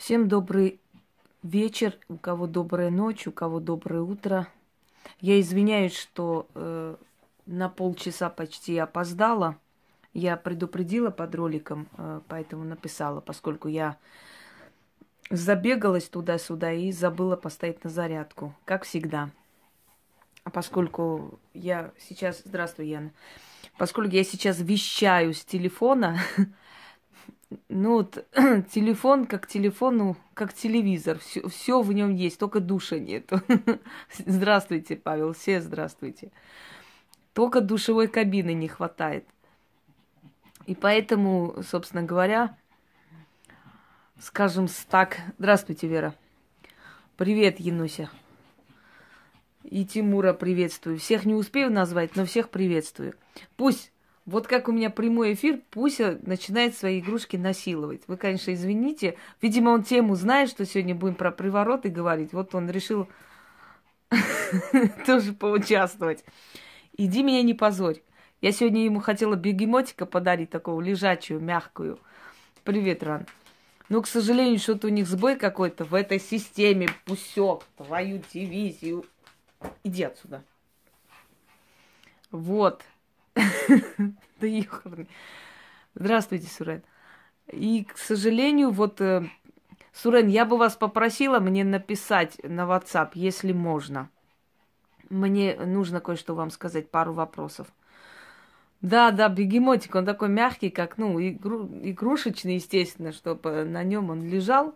Всем добрый вечер, у кого добрая ночь, у кого доброе утро. Я извиняюсь, что э, на полчаса почти опоздала. Я предупредила под роликом, э, поэтому написала, поскольку я забегалась туда-сюда и забыла поставить на зарядку, как всегда. А Поскольку я сейчас... Здравствуй, Яна. Поскольку я сейчас вещаю с телефона, Ну, вот, телефон как телефон, ну, как телевизор. Все, все в нем есть, только душа нет. здравствуйте, Павел, все здравствуйте. Только душевой кабины не хватает. И поэтому, собственно говоря, скажем так. Здравствуйте, Вера. Привет, Януся. И Тимура приветствую. Всех не успею назвать, но всех приветствую. Пусть вот как у меня прямой эфир, Пуся начинает свои игрушки насиловать. Вы, конечно, извините. Видимо, он тему знает, что сегодня будем про привороты говорить. Вот он решил тоже поучаствовать. Иди меня не позорь. Я сегодня ему хотела бегемотика подарить, такого лежачую, мягкую. Привет, Ран. Но, ну, к сожалению, что-то у них сбой какой-то в этой системе. Пусек, твою дивизию. Иди отсюда. Вот. Да ёхарный. Здравствуйте, Сурен. И, к сожалению, вот, э, Сурен, я бы вас попросила мне написать на WhatsApp, если можно. Мне нужно кое-что вам сказать, пару вопросов. Да, да, бегемотик, он такой мягкий, как, ну, игру, игрушечный, естественно, чтобы э, на нем он лежал.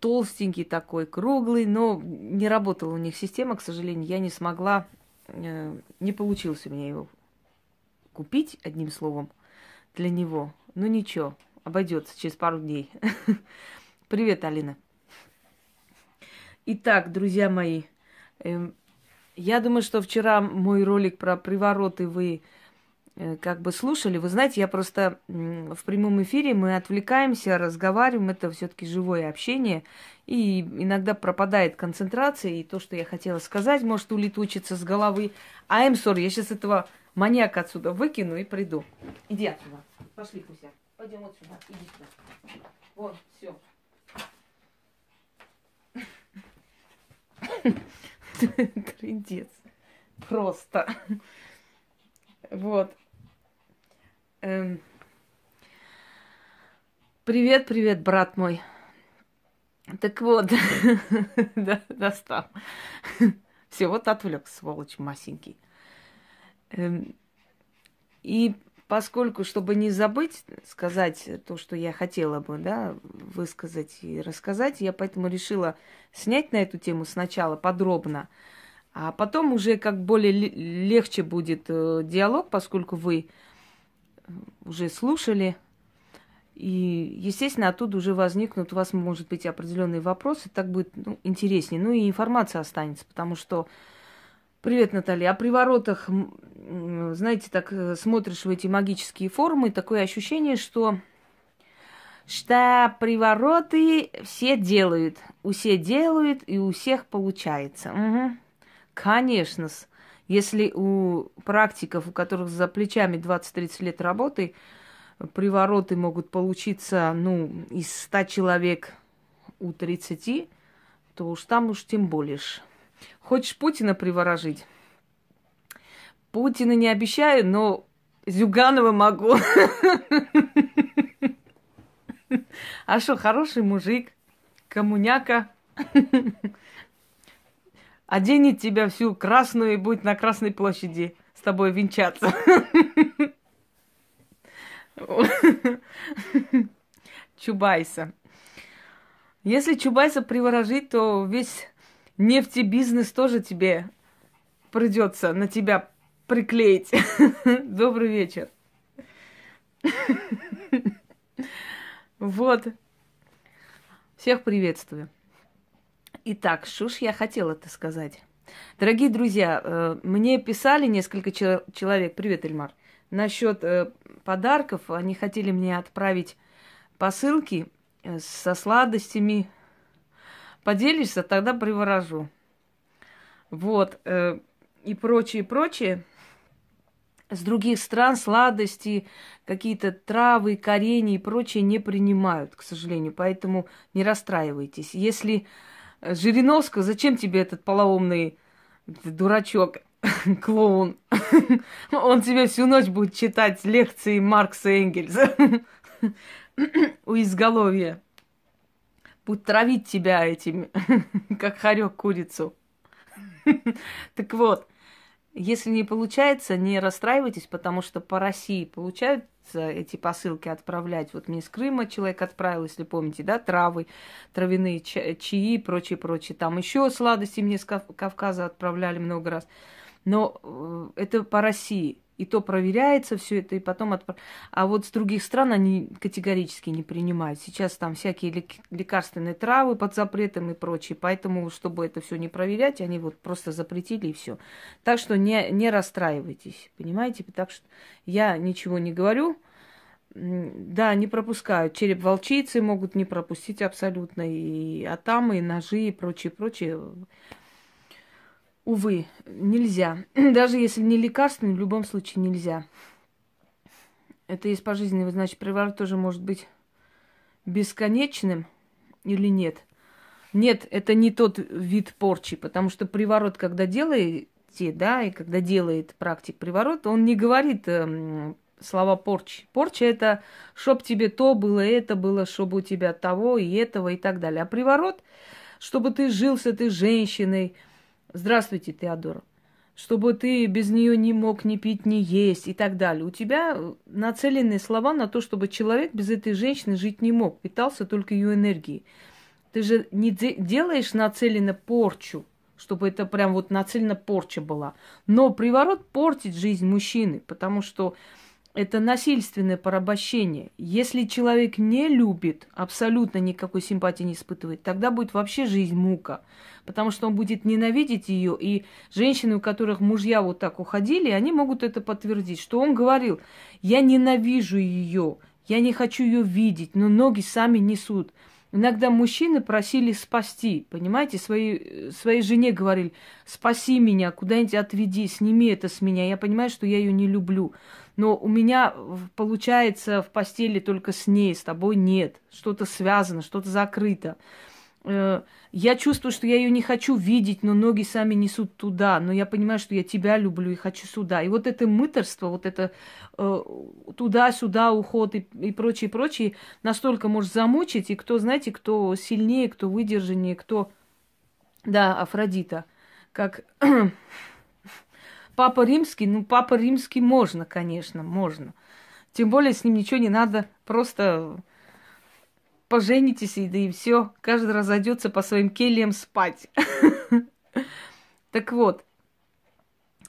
Толстенький такой, круглый, но не работала у них система, к сожалению, я не смогла Э, не получилось у меня его купить, одним словом, для него. Ну ничего, обойдется через пару дней. Привет, Алина. Итак, друзья мои, эм, я думаю, что вчера мой ролик про привороты вы Э, как бы слушали. Вы знаете, я просто в прямом эфире мы отвлекаемся, разговариваем, это все-таки живое общение, и иногда пропадает концентрация, и то, что я хотела сказать, может улетучиться с головы. А I'm sorry, я сейчас этого маньяка отсюда выкину и приду. Иди отсюда. Пошли, Куся. Пойдем вот сюда. Иди сюда. Вот, все. Трындец. Просто. Вот. Эм... Привет, привет, брат мой. Так вот, достал. Все, вот отвлек, сволочь масенький. Эм, и поскольку, чтобы не забыть сказать то, что я хотела бы, да, высказать и рассказать, я поэтому решила снять на эту тему сначала подробно, а потом уже как более легче будет э, диалог, поскольку вы уже слушали. И, естественно, оттуда уже возникнут у вас, может быть, определенные вопросы, так будет ну, интереснее. Ну и информация останется, потому что... Привет, Наталья. О приворотах, знаете, так э, смотришь в эти магические формы, такое ощущение, что что привороты все делают. У все делают, и у всех получается. Угу. Конечно. -с. Если у практиков, у которых за плечами 20-30 лет работы, привороты могут получиться, ну, из 100 человек у 30, то уж там уж тем более Хочешь Путина приворожить? Путина не обещаю, но Зюганова могу. А что, хороший мужик, коммуняка. Оденет тебя всю красную и будет на Красной площади с тобой венчаться. Чубайса. Если Чубайса приворожить, то весь нефтебизнес тоже тебе придется на тебя приклеить. Добрый вечер. Вот. Всех приветствую. Итак, что ж я хотела это сказать? Дорогие друзья, э, мне писали несколько человек, привет, Эльмар, насчет э, подарков. Они хотели мне отправить посылки э, со сладостями. Поделишься, тогда приворожу. Вот, и прочее, прочее. С других стран сладости, какие-то травы, корени и прочее не принимают, к сожалению. Поэтому не расстраивайтесь. Если Жириновского, зачем тебе этот полоумный дурачок, клоун? Он тебе всю ночь будет читать лекции Маркса Энгельса у изголовья. Будет травить тебя этим, как хорек курицу. Так вот, если не получается, не расстраивайтесь, потому что по России получаются эти посылки отправлять. Вот мне с Крыма человек отправил, если помните, да, травы, травяные ча- чаи и прочее, прочее. Там еще сладости мне с Кавказа отправляли много раз. Но э, это по России и то проверяется все это, и потом... Отп... А вот с других стран они категорически не принимают. Сейчас там всякие лекарственные травы под запретом и прочее. Поэтому, чтобы это все не проверять, они вот просто запретили и все. Так что не, не расстраивайтесь, понимаете? Так что я ничего не говорю. Да, не пропускают. Череп волчицы могут не пропустить абсолютно. И а там и ножи, и прочее, прочее. Увы, нельзя. Даже если не лекарственный, в любом случае нельзя. Это есть пожизненный, значит, приворот тоже может быть бесконечным или нет? Нет, это не тот вид порчи, потому что приворот, когда делаете, да, и когда делает практик приворот, он не говорит э, слова порчи. Порча – это «чтоб тебе то было, это было, чтобы у тебя того и этого» и так далее. А приворот – чтобы ты жил с этой женщиной – Здравствуйте, Теодор. Чтобы ты без нее не мог ни пить, ни есть и так далее. У тебя нацеленные слова на то, чтобы человек без этой женщины жить не мог, питался только ее энергией. Ты же не де- делаешь нацеленно порчу, чтобы это прям вот нацеленно порча была. Но приворот портит жизнь мужчины, потому что это насильственное порабощение. Если человек не любит, абсолютно никакой симпатии не испытывает, тогда будет вообще жизнь мука. Потому что он будет ненавидеть ее, и женщины, у которых мужья вот так уходили, они могут это подтвердить, что он говорил, я ненавижу ее, я не хочу ее видеть, но ноги сами несут. Иногда мужчины просили спасти, понимаете, своей, э, своей жене говорили, спаси меня, куда-нибудь отведи, сними это с меня, я понимаю, что я ее не люблю но у меня получается в постели только с ней, с тобой нет. Что-то связано, что-то закрыто. Э, я чувствую, что я ее не хочу видеть, но ноги сами несут туда. Но я понимаю, что я тебя люблю и хочу сюда. И вот это мыторство, вот это э, туда-сюда уход и, и прочее, прочее, настолько может замучить. И кто, знаете, кто сильнее, кто выдержаннее, кто... Да, Афродита. Как Папа римский, ну, папа римский можно, конечно, можно. Тем более с ним ничего не надо, просто поженитесь, и да и все. Каждый разойдется по своим кельям спать. Так вот,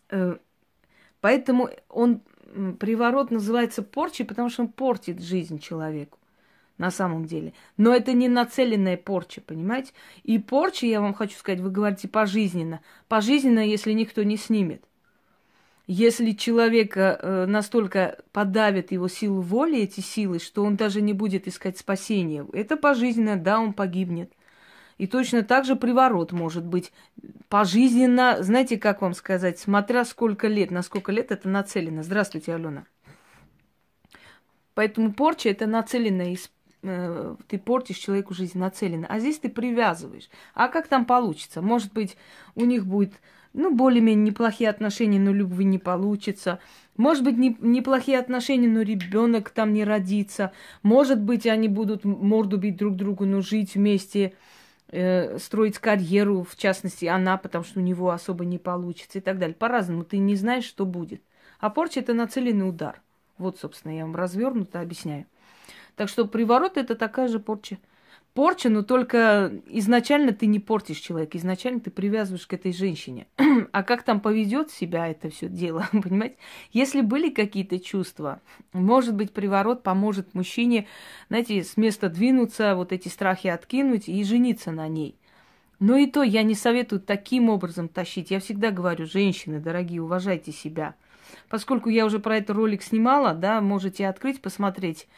э, поэтому он приворот называется порчей, потому что он портит жизнь человеку на самом деле. Но это не нацеленная порча, понимаете? И порча, я вам хочу сказать, вы говорите пожизненно. Пожизненно, если никто не снимет. Если человека э, э, настолько подавит его силу воли, эти силы, что он даже не будет искать спасения, это пожизненно, да, он погибнет. И точно так же приворот может быть пожизненно, знаете, как вам сказать, смотря сколько лет, на сколько лет это нацелено. Здравствуйте, Алена. Поэтому порча это нацелено, э, ты портишь человеку жизнь нацеленно. А здесь ты привязываешь. А как там получится? Может быть, у них будет ну, более-менее неплохие отношения, но любви не получится. Может быть, не, неплохие отношения, но ребенок там не родится. Может быть, они будут морду бить друг другу, но жить вместе, э, строить карьеру, в частности, она, потому что у него особо не получится и так далее. По-разному, ты не знаешь, что будет. А порча – это нацеленный удар. Вот, собственно, я вам развернуто объясняю. Так что приворот – это такая же порча – порча, но только изначально ты не портишь человека, изначально ты привязываешь к этой женщине. а как там поведет себя это все дело, понимаете? Если были какие-то чувства, может быть, приворот поможет мужчине, знаете, с места двинуться, вот эти страхи откинуть и жениться на ней. Но и то я не советую таким образом тащить. Я всегда говорю, женщины, дорогие, уважайте себя. Поскольку я уже про этот ролик снимала, да, можете открыть, посмотреть.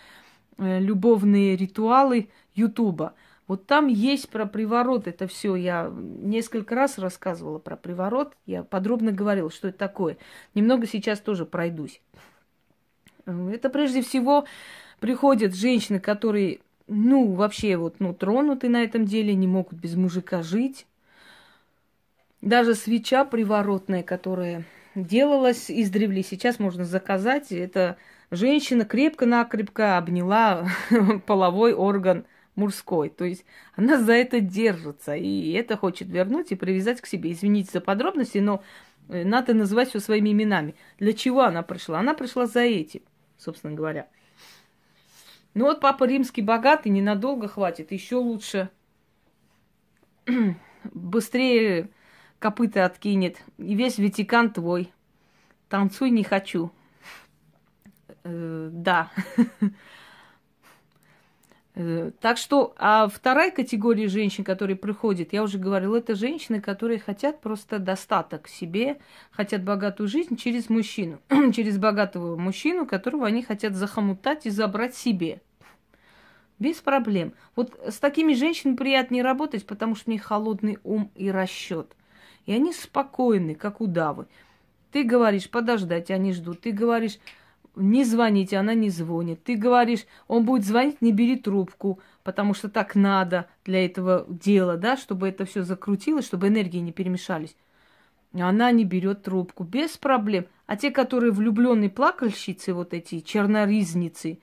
Э, любовные ритуалы Ютуба. Вот там есть про приворот, это все. Я несколько раз рассказывала про приворот, я подробно говорила, что это такое. Немного сейчас тоже пройдусь. Э, это прежде всего приходят женщины, которые, ну, вообще вот, ну, тронуты на этом деле, не могут без мужика жить. Даже свеча приворотная, которая делалась издревле, сейчас можно заказать, это женщина крепко-накрепко обняла половой орган мужской. То есть она за это держится, и это хочет вернуть и привязать к себе. Извините за подробности, но э, надо называть все своими именами. Для чего она пришла? Она пришла за этим, собственно говоря. Ну вот папа римский богатый, ненадолго хватит, еще лучше. Быстрее копыта откинет. И весь Ватикан твой. Танцуй не хочу. Э, да. Э, так что, а вторая категория женщин, которые приходят, я уже говорила, это женщины, которые хотят просто достаток себе, хотят богатую жизнь через мужчину, через богатого мужчину, которого они хотят захомутать и забрать себе. Без проблем. Вот с такими женщинами приятнее работать, потому что у них холодный ум и расчет. И они спокойны, как удавы. Ты говоришь подождать, они ждут. Ты говоришь не звоните, она не звонит. Ты говоришь, он будет звонить, не бери трубку, потому что так надо для этого дела, да, чтобы это все закрутилось, чтобы энергии не перемешались. Она не берет трубку без проблем. А те, которые влюбленные плакальщицы, вот эти черноризницы,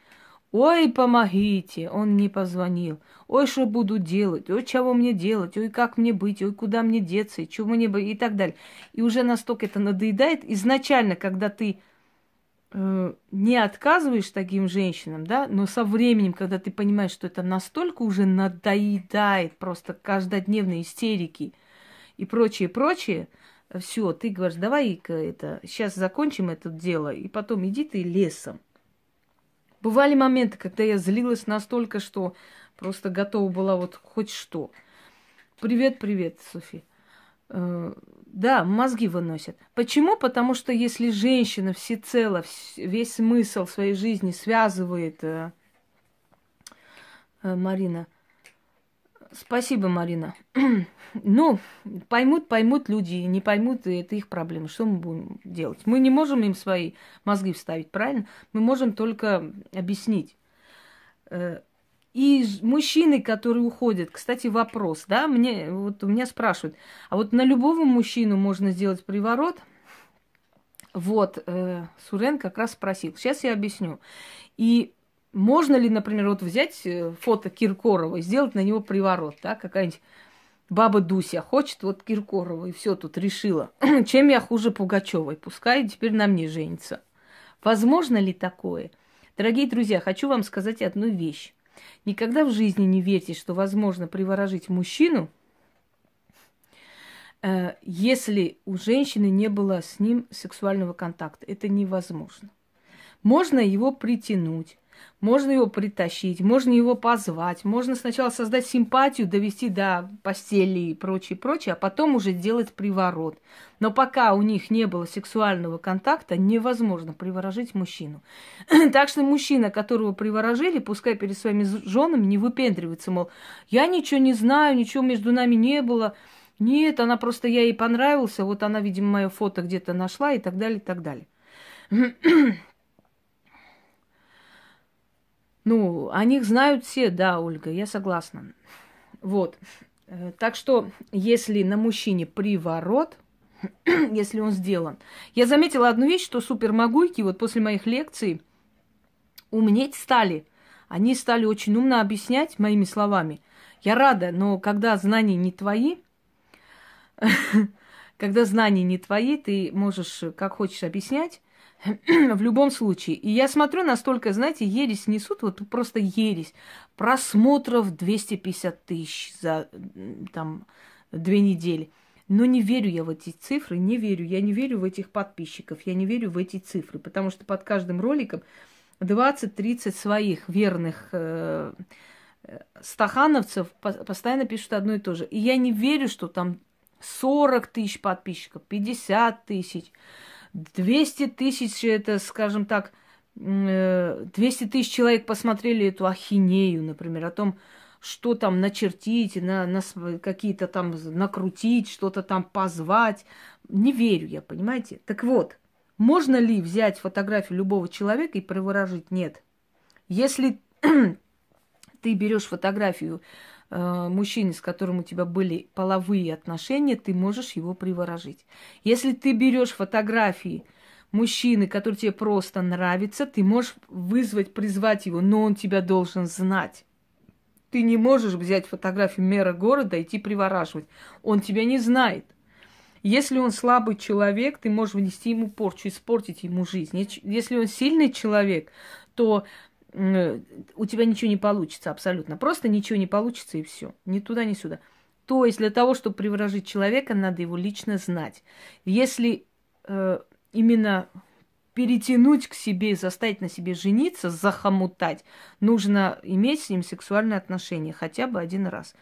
ой, помогите, он не позвонил, ой, что буду делать, ой, чего мне делать, ой, как мне быть, ой, куда мне деться, чего мне бы и так далее. И уже настолько это надоедает. Изначально, когда ты Э, не отказываешь таким женщинам, да, но со временем, когда ты понимаешь, что это настолько уже надоедает просто каждодневные истерики и прочее, прочее, все, ты говоришь, давай-ка это, сейчас закончим это дело, и потом иди ты лесом. Бывали моменты, когда я злилась настолько, что просто готова была вот хоть что. Привет, привет, Софи. Э, да, мозги выносят. Почему? Потому что если женщина всецело, весь смысл своей жизни связывает... Э, э, Марина. Спасибо, Марина. ну, поймут, поймут люди, не поймут, и это их проблема. Что мы будем делать? Мы не можем им свои мозги вставить, правильно? Мы можем только объяснить. Э, и мужчины, которые уходят, кстати, вопрос, да, мне, вот у меня спрашивают, а вот на любого мужчину можно сделать приворот? Вот, э, Сурен как раз спросил. Сейчас я объясню. И можно ли, например, вот взять э, фото Киркорова и сделать на него приворот, да, какая-нибудь баба Дуся хочет вот Киркорова, и все тут решила. Чем я хуже Пугачевой? Пускай теперь на мне женится. Возможно ли такое? Дорогие друзья, хочу вам сказать одну вещь. Никогда в жизни не верьте, что возможно приворожить мужчину, э, если у женщины не было с ним сексуального контакта. Это невозможно. Можно его притянуть, можно его притащить, можно его позвать, можно сначала создать симпатию, довести до постели и прочее, прочее, а потом уже делать приворот. Но пока у них не было сексуального контакта, невозможно приворожить мужчину. так что мужчина, которого приворожили, пускай перед своими женами не выпендривается, мол, я ничего не знаю, ничего между нами не было. Нет, она просто, я ей понравился, вот она, видимо, мое фото где-то нашла и так далее, и так далее. Ну, о них знают все, да, Ольга, я согласна. Вот. Э, так что, если на мужчине приворот, если он сделан. Я заметила одну вещь, что супермогуйки вот после моих лекций умнеть стали. Они стали очень умно объяснять моими словами. Я рада, но когда знания не твои, когда знания не твои, ты можешь как хочешь объяснять, в любом случае. И я смотрю, настолько, знаете, ересь несут, вот просто ересь. Просмотров 250 тысяч за там две недели. Но не верю я в эти цифры, не верю. Я не верю в этих подписчиков, я не верю в эти цифры, потому что под каждым роликом 20-30 своих верных э, стахановцев постоянно пишут одно и то же. И я не верю, что там 40 тысяч подписчиков, 50 тысяч. 200 тысяч, это, скажем так, 200 э, тысяч человек посмотрели эту ахинею, например, о том, что там начертить, на, на какие-то там накрутить, что-то там позвать. Не верю я, понимаете? Так вот, можно ли взять фотографию любого человека и приворожить? Нет. Если ты берешь фотографию Э, мужчине, с которым у тебя были половые отношения, ты можешь его приворожить. Если ты берешь фотографии мужчины, который тебе просто нравится, ты можешь вызвать, призвать его, но он тебя должен знать. Ты не можешь взять фотографию мэра города и идти привораживать. Он тебя не знает. Если он слабый человек, ты можешь внести ему порчу, испортить ему жизнь. Если он сильный человек, то Э, у тебя ничего не получится абсолютно. Просто ничего не получится и все. Ни туда, ни сюда. То есть для того, чтобы приворожить человека, надо его лично знать. Если э, именно перетянуть к себе, заставить на себе жениться, захомутать, нужно иметь с ним сексуальные отношения хотя бы один раз.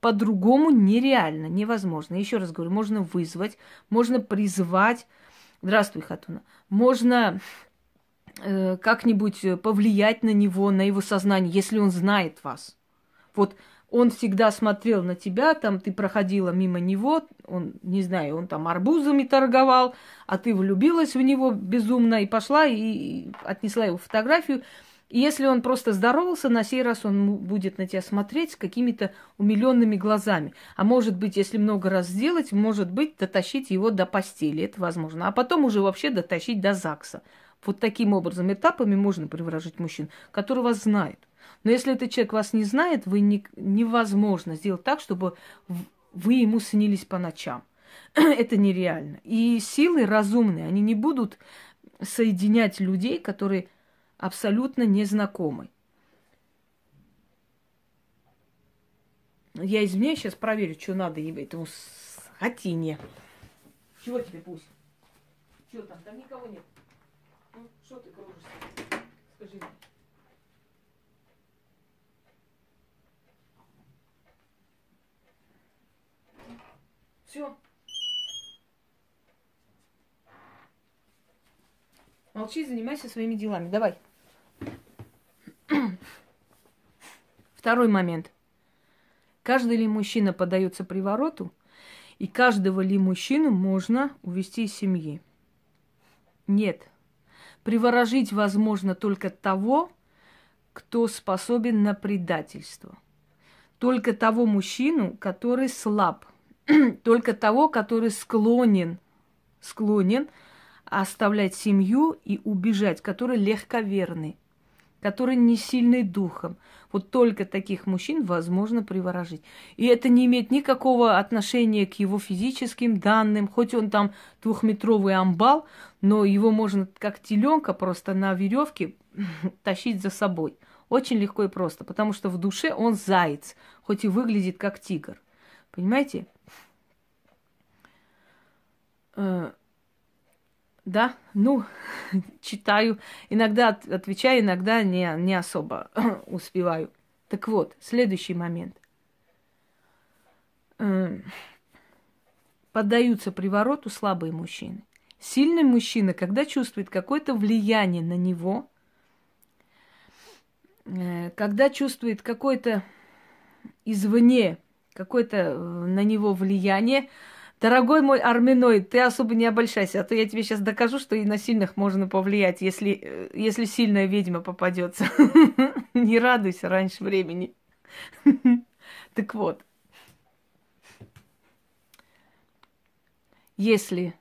По-другому нереально, невозможно. Еще раз говорю, можно вызвать, можно призвать. Здравствуй, Хатуна. Можно Э, как-нибудь э, повлиять на него, на его сознание, если он знает вас. Вот он всегда смотрел на тебя, там ты проходила мимо него, он, не знаю, он там арбузами торговал, а ты влюбилась в него безумно и пошла и отнесла его фотографию. И если он просто здоровался, на сей раз он будет на тебя смотреть с какими-то умиленными глазами. А может быть, если много раз сделать, может быть, дотащить его до постели, это возможно. А потом уже вообще дотащить до ЗАГСа. Вот таким образом, этапами можно приворожить мужчин, который вас знает. Но если этот человек вас не знает, вы не, невозможно сделать так, чтобы вы ему снились по ночам. Это нереально. И силы разумные, они не будут соединять людей, которые абсолютно незнакомы. Я извиняюсь, сейчас проверю, что надо этому скотине. Чего тебе пусть? Чего там? Там никого нет. Что ты кружишься? Скажи Все. Молчи, занимайся своими делами. Давай. Второй момент. Каждый ли мужчина поддается привороту, и каждого ли мужчину можно увести из семьи? Нет. Приворожить возможно только того, кто способен на предательство. Только того мужчину, который слаб. только того, который склонен, склонен оставлять семью и убежать, который легковерный который не сильный духом. Вот только таких мужчин возможно приворожить. И это не имеет никакого отношения к его физическим данным, хоть он там двухметровый амбал, но его можно как теленка просто на веревке тащить за собой. Очень легко и просто, потому что в душе он заяц, хоть и выглядит как тигр. Понимаете? Э, да, ну, читаю. Иногда отвечаю, иногда не, не особо успеваю. Так вот, следующий момент. Эм, поддаются привороту слабые мужчины. Сильный мужчина, когда чувствует какое-то влияние на него, э, когда чувствует какое-то извне, какое-то э, на него влияние, Дорогой мой Арминой, ты особо не обольщайся, а то я тебе сейчас докажу, что и на сильных можно повлиять, если, э, если сильная ведьма попадется. Не радуйся раньше времени. Так вот. Если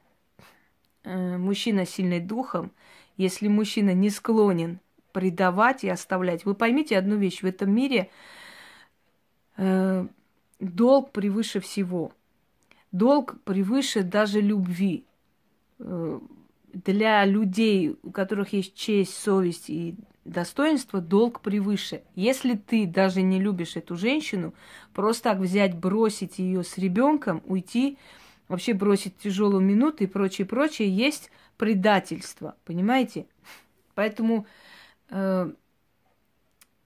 э, мужчина сильный духом, если мужчина не склонен предавать и оставлять, вы поймите одну вещь, в этом мире э, долг превыше всего – долг превыше даже любви. Э, для людей, у которых есть честь, совесть и достоинство, долг превыше. Если ты даже не любишь эту женщину, просто так взять, бросить ее с ребенком, уйти, вообще бросить тяжелую минуту и прочее, прочее, есть предательство, понимаете? Поэтому э,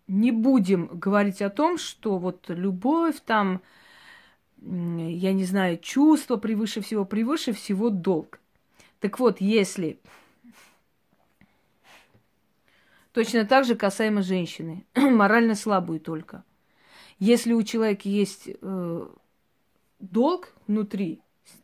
не будем говорить о том, что вот любовь там, я не знаю, чувство превыше всего, превыше всего долг. Так вот, если точно так же касаемо женщины, морально слабую только. Если у человека есть э, долг внутри,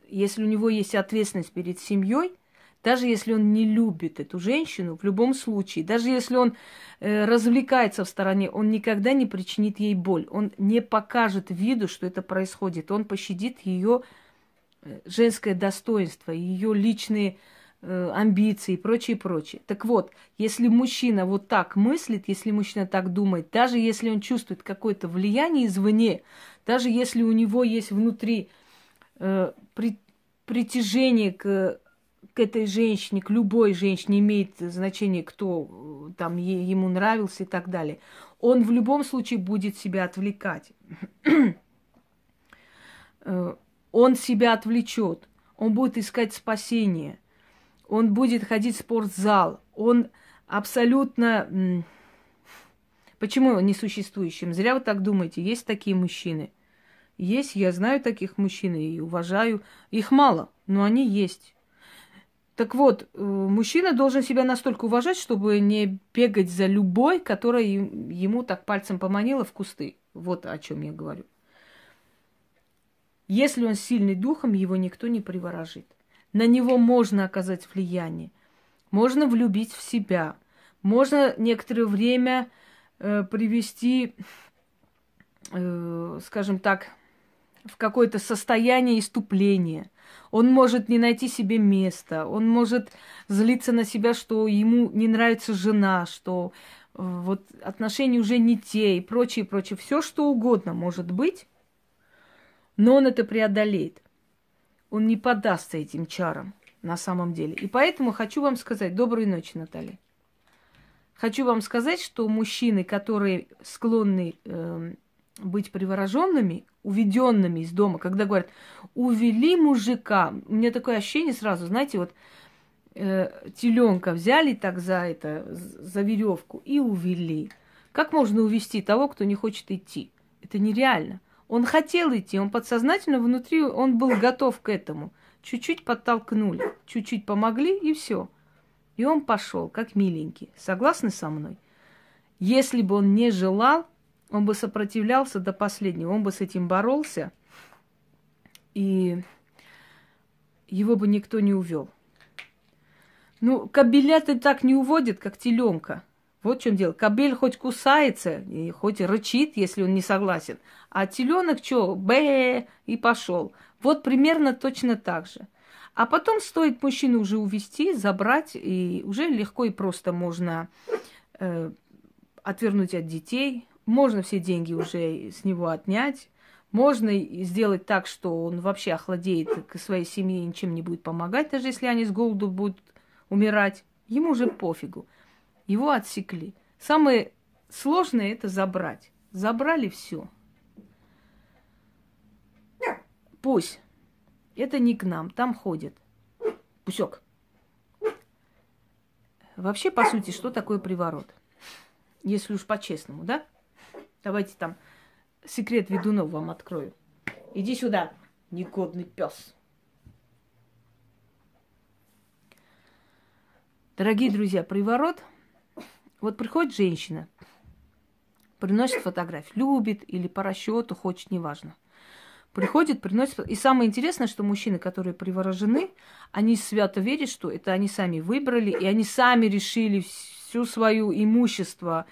если у него есть ответственность перед семьей – даже если он не любит эту женщину, в любом случае, даже если он э, развлекается в стороне, он никогда не причинит ей боль. Он не покажет виду, что это происходит. Он пощадит ее э, женское достоинство, ее личные э, амбиции и прочее, прочее. Так вот, если мужчина вот так мыслит, если мужчина так думает, даже если он чувствует какое-то влияние извне, даже если у него есть внутри э, при, притяжение к к этой женщине, к любой женщине имеет значение, кто э, там ему нравился и так далее. Он в любом случае будет себя отвлекать. Э, он себя отвлечет, он будет искать спасение, он будет ходить в спортзал, он абсолютно... Почему несуществующим? Зря вы так думаете. Есть такие мужчины. Есть, я знаю таких мужчин и уважаю. Их мало, но они есть. Так вот, э, мужчина должен себя настолько уважать, чтобы не бегать за любой, которая ему так пальцем поманила в кусты. Вот о чем я говорю. Если он сильный духом, его никто не приворожит. На него можно оказать влияние. Можно влюбить в себя. Можно некоторое время э, привести, э, скажем так, в какое-то состояние иступления – он может не найти себе места, он может злиться на себя, что ему не нравится жена, что э, вот отношения уже не те и прочее, прочее. Все что угодно может быть, но он это преодолеет. Он не подастся этим чарам на самом деле. И поэтому хочу вам сказать, доброй ночи, Наталья. Хочу вам сказать, что мужчины, которые склонны э, быть привороженными, уведенными из дома, когда говорят, увели мужика. У меня такое ощущение сразу, знаете, вот э, теленка взяли так за это, за веревку и увели. Как можно увести того, кто не хочет идти? Это нереально. Он хотел идти, он подсознательно внутри, он был готов к этому. Чуть-чуть подтолкнули, чуть-чуть помогли и все. И он пошел, как миленький. Согласны со мной? Если бы он не желал, он бы сопротивлялся до последнего, он бы с этим боролся, и его бы никто не увел. Ну, кабеля ты так не уводит, как теленка. Вот в чем дело. Кабель хоть кусается, и хоть рычит, если он не согласен. А теленок что, б и пошел. Вот примерно точно так же. А потом стоит мужчину уже увести, забрать, и уже легко и просто можно э, отвернуть от детей, можно все деньги уже с него отнять. Можно сделать так, что он вообще охладеет к своей семье и ничем не будет помогать, даже если они с голоду будут умирать. Ему уже пофигу. Его отсекли. Самое сложное это забрать. Забрали все. Пусть. Это не к нам, там ходят. Пусек. Вообще, по сути, что такое приворот? Если уж по-честному, да? Давайте там секрет ведунов вам открою. Иди сюда, негодный пес. Дорогие друзья, приворот. Вот приходит женщина, приносит фотографию, любит или по расчету хочет, неважно. Приходит, приносит. И самое интересное, что мужчины, которые приворожены, они свято верят, что это они сами выбрали, и они сами решили всю свою имущество,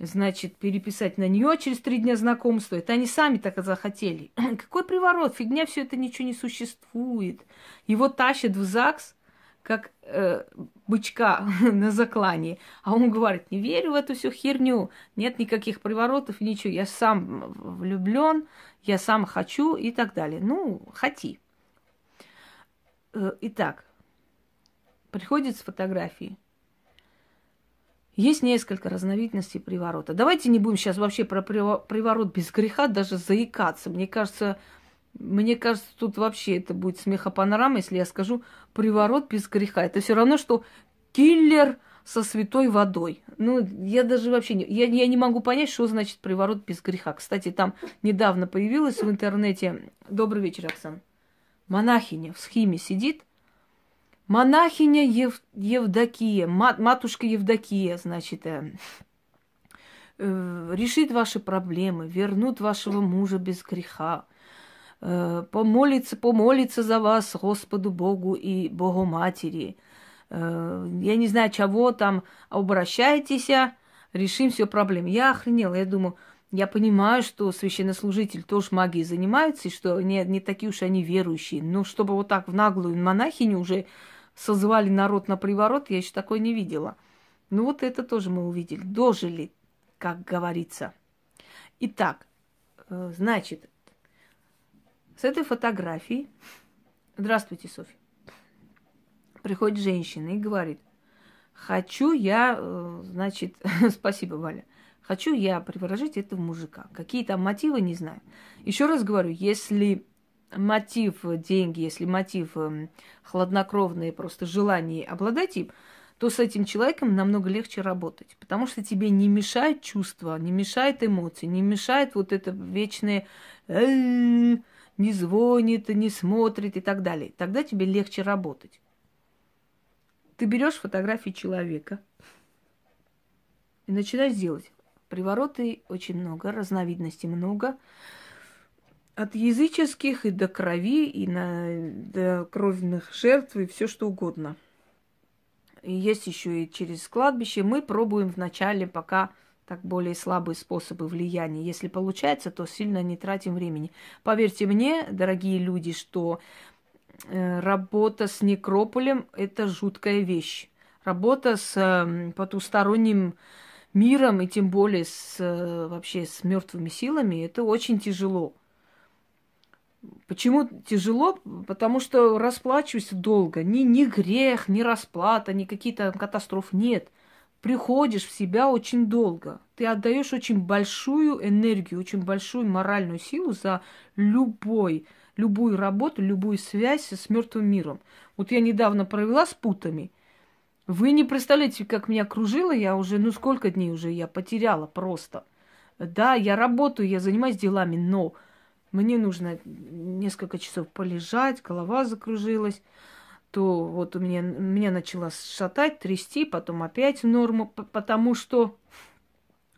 значит, переписать на нее через три дня знакомства. Это они сами так и захотели. Какой приворот? Фигня, все это ничего не существует. Его тащат в ЗАГС, как э, бычка на заклании. А он говорит, не верю в эту всю херню, нет никаких приворотов, ничего, я сам влюблен, я сам хочу и так далее. Ну, хоти. Э, итак, приходит с фотографии – есть несколько разновидностей приворота. Давайте не будем сейчас вообще про приворот без греха даже заикаться. Мне кажется, мне кажется, тут вообще это будет смехопанорама, если я скажу приворот без греха. Это все равно, что киллер со святой водой. Ну, я даже вообще не, я, я не могу понять, что значит приворот без греха. Кстати, там недавно появилась в интернете... Добрый вечер, Оксана. Монахиня в схеме сидит, Монахиня Ев... Евдокия, мат... матушка Евдокия, значит, э... Э... решит ваши проблемы, вернут вашего мужа без греха, э... помолится, помолится за вас Господу Богу и Богоматери. Э... Я не знаю, чего там, обращайтесь, а, решим все проблемы. Я охренела, я думаю, я понимаю, что священнослужитель тоже магией занимается, и что не, не такие уж они верующие. Но чтобы вот так в наглую монахиню уже созвали народ на приворот, я еще такой не видела. Ну вот это тоже мы увидели. Дожили, как говорится. Итак, э, значит, с этой фотографией. Здравствуйте, Софья. Приходит женщина и говорит, хочу я, э, значит, спасибо, Валя, хочу я приворожить этого мужика. Какие там мотивы, не знаю. Еще раз говорю, если мотив деньги, если мотив эм, хладнокровное просто желание обладать им, то с этим человеком намного легче работать. Потому что тебе не мешает чувства, не мешает эмоции, не мешает вот это вечное не звонит, не смотрит и так далее. Тогда тебе легче работать. Ты берешь фотографии человека и начинаешь делать. Привороты очень много, разновидностей много. От языческих и до крови, и на, до кровных жертв, и все что угодно. И есть еще и через кладбище. Мы пробуем вначале пока так более слабые способы влияния. Если получается, то сильно не тратим времени. Поверьте мне, дорогие люди, что э, работа с некрополем – это жуткая вещь. Работа с э, потусторонним миром и тем более с, э, вообще с мертвыми силами – это очень тяжело. Почему тяжело? Потому что расплачиваюсь долго. Ни, ни грех, ни расплата, ни какие-то катастроф нет. Приходишь в себя очень долго. Ты отдаешь очень большую энергию, очень большую моральную силу за любой, любую работу, любую связь с мертвым миром. Вот я недавно провела с путами. Вы не представляете, как меня кружило, я уже, ну сколько дней уже я потеряла просто. Да, я работаю, я занимаюсь делами, но мне нужно несколько часов полежать, голова закружилась, то вот у меня, меня начала шатать, трясти, потом опять в норму, потому что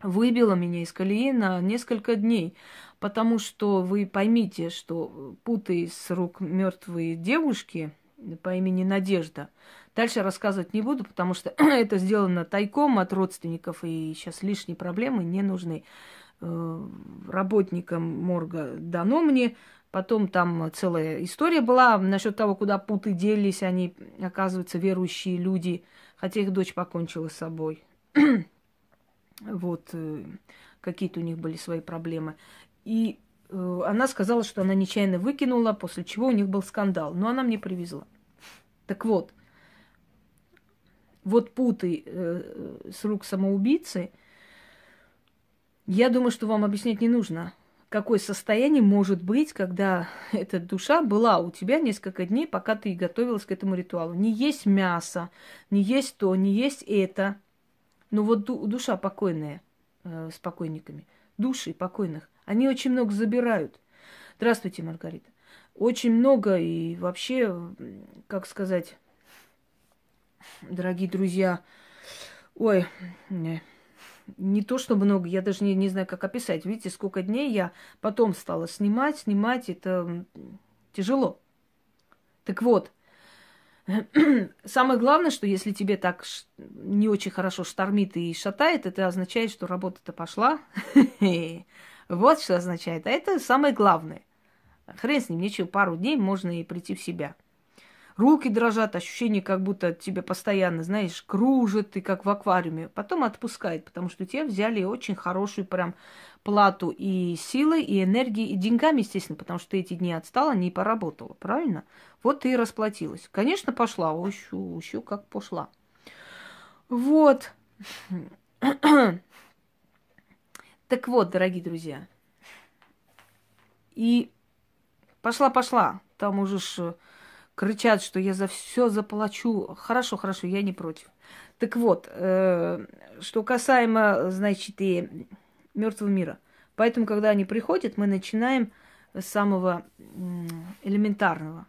выбило меня из колеи на несколько дней. Потому что вы поймите, что путы с рук мертвые девушки по имени Надежда. Дальше рассказывать не буду, потому что это сделано тайком от родственников, и сейчас лишние проблемы не нужны. Э, работникам морга дано мне. Потом там целая история была насчет того, куда путы делись. Они, оказывается, верующие люди, хотя их дочь покончила с собой. вот э, какие-то у них были свои проблемы. И э, она сказала, что она нечаянно выкинула, после чего у них был скандал. Но она мне привезла. Так вот, вот путы э, с рук самоубийцы – я думаю, что вам объяснять не нужно, какое состояние может быть, когда эта душа была у тебя несколько дней, пока ты готовилась к этому ритуалу. Не есть мясо, не есть то, не есть это. Но ну вот душа покойная э, с покойниками, души покойных, они очень много забирают. Здравствуйте, Маргарита. Очень много и вообще, как сказать, дорогие друзья, ой, не не то что много, я даже не, не знаю, как описать. Видите, сколько дней я потом стала снимать, снимать, это тяжело. Так вот, самое главное, что если тебе так не очень хорошо штормит и шатает, это означает, что работа-то пошла. Вот что означает. А это самое главное. Хрен с ним, нечего пару дней можно и прийти в себя руки дрожат, ощущение, как будто тебя постоянно, знаешь, кружит, ты как в аквариуме. Потом отпускает, потому что тебе взяли очень хорошую прям плату и силой, и энергией, и деньгами, естественно, потому что ты эти дни отстала, не поработала, правильно? Вот ты и расплатилась. Конечно, пошла, еще, еще как пошла. Вот. Так вот, дорогие друзья. И пошла-пошла. Там уже ж э, кричат, что я за все заплачу. Хорошо, хорошо, я не против. Так вот, э, что касаемо, значит, и мертвого мира. Поэтому, когда они приходят, мы начинаем с самого элементарного.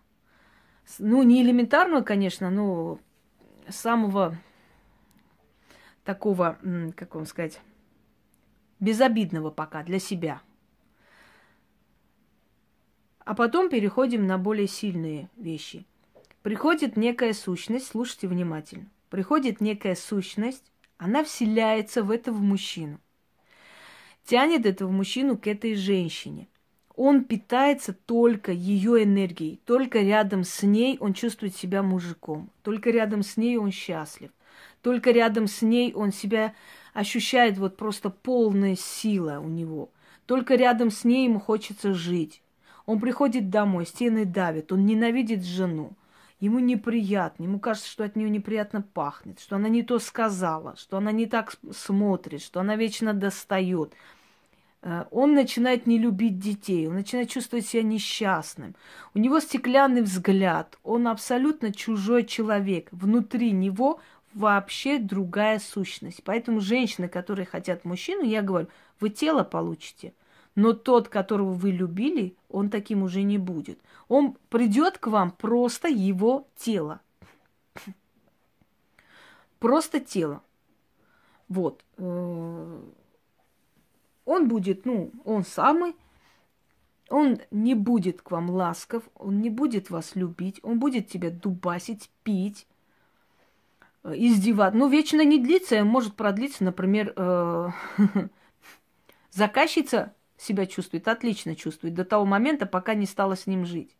Ну, не элементарного, конечно, но самого такого, как вам сказать, безобидного пока для себя – а потом переходим на более сильные вещи. Приходит некая сущность, слушайте внимательно. Приходит некая сущность, она вселяется в этого мужчину. Тянет этого мужчину к этой женщине. Он питается только ее энергией, только рядом с ней он чувствует себя мужиком, только рядом с ней он счастлив, только рядом с ней он себя ощущает вот просто полная сила у него, только рядом с ней ему хочется жить. Он приходит домой, стены давит, он ненавидит жену. Ему неприятно, ему кажется, что от нее неприятно пахнет, что она не то сказала, что она не так смотрит, что она вечно достает. Э, он начинает не любить детей, он начинает чувствовать себя несчастным. У него стеклянный взгляд, он абсолютно чужой человек. Внутри него вообще другая сущность. Поэтому женщины, которые хотят мужчину, я говорю, вы тело получите – но тот, которого вы любили, он таким уже не будет. Он придет к вам просто его тело. Просто тело. Вот. Э, он будет, ну, он самый, он не будет к вам ласков, он не будет вас любить, он будет тебя дубасить, пить, э, издеваться. Ну, вечно не длится, может продлиться, например, э, заказчица себя чувствует, отлично чувствует, до того момента, пока не стала с ним жить.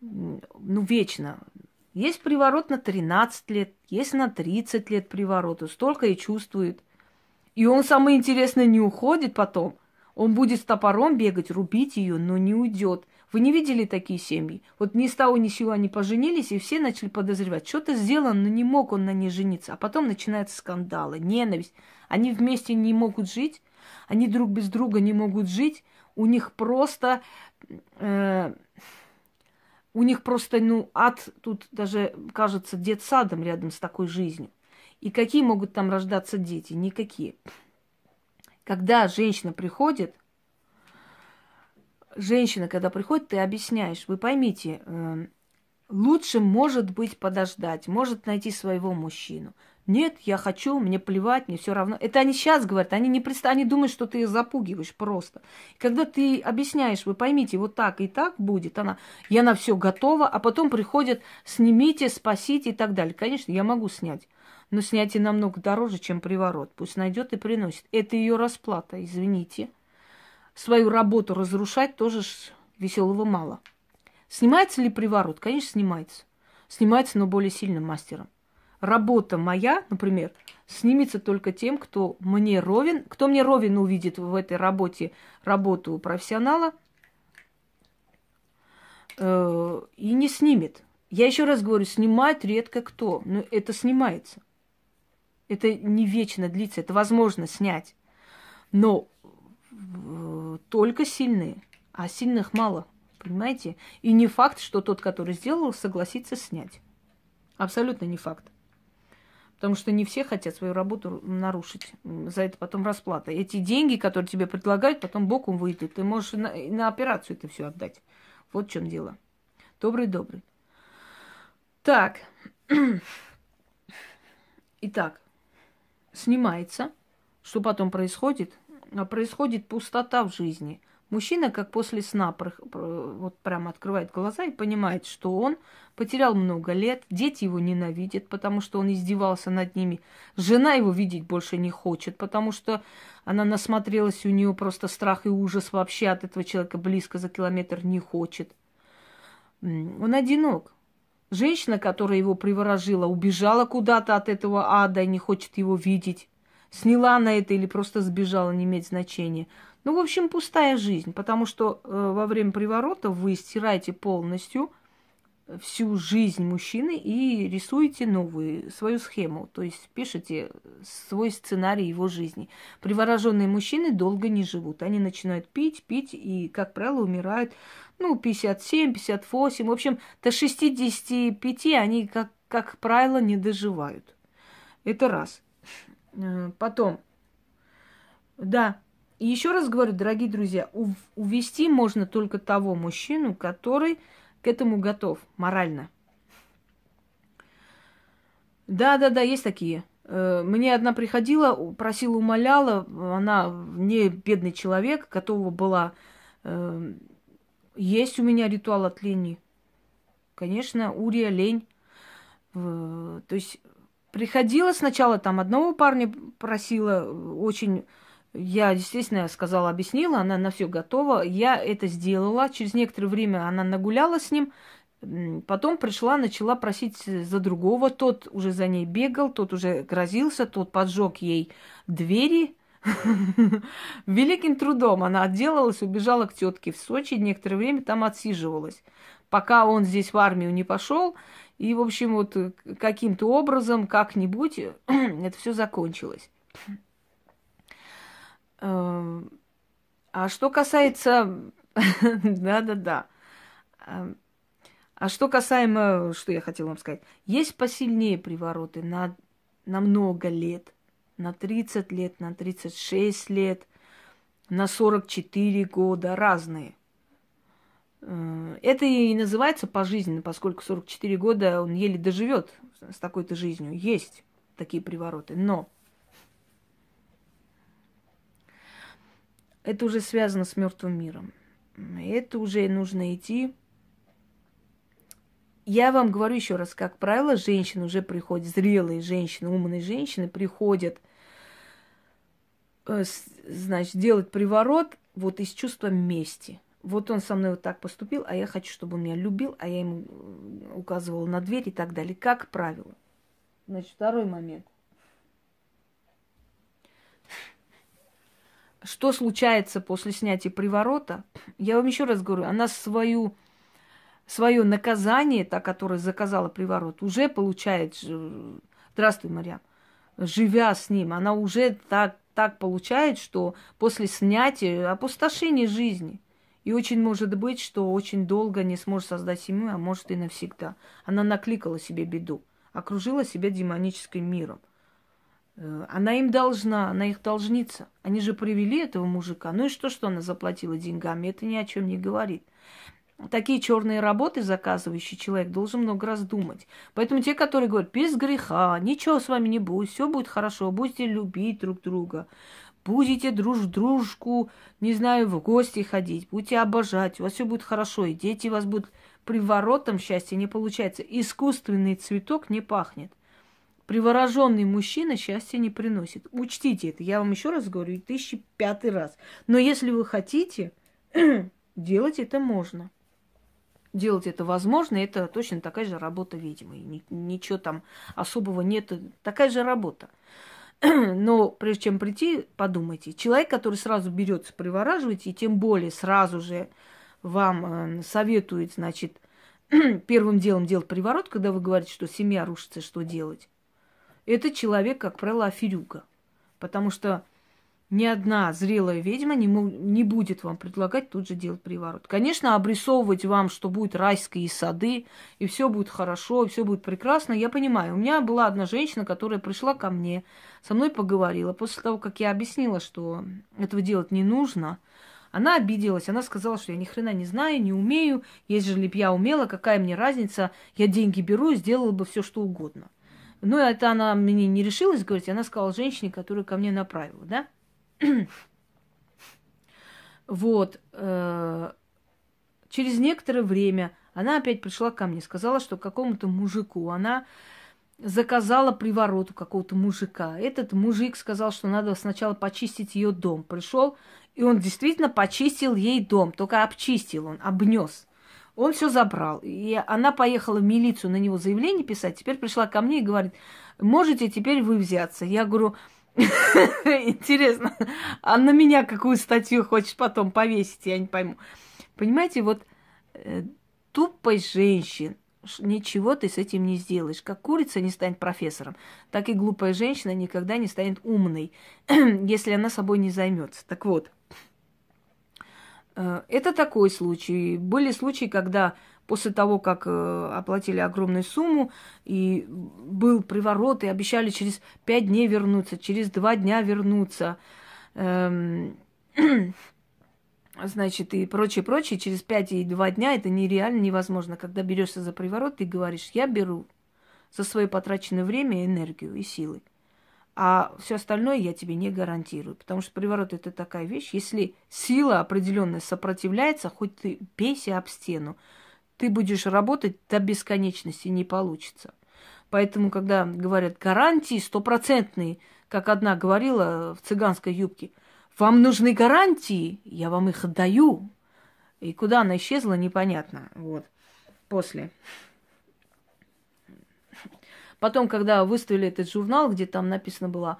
Ну, вечно. Есть приворот на 13 лет, есть на 30 лет привороту, столько и чувствует. И он, самое интересное, не уходит потом. Он будет с топором бегать, рубить ее, но не уйдет. Вы не видели такие семьи? Вот ни с того ни сего они поженились, и все начали подозревать, что-то сделано, но не мог он на ней жениться. А потом начинаются скандалы, ненависть. Они вместе не могут жить, они друг без друга не могут жить, у них просто... Э, у них просто, ну, ад тут даже кажется детсадом рядом с такой жизнью. И какие могут там рождаться дети? Никакие. Когда женщина приходит, женщина, когда приходит, ты объясняешь, вы поймите, э, лучше может быть подождать, может найти своего мужчину, нет, я хочу, мне плевать, мне все равно. Это они сейчас говорят, они не представ... они думают, что ты их запугиваешь просто. И когда ты объясняешь, вы поймите, вот так и так будет, она, я на все готова, а потом приходят, снимите, спасите и так далее. Конечно, я могу снять, но снятие намного дороже, чем приворот. Пусть найдет и приносит. Это ее расплата, извините. Свою работу разрушать тоже веселого мало. Снимается ли приворот? Конечно, снимается. Снимается, но более сильным мастером работа моя, например, снимется только тем, кто мне ровен, кто мне ровен увидит в этой работе работу профессионала э, и не снимет. Я еще раз говорю, снимает редко кто, но это снимается. Это не вечно длится, это возможно снять. Но э, только сильные, а сильных мало, понимаете? И не факт, что тот, который сделал, согласится снять. Абсолютно не факт. Потому что не все хотят свою работу нарушить. За это потом расплата. Эти деньги, которые тебе предлагают, потом боком выйдут. Ты можешь на, на операцию это все отдать. Вот в чем дело. Добрый, добрый. Так. Итак, снимается. Что потом происходит? А происходит пустота в жизни – Мужчина, как после сна, вот прямо открывает глаза и понимает, что он потерял много лет, дети его ненавидят, потому что он издевался над ними. Жена его видеть больше не хочет, потому что она насмотрелась, у нее просто страх и ужас вообще от этого человека близко за километр не хочет. Он одинок. Женщина, которая его приворожила, убежала куда-то от этого ада и не хочет его видеть. Сняла на это или просто сбежала, не имеет значения. Ну, в общем, пустая жизнь, потому что э, во время приворота вы стираете полностью всю жизнь мужчины и рисуете новую, свою схему, то есть пишете свой сценарий его жизни. Привороженные мужчины долго не живут. Они начинают пить, пить и, как правило, умирают, ну, 57, 58, в общем, до 65 они, как, как правило, не доживают. Это раз. Э, потом, да, еще раз говорю, дорогие друзья, увести можно только того мужчину, который к этому готов морально. Да, да, да, есть такие. Э, мне одна приходила, просила, умоляла, она не бедный человек, готова была. Э, есть у меня ритуал от лени. Конечно, урия, лень. Э, то есть приходила сначала там одного парня просила очень я, естественно, сказала, объяснила, она на все готова. Я это сделала. Через некоторое время она нагуляла с ним. Потом пришла, начала просить э, за другого. Тот уже за ней бегал, тот уже грозился, тот поджег ей двери. Великим трудом она отделалась, убежала к тетке в Сочи, некоторое время там отсиживалась. Пока он здесь в армию не пошел, и, в общем, вот э, каким-то образом, как-нибудь, э, это все закончилось. Эм, а что касается... Да-да-да. Эм, а что касаемо, что я хотела вам сказать, есть посильнее привороты на, на много лет, на 30 лет, на 36 лет, на 44 года, разные. Э, это и называется пожизненно, поскольку 44 года он еле доживет с такой-то жизнью. Есть такие привороты. Но это уже связано с мертвым миром. Это уже нужно идти. Я вам говорю еще раз, как правило, женщины уже приходят, зрелые женщины, умные женщины приходят, э, значит, делать приворот вот из чувства мести. Вот он со мной вот так поступил, а я хочу, чтобы он меня любил, а я ему э, указывала на дверь и так далее, как правило. Значит, второй момент. что случается после снятия приворота, я вам еще раз говорю, она свою, свое наказание, та, которая заказала приворот, уже получает. Здравствуй, Марьям. Живя с ним, она уже так, так получает, что после снятия опустошение жизни. И очень может быть, что очень долго не сможет создать семью, а может и навсегда. Она накликала себе беду, окружила себя демоническим миром. Э, она им должна, она их должница. Они же привели этого мужика. Ну и что, что она заплатила деньгами? Это ни о чем не говорит. Такие черные работы заказывающий человек должен много раз думать. Поэтому те, которые говорят, без греха, ничего с вами не будет, все будет хорошо, будете любить друг друга, будете друж дружку, не знаю, в гости ходить, будете обожать, у вас все будет хорошо, и дети у вас будут приворотом счастья не получается. Искусственный цветок не пахнет. Привороженный мужчина счастья не приносит. Учтите это, я вам еще раз говорю, тысячи пятый раз. Но если вы хотите, делать это можно. Делать это возможно, это точно такая же работа ведьмы. Ничего там особого нет, такая же работа. Но прежде чем прийти, подумайте. Человек, который сразу берется привораживать, и тем более сразу же вам э, советует, значит, первым делом делать приворот, когда вы говорите, что семья рушится, что делать этот человек, как правило, аферюга. Потому что ни одна зрелая ведьма не, не будет вам предлагать тут же делать приворот. Конечно, обрисовывать вам, что будут райские сады, и все будет хорошо, и все будет прекрасно, я понимаю. У меня была одна женщина, которая пришла ко мне, со мной поговорила. После того, как я объяснила, что этого делать не нужно, она обиделась, она сказала, что я ни хрена не знаю, не умею, если бы я умела, какая мне разница, я деньги беру и сделала бы все, что угодно. Ну, это она мне не решилась говорить, она сказала женщине, которая ко мне направила, да? вот. Э, через некоторое время она опять пришла ко мне, сказала, что какому-то мужику она заказала приворот у какого-то мужика. Этот мужик сказал, что надо сначала почистить ее дом. Пришел, и он действительно почистил ей дом, только обчистил он, обнес. Он все забрал. И она поехала в милицию на него заявление писать. Теперь пришла ко мне и говорит, можете теперь вы взяться. Я говорю, интересно, а на меня какую статью хочешь потом повесить, я не пойму. Понимаете, вот э, тупость женщин, ничего ты с этим не сделаешь. Как курица не станет профессором, так и глупая женщина никогда не станет умной, если она собой не займется. Так вот, Э, это такой случай. Были случаи, когда после того, как э, оплатили огромную сумму, и был приворот, и обещали через пять дней вернуться, через два дня вернуться, эм, значит, и прочее, прочее, через пять и два дня это нереально, невозможно. Когда берешься за приворот, ты говоришь, я беру за свое потраченное время, энергию и силы. А все остальное я тебе не гарантирую. Потому что приворот это такая вещь. Если сила определенная сопротивляется, хоть ты бейся об стену, ты будешь работать до бесконечности, не получится. Поэтому, когда говорят гарантии стопроцентные, как одна говорила в цыганской юбке, вам нужны гарантии, я вам их даю. И куда она исчезла, непонятно. Вот. После. Потом, когда выставили этот журнал, где там написано было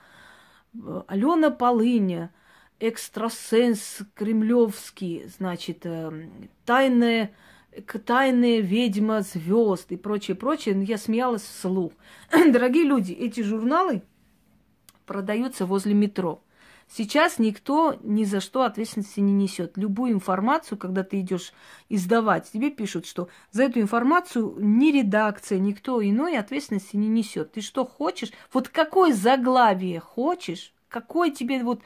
э, Алена Полыня, экстрасенс кремлевский, значит, э, тайная, тайная ведьма звезд и прочее, прочее, ну, я смеялась вслух. Дорогие люди, эти журналы продаются возле метро. Сейчас никто ни за что ответственности не несет. Любую информацию, когда ты идешь издавать, тебе пишут, что за эту информацию ни редакция, никто иной ответственности не несет. Ты что хочешь? Вот какое заглавие хочешь? Какое тебе вот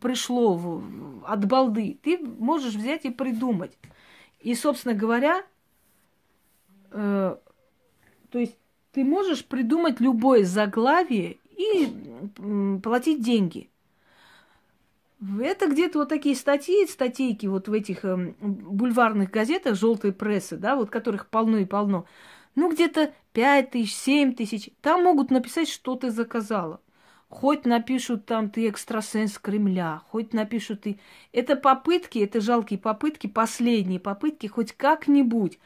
пришло от балды? Ты можешь взять и придумать. И, собственно говоря, э, то есть ты можешь придумать любое заглавие и платить деньги. Это где-то вот такие статьи, статейки вот в этих э, бульварных газетах желтой прессы, да, вот которых полно и полно. Ну, где-то 5 тысяч, 7 тысяч. Там могут написать, что ты заказала. Хоть напишут там ты экстрасенс Кремля, хоть напишут ты... Это попытки, это жалкие попытки, последние попытки хоть как-нибудь,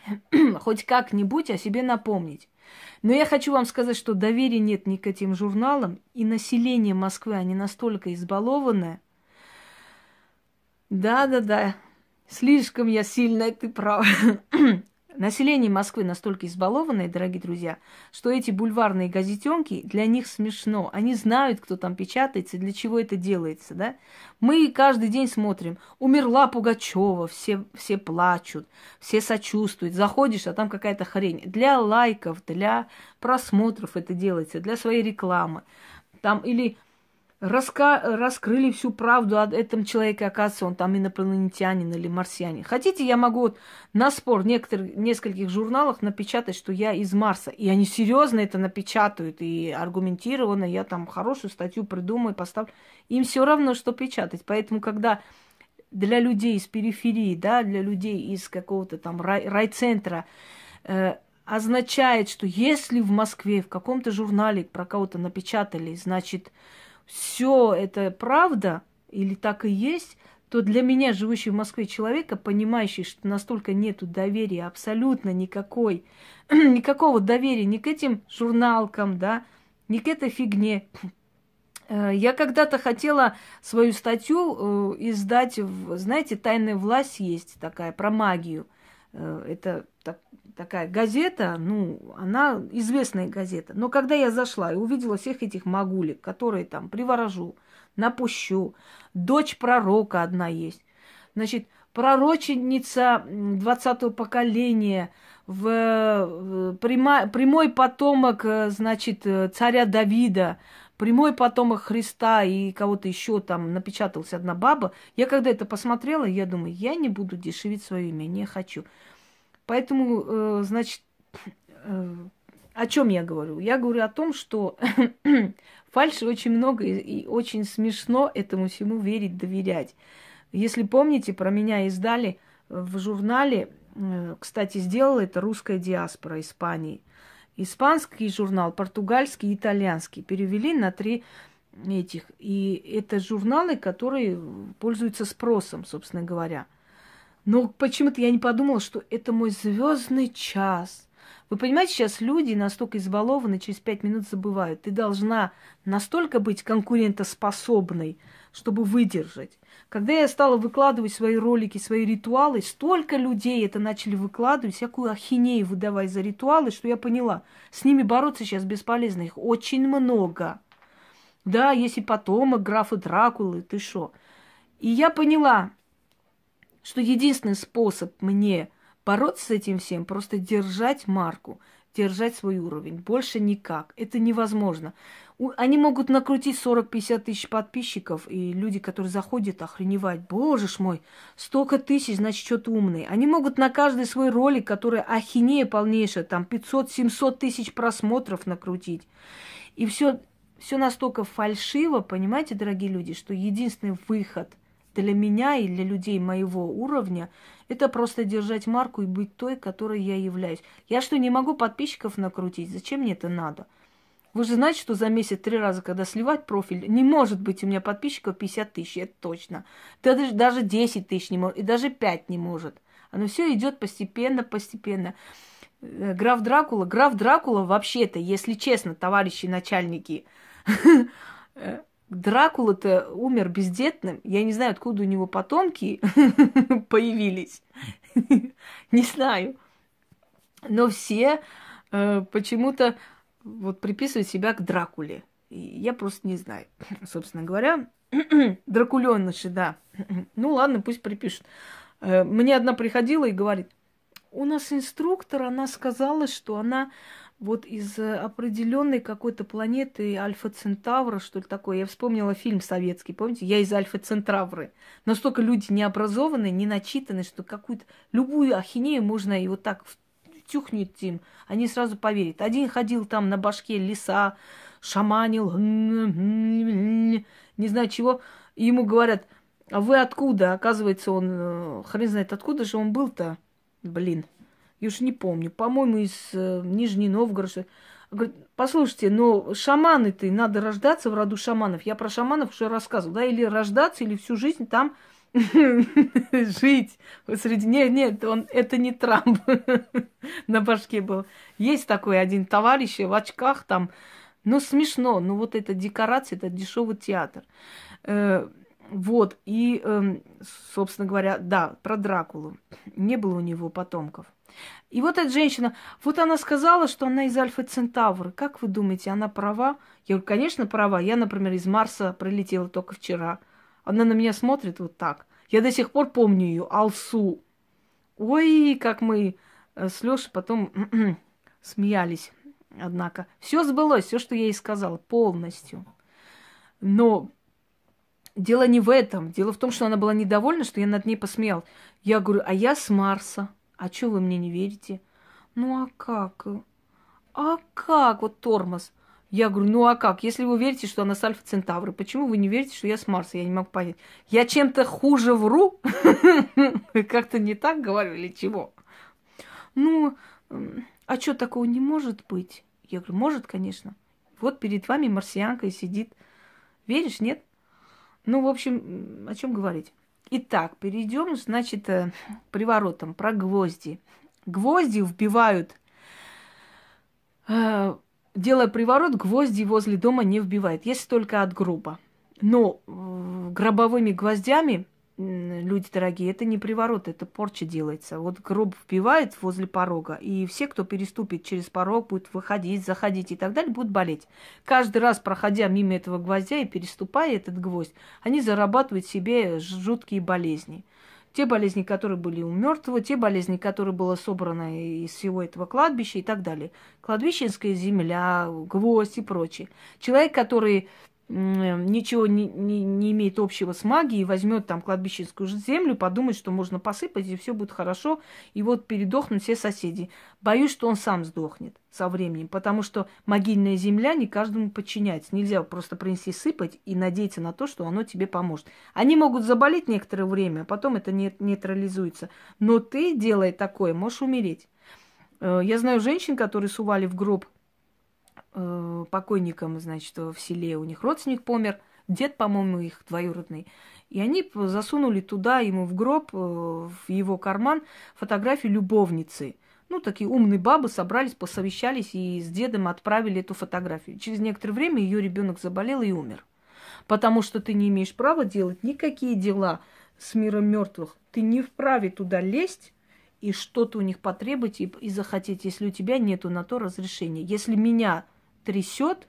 хоть как-нибудь о себе напомнить. Но я хочу вам сказать, что доверия нет ни к этим журналам, и население Москвы, они настолько избалованное. Да-да-да, слишком я сильная, ты прав. Население Москвы настолько избалованное, дорогие друзья, что эти бульварные газетенки для них смешно. Они знают, кто там печатается, для чего это делается, да? Мы каждый день смотрим. Умерла Пугачева, все, все плачут, все сочувствуют. Заходишь, а там какая-то хрень. Для лайков, для просмотров это делается, для своей рекламы. Там или раска... раскрыли всю правду о этом человеке, оказывается, он там инопланетянин или марсианин. Хотите, я могу вот на спор некоторых, нескольких журналах напечатать, что я из Марса. И они серьезно это напечатают, и аргументированно я там хорошую статью придумаю, поставлю. Им все равно, что печатать. Поэтому, когда для людей из периферии, да, для людей из какого-то там рай- райцентра э, означает, что если в Москве в каком-то журнале про кого-то напечатали, значит, э, все это правда или так и есть, то для меня, живущего в Москве человека, понимающий, что настолько нету доверия, абсолютно никакой, никакого доверия ни к этим журналкам, да, ни к этой фигне. Э, я когда-то хотела свою статью э, издать, в, знаете, «Тайная власть» есть такая, про магию. Э, это так, такая газета, ну, она известная газета. Но когда я зашла и увидела всех этих могулек, которые там приворожу, напущу, дочь пророка одна есть, значит, пророченица 20-го поколения, в прямой, прямой потомок, э, значит, э, царя Давида, прямой потомок Христа и кого-то еще там напечаталась одна баба. Я когда это посмотрела, я думаю, я не буду дешевить свое имя, не хочу. Поэтому, э, значит, э, о чем я говорю? Я говорю о том, что фальши очень много и, и очень смешно этому всему верить, доверять. Если помните, про меня издали э, в журнале, кстати, сделала это русская диаспора Испании. Испанский журнал, португальский, итальянский перевели на три этих. И это журналы, которые пользуются спросом, собственно говоря – но почему-то я не подумала, что это мой звездный час. Вы понимаете, сейчас люди настолько избалованы, через пять минут забывают. Ты должна настолько быть конкурентоспособной, чтобы выдержать. Когда я стала выкладывать свои ролики, свои ритуалы, столько людей это начали выкладывать, всякую ахинею выдавая за ритуалы, что я поняла, с ними бороться сейчас бесполезно, их очень много. Да, если потомок графы, Дракулы, ты что? И я поняла, что единственный способ мне бороться с этим всем, просто держать марку, держать свой уровень. Больше никак. Это невозможно. Они могут накрутить 40-50 тысяч подписчиков, и люди, которые заходят, охреневать. Боже ж мой, столько тысяч, значит, что-то умный. Они могут на каждый свой ролик, который ахинея полнейшая, там 500-700 тысяч просмотров накрутить. И все, все настолько фальшиво, понимаете, дорогие люди, что единственный выход для меня и для людей моего уровня это просто держать марку и быть той, которой я являюсь. Я что, не могу подписчиков накрутить? Зачем мне это надо? Вы же знаете, что за месяц три раза, когда сливать профиль, не может быть у меня подписчиков 50 тысяч, это точно. Даже, даже 10 тысяч не может, и даже 5 не может. Оно все идет постепенно, постепенно. Э, граф Дракула, граф Дракула вообще-то, если честно, товарищи начальники, э, Дракула-то умер бездетным. Я не знаю, откуда у него потомки появились. Не знаю. Но все э, почему-то вот приписывают себя к Дракуле. я просто не знаю, собственно говоря. Дракуленыши, да. ну ладно, пусть припишут. Э, мне одна приходила и говорит, у нас инструктор, она сказала, что она вот из э, определенной какой-то планеты Альфа Центавра, что ли такое. Я вспомнила фильм советский, помните? Я из Альфа Центавры. Настолько люди необразованные, не начитанные, что какую-то любую ахинею можно и вот так тюхнуть им. Они сразу поверят. Один ходил там на башке леса, шаманил, не знаю чего. И ему говорят, а вы откуда? Оказывается, он э, хрен знает откуда же он был-то. Блин я уж не помню, по-моему, из э, Нижней Новгорода. Говорит, послушайте, но шаманы-то надо рождаться в роду шаманов. Я про шаманов уже рассказывал, да, или рождаться, или всю жизнь там жить. Среди... Нет, нет, он... это не Трамп на башке был. Есть такой один товарищ э, в очках там. Ну, смешно, но ну, вот это декорация, это дешевый театр. Э, вот, и, эм, собственно говоря, да, про Дракулу. Не было у него потомков. И вот эта женщина, вот она сказала, что она из Альфа Центавры. Как вы думаете, она права? Я говорю, конечно, права. Я, например, из Марса прилетела только вчера. Она на меня смотрит вот так. Я до сих пор помню ее, Алсу. Ой, как мы э, с Лешей потом смеялись. Однако, все сбылось, все, что я ей сказала, полностью. Но дело не в этом. Дело в том, что она была недовольна, что я над ней посмеял. Я говорю, а я с Марса. А чё вы мне не верите? Ну а как? А как? Вот тормоз. Я говорю, ну а как? Если вы верите, что она с Альфа Центавры, почему вы не верите, что я с Марса? Я не могу понять. Я чем-то хуже вру? Как-то не так говорю или чего? Ну, а чё такого не может быть? Я говорю, может, конечно. Вот перед вами марсианка и сидит. Веришь, нет? Ну, в общем, о чем говорить? Итак, перейдем, значит, э, приворотом про гвозди. Гвозди вбивают, э, делая приворот, гвозди возле дома не вбивают, если только от гроба. Но э, гробовыми гвоздями – люди дорогие, это не приворот, это порча делается. Вот гроб вбивает возле порога, и все, кто переступит через порог, будут выходить, заходить и так далее, будут болеть. Каждый раз, проходя мимо этого гвоздя и переступая этот гвоздь, они зарабатывают себе жуткие болезни. Те болезни, которые были у мертвого, те болезни, которые было собрано из всего этого кладбища и так далее. Кладбищенская земля, гвоздь и прочее. Человек, который Э, ничего не, не, не имеет общего с магией, возьмет там кладбищенскую землю, подумает, что можно посыпать, и все будет хорошо, и вот передохнут все соседи. Боюсь, что он сам сдохнет со временем, потому что могильная земля не каждому подчиняется. Нельзя просто принести сыпать и надеяться на то, что оно тебе поможет. Они могут заболеть некоторое время, а потом это не, нейтрализуется. Но ты, делая такое, можешь умереть. Э, я знаю женщин, которые сували в гроб – э, покойникам, значит, в селе у них родственник помер, дед, по-моему, их двоюродный. И они засунули туда ему в гроб, э, в его карман, фотографию любовницы. Ну, такие умные бабы собрались, посовещались и с дедом отправили эту фотографию. Через некоторое время ее ребенок заболел и умер. Потому что ты не имеешь права делать никакие дела с миром мертвых. Ты не вправе туда лезть и что-то у них потребовать и, и захотеть, если у тебя нету на то разрешения. Если меня трясет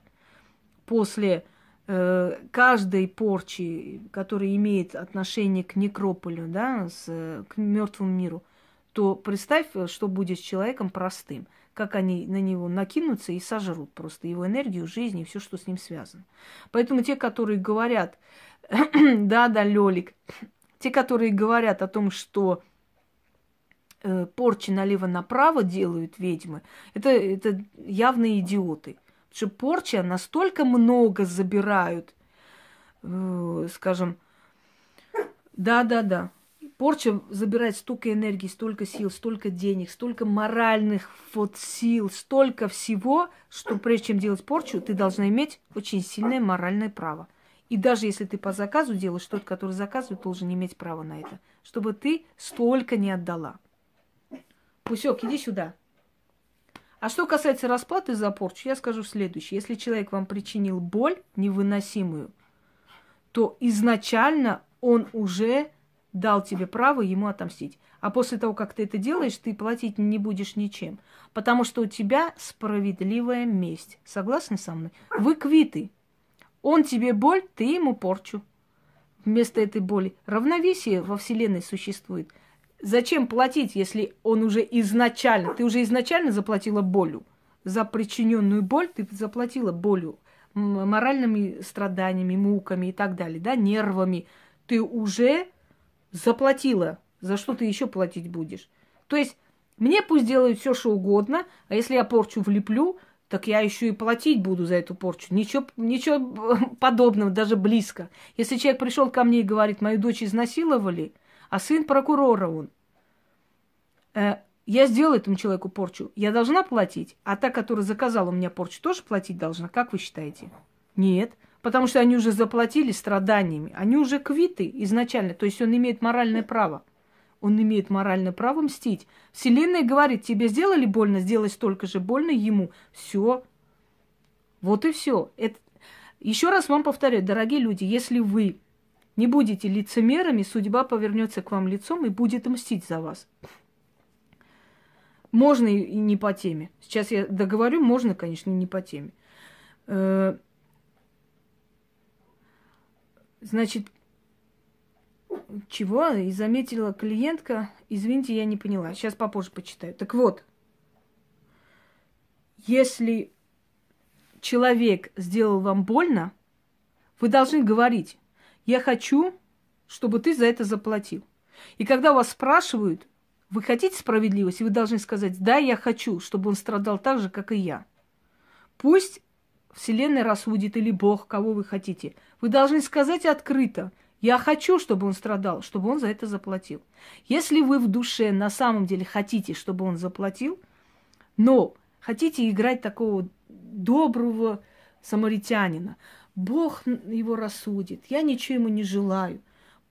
после э, каждой порчи, которая имеет отношение к некрополю, да, с, к мертвому миру, то представь, э, что будет с человеком простым, как они на него накинутся и сожрут просто его энергию, жизнь и все, что с ним связано. Поэтому те, которые говорят, да, да, Лёлик, те, которые говорят о том, что э, порчи налево-направо делают ведьмы, это, это явные идиоты – что порча настолько много забирают, э, скажем, да-да-да, порча забирает столько энергии, столько сил, столько денег, столько моральных вот сил, столько всего, что прежде чем делать порчу, ты должна иметь очень сильное моральное право. И даже если ты по заказу делаешь, тот, который заказывает, должен иметь право на это, чтобы ты столько не отдала. Пусек, иди сюда. А что касается расплаты за порчу, я скажу следующее. Если человек вам причинил боль невыносимую, то изначально он уже дал тебе право ему отомстить. А после того, как ты это делаешь, ты платить не будешь ничем. Потому что у тебя справедливая месть. Согласны со мной? Вы квиты. Он тебе боль, ты ему порчу. Вместо этой боли равновесие во Вселенной существует – Зачем платить, если он уже изначально, ты уже изначально заплатила болью? За причиненную боль ты заплатила болью, моральными страданиями, муками и так далее, да, нервами. Ты уже заплатила. За что ты еще платить будешь? То есть мне пусть делают все, что угодно, а если я порчу влеплю, так я еще и платить буду за эту порчу. Ничего, ничего подобного, даже близко. Если человек пришел ко мне и говорит, мою дочь изнасиловали, а сын прокурора он. Э, я сделал этому человеку порчу. Я должна платить, а та, которая заказала у меня порчу, тоже платить должна. Как вы считаете? Нет, потому что они уже заплатили страданиями. Они уже квиты изначально, то есть он имеет моральное право. Он имеет моральное право мстить. Вселенная говорит, тебе сделали больно, сделай столько же больно ему. Все. Вот и все. Это... Еще раз вам повторяю, дорогие люди, если вы не будете лицемерами, судьба повернется к вам лицом и будет мстить за вас. Можно и не по теме. Сейчас я договорю, можно, конечно, и не по теме. Э, значит, чего? И заметила клиентка. Извините, я не поняла. Сейчас попозже почитаю. Так вот, если человек сделал вам больно, вы должны говорить, я хочу, чтобы ты за это заплатил. И когда вас спрашивают, вы хотите справедливости, вы должны сказать, да, я хочу, чтобы он страдал так же, как и я. Пусть Вселенная рассудит или Бог, кого вы хотите. Вы должны сказать открыто, я хочу, чтобы он страдал, чтобы он за это заплатил. Если вы в душе на самом деле хотите, чтобы он заплатил, но хотите играть такого доброго самаритянина, Бог его рассудит, я ничего ему не желаю.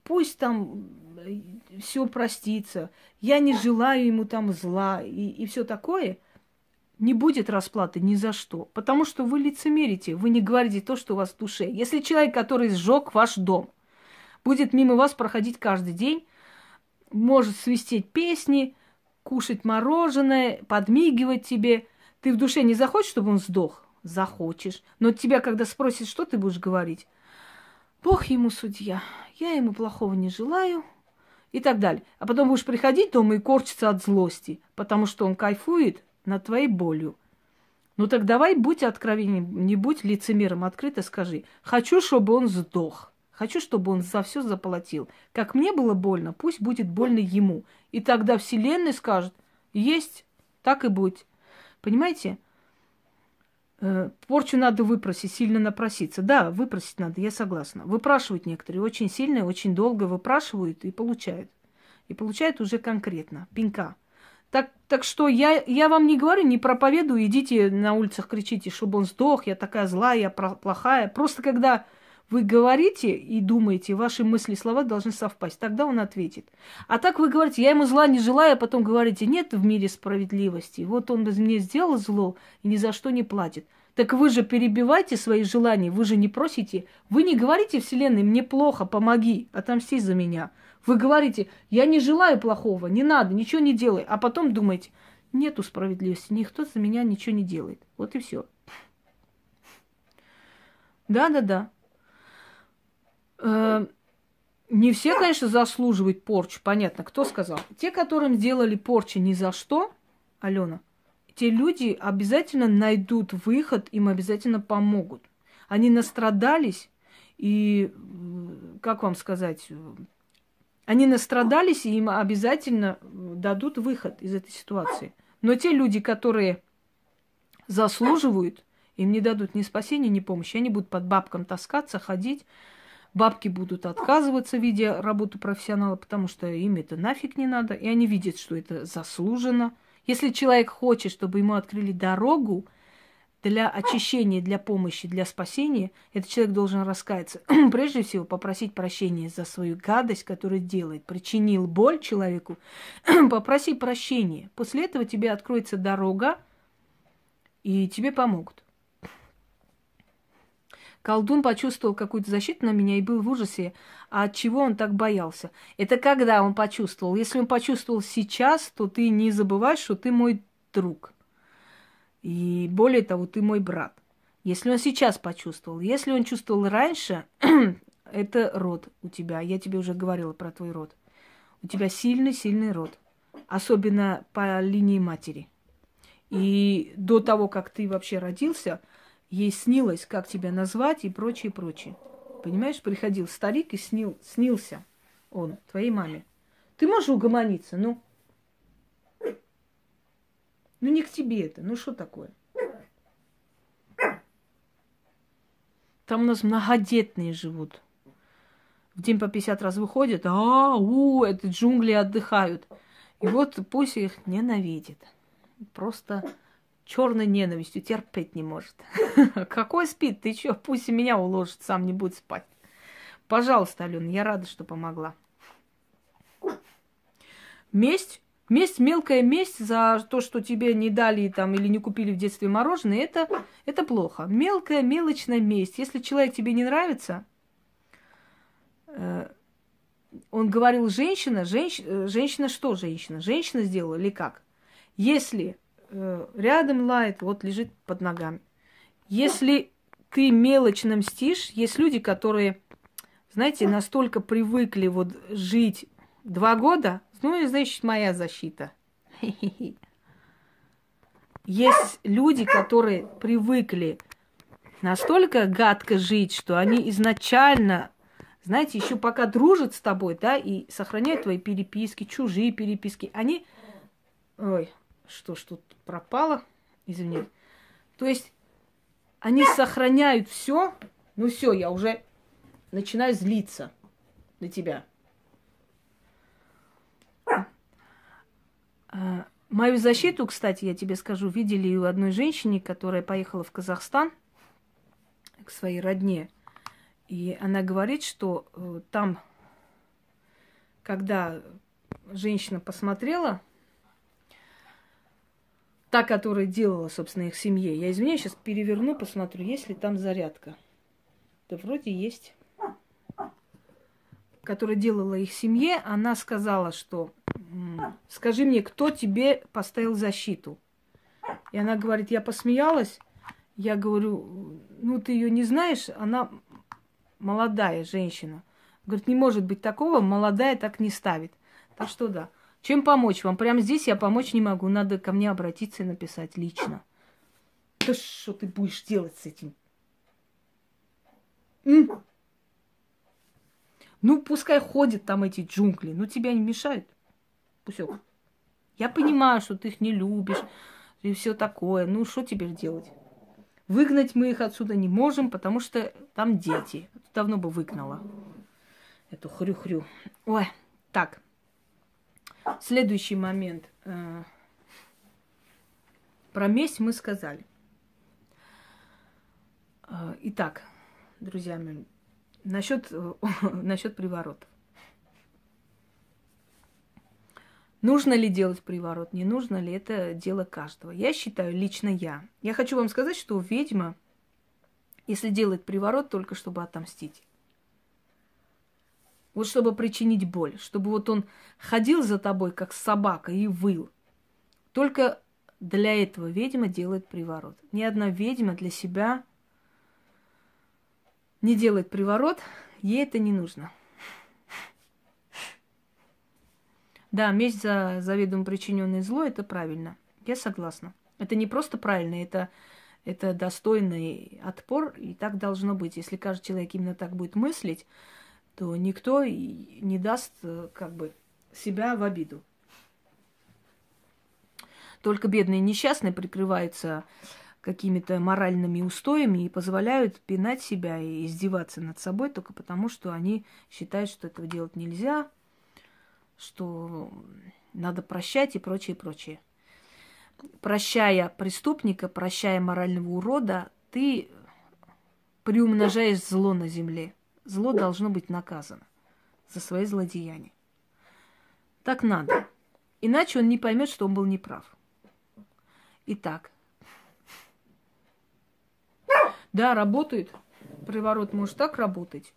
Пусть там э, все простится, я не желаю ему там зла и, и все такое, не будет расплаты ни за что. Потому что вы лицемерите, вы не говорите то, что у вас в душе. Если человек, который сжег ваш дом, будет мимо вас проходить каждый день, может свистеть песни, кушать мороженое, подмигивать тебе, ты в душе не захочешь, чтобы он сдох? захочешь. Но тебя, когда спросят, что ты будешь говорить, Бог ему судья, я ему плохого не желаю и так далее. А потом будешь приходить дома и корчиться от злости, потому что он кайфует над твоей болью. Ну так давай будь откровенным, не будь лицемером, открыто скажи. Хочу, чтобы он сдох. Хочу, чтобы он за все заплатил. Как мне было больно, пусть будет больно ему. И тогда Вселенная скажет, есть, так и будь. Понимаете? Э, порчу надо выпросить, сильно напроситься. Да, выпросить надо, я согласна. Выпрашивают некоторые, очень сильные, очень долго выпрашивают и получают. И получают уже конкретно, пинка. Так, так что я, я вам не говорю, не проповедую, идите на улицах кричите, чтобы он сдох, я такая злая, я плохая. Просто когда вы говорите и думаете, ваши мысли и слова должны совпасть. Тогда он ответит. А так вы говорите, я ему зла не желаю, а потом говорите, нет в мире справедливости. Вот он мне сделал зло и ни за что не платит. Так вы же перебиваете свои желания, вы же не просите. Вы не говорите Вселенной, мне плохо, помоги, отомсти за меня. Вы говорите, я не желаю плохого, не надо, ничего не делай. А потом думаете, нету справедливости, никто за меня ничего не делает. Вот и все. Да-да-да. Эм, не все, конечно, заслуживают порчу, понятно. Кто сказал? Те, которым сделали порчи ни за что, Алена, те люди обязательно найдут выход, им обязательно помогут. Они настрадались, и, э, как вам сказать, э, они настрадались, и им обязательно э, дадут выход из этой ситуации. Но те люди, которые заслуживают, им не дадут ни спасения, ни помощи. Они будут под бабкам таскаться, ходить, бабки будут отказываться, видя работу профессионала, потому что им это нафиг не надо, и они видят, что это заслуженно. Если человек хочет, чтобы ему открыли дорогу для очищения, для помощи, для спасения, этот человек должен раскаяться. Прежде всего, попросить прощения за свою гадость, которую делает, причинил боль человеку. Попроси прощения. После этого тебе откроется дорога, и тебе помогут. Колдун почувствовал какую-то защиту на меня и был в ужасе, а от чего он так боялся. Это когда он почувствовал? Если он почувствовал сейчас, то ты не забывай, что ты мой друг. И более того, ты мой брат. Если он сейчас почувствовал, если он чувствовал раньше, это род у тебя. Я тебе уже говорила про твой род. У тебя сильный-сильный род. Особенно по линии матери. И до того, как ты вообще родился, ей снилось, как тебя назвать и прочее, прочее. Понимаешь, приходил старик и снил, снился он твоей маме. Ты можешь угомониться, ну? Ну не к тебе это, ну что такое? Там у нас многодетные живут. В день по 50 раз выходят, а, у, это джунгли отдыхают. И вот пусть их ненавидит. Просто черной ненавистью терпеть не может. Какой спит? Ты чё? Пусть и меня уложит, сам не будет спать. Пожалуйста, Алена, я рада, что помогла. Месть Месть, мелкая месть за то, что тебе не дали там или не купили в детстве мороженое, это, это плохо. Мелкая, мелочная месть. Если человек тебе не нравится, э, он говорил, женщина, женщ, э, женщина что женщина? Женщина сделала или как? Если Э, рядом лает, вот лежит под ногами. Если ты мелочно мстишь, есть люди, которые, знаете, настолько привыкли вот жить два года, ну и значит моя защита. Есть люди, которые привыкли настолько гадко жить, что они изначально, знаете, еще пока дружат с тобой, да, и сохраняют твои переписки, чужие переписки, они, ой, что что-то пропало, извини. То есть они сохраняют все, ну все, я уже начинаю злиться на тебя. А, мою защиту, кстати, я тебе скажу, видели у одной женщины, которая поехала в Казахстан к своей родне. И она говорит, что э, там, когда женщина посмотрела Та, которая делала, собственно, их семье. Я извиняюсь, сейчас переверну, посмотрю, есть ли там зарядка. Да вроде есть. Которая делала их семье, она сказала, что скажи мне, кто тебе поставил защиту. И она говорит, я посмеялась. Я говорю, ну ты ее не знаешь, она молодая женщина. Говорит, не может быть такого, молодая так не ставит. Так что да. Чем помочь вам? Прямо здесь я помочь не могу. Надо ко мне обратиться и написать лично. Да что ты будешь делать с этим? М? Ну, пускай ходят там эти джунгли. Ну, тебя не мешают. Пусек. Я понимаю, что ты их не любишь и все такое. Ну, что теперь делать? Выгнать мы их отсюда не можем, потому что там дети. Давно бы выгнала эту хрю-хрю. Ой, так. Следующий момент. Э, про месть мы сказали. Э, итак, друзья мои, насчет, насчет приворотов. Нужно ли делать приворот, не нужно ли, это дело каждого. Я считаю, лично я. Я хочу вам сказать, что ведьма, если делает приворот, только чтобы отомстить. Вот чтобы причинить боль, чтобы вот он ходил за тобой, как собака, и выл. Только для этого ведьма делает приворот. Ни одна ведьма для себя не делает приворот, ей это не нужно. Да, месть за заведомо причиненное зло – это правильно. Я согласна. Это не просто правильно, это, это достойный отпор, и так должно быть. Если каждый человек именно так будет мыслить, то никто не даст э, как бы себя в обиду. Только бедные несчастные прикрываются какими-то моральными устоями и позволяют пинать себя и издеваться над собой только потому, что они считают, что этого делать нельзя, что надо прощать и прочее, прочее. Прощая преступника, прощая морального урода, ты приумножаешь зло на земле – Зло должно быть наказано за свои злодеяния. Так надо. Иначе он не поймет, что он был неправ. Итак. Да, работает. Приворот может так работать.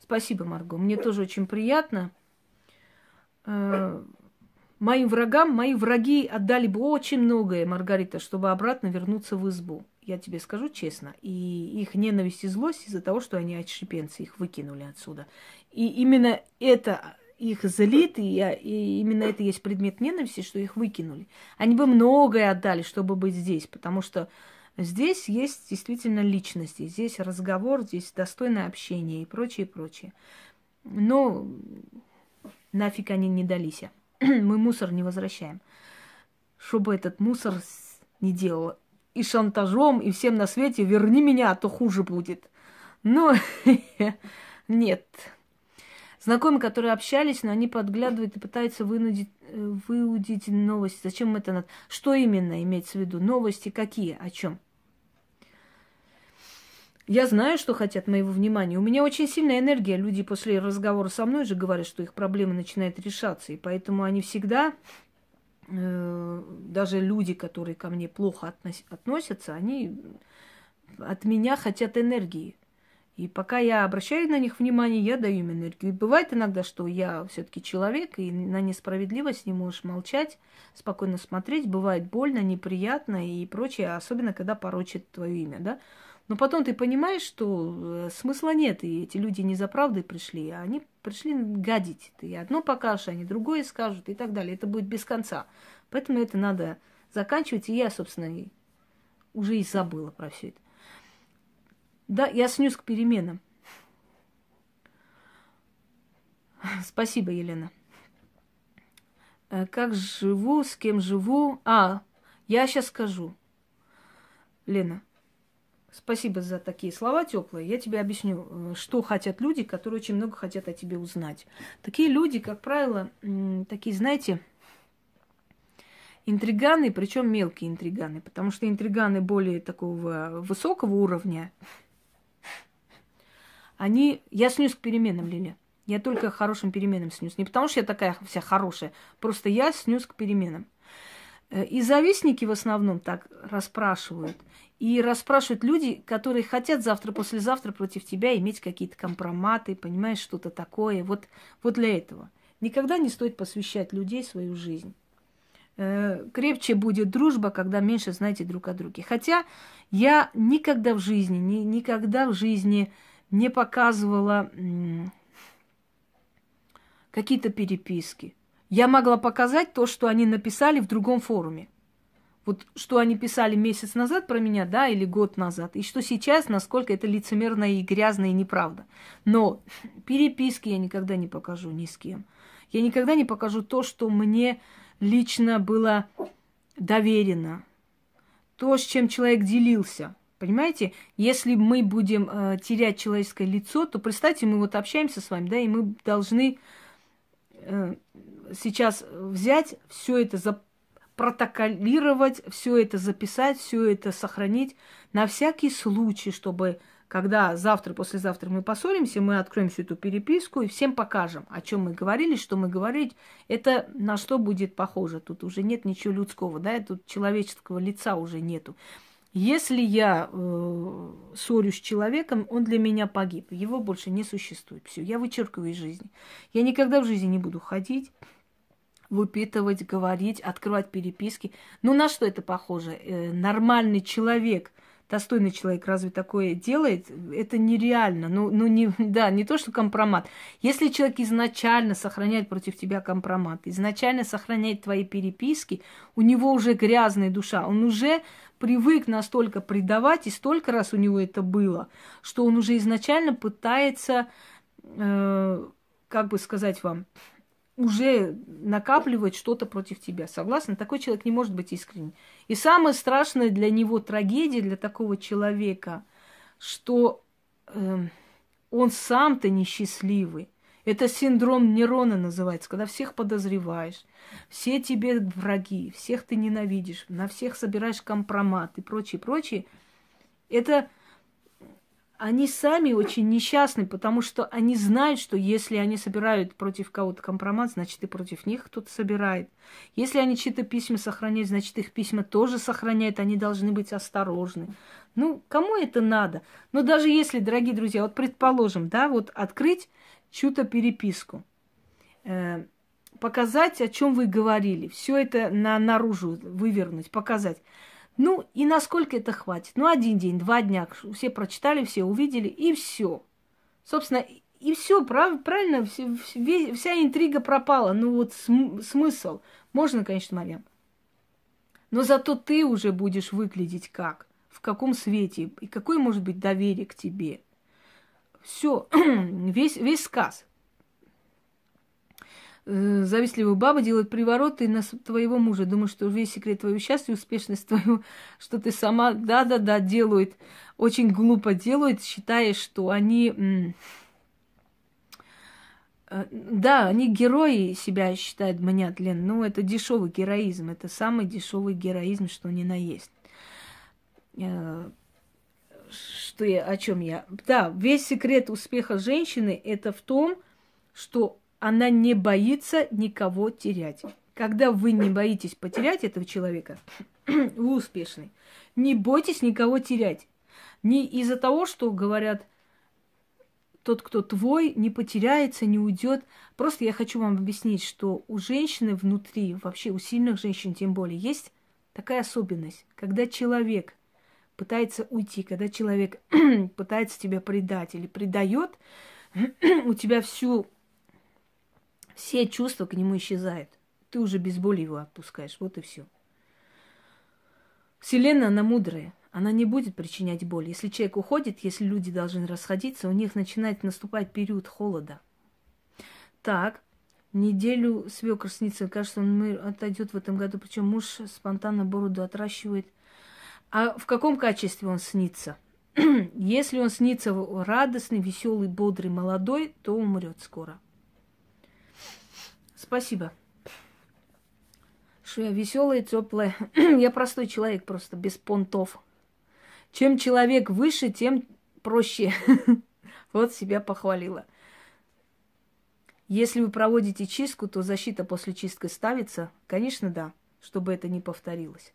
Спасибо, Марго. Мне тоже очень приятно. Э, моим врагам, мои враги отдали бы очень многое, Маргарита, чтобы обратно вернуться в избу я тебе скажу честно, и их ненависть и злость из-за того, что они отщепенцы, их выкинули отсюда. И именно это их злит, и, я, и именно это есть предмет ненависти, что их выкинули. Они бы многое отдали, чтобы быть здесь, потому что здесь есть действительно личности, здесь разговор, здесь достойное общение и прочее, прочее. Но нафиг они не дались. Мы мусор не возвращаем. Чтобы этот мусор не делал и шантажом, и всем на свете, верни меня, а то хуже будет. Но ну, нет. Знакомые, которые общались, но они подглядывают и пытаются вынудить, э, выудить новости. Зачем это надо? Что именно имеется в виду? Новости какие? О чем? Я знаю, что хотят моего внимания. У меня очень сильная энергия. Люди после разговора со мной же говорят, что их проблемы начинают решаться. И поэтому они всегда Э, даже люди, которые ко мне плохо относятся, они от меня хотят энергии. И пока я обращаю на них внимание, я даю им энергию. И бывает иногда, что я все-таки человек, и на несправедливость не можешь молчать, спокойно смотреть. Бывает больно, неприятно и прочее, особенно когда порочит твое имя, да. Но потом ты понимаешь, что э, смысла нет, и эти люди не за правдой пришли, а они пришли гадить. Ты одно покажешь, они другое скажут и так далее. Это будет без конца. Поэтому это надо заканчивать. И я, собственно, и уже и забыла про все это. Да, я снюс к переменам. Спасибо, Елена. Э, как живу, с кем живу? А, я сейчас скажу. Лена, Спасибо за такие слова теплые. Я тебе объясню, э, что хотят люди, которые очень много хотят о тебе узнать. Такие люди, как правило, такие, знаете, интриганы, причем мелкие интриганы, потому что интриганы более такого высокого уровня, они... Я снюсь к переменам, Лиля. Я только к хорошим переменам снюсь. Не потому что я такая вся хорошая, просто я снюсь к переменам. Э, и завистники в основном так расспрашивают. И расспрашивают люди, которые хотят завтра-послезавтра против тебя иметь какие-то компроматы, понимаешь, что-то такое. Вот, вот для этого. Никогда не стоит посвящать людей свою жизнь. Э, крепче будет дружба, когда меньше знаете друг о друге. Хотя я никогда в жизни, ни, никогда в жизни не показывала какие-то переписки я могла показать то, что они написали в другом форуме. Вот что они писали месяц назад про меня, да, или год назад, и что сейчас, насколько это лицемерно и грязно и неправда. Но переписки я никогда не покажу ни с кем. Я никогда не покажу то, что мне лично было доверено, то, с чем человек делился. Понимаете, если мы будем э, терять человеческое лицо, то представьте, мы вот общаемся с вами, да, и мы должны э, сейчас взять все это за протоколировать, все это записать, все это сохранить на всякий случай, чтобы когда завтра, послезавтра мы поссоримся, мы откроем всю эту переписку и всем покажем, о чем мы говорили, что мы говорили. Это на что будет похоже. Тут уже нет ничего людского, да, тут человеческого лица уже нету. Если я э, ссорюсь с человеком, он для меня погиб. Его больше не существует. Все, я вычеркиваю из жизни. Я никогда в жизни не буду ходить выпитывать, говорить, открывать переписки. Ну на что это похоже? Э, нормальный человек, достойный человек разве такое делает? Это нереально. Ну, ну не, да, не то, что компромат. Если человек изначально сохраняет против тебя компромат, изначально сохраняет твои переписки, у него уже грязная душа, он уже привык настолько предавать, и столько раз у него это было, что он уже изначально пытается, э, как бы сказать вам, уже накапливает что-то против тебя. Согласна? Такой человек не может быть искренним. И самая страшная для него трагедия, для такого человека, что э, он сам-то несчастливый. Это синдром Нерона называется, когда всех подозреваешь, все тебе враги, всех ты ненавидишь, на всех собираешь компромат и прочее, прочее. Это они сами очень несчастны, потому что они знают, что если они собирают против кого-то компромат, значит и против них кто-то собирает. Если они чьи-то письма сохраняют, значит их письма тоже сохраняют, они должны быть осторожны. Ну, кому это надо? Но ну, даже если, дорогие друзья, вот предположим, да, вот открыть чью-то переписку, э, показать, о чем вы говорили, все это на, наружу вывернуть, показать. Ну и насколько это хватит? Ну, один день, два дня. Все прочитали, все увидели, и все. Собственно, и все, прав, правильно, все, вся интрига пропала. Ну вот см, смысл. Можно, конечно, морям. Но зато ты уже будешь выглядеть как, в каком свете, и какое может быть доверие к тебе. Все, весь, весь сказ э, завистливую бабу делает привороты на твоего мужа. Думает, что весь секрет твоего счастья, успешность твоего, что ты сама, да-да-да, делает Очень глупо делает, считая, что они... Э, да, они герои себя считают, манят, Лен. Ну, это дешевый героизм. Это самый дешевый героизм, что ни на есть. Э, что я, о чем я? Да, весь секрет успеха женщины это в том, что она не боится никого терять. Когда вы не боитесь потерять этого человека, вы успешны. Не бойтесь никого терять. Не из-за того, что говорят, тот, кто твой, не потеряется, не уйдет. Просто я хочу вам объяснить, что у женщины внутри, вообще у сильных женщин тем более, есть такая особенность. Когда человек пытается уйти, когда человек пытается тебя предать или предает, у тебя всю все чувства к нему исчезают. Ты уже без боли его отпускаешь. Вот и все. Вселенная, она мудрая. Она не будет причинять боль. Если человек уходит, если люди должны расходиться, у них начинает наступать период холода. Так, неделю свекр снится. Кажется, он отойдет в этом году. Причем муж спонтанно бороду отращивает. А в каком качестве он снится? Если он снится радостный, веселый, бодрый, молодой, то умрет скоро. Спасибо. Что я веселая, теплая. я простой человек просто, без понтов. Чем человек выше, тем проще. вот себя похвалила. Если вы проводите чистку, то защита после чистки ставится? Конечно, да, чтобы это не повторилось.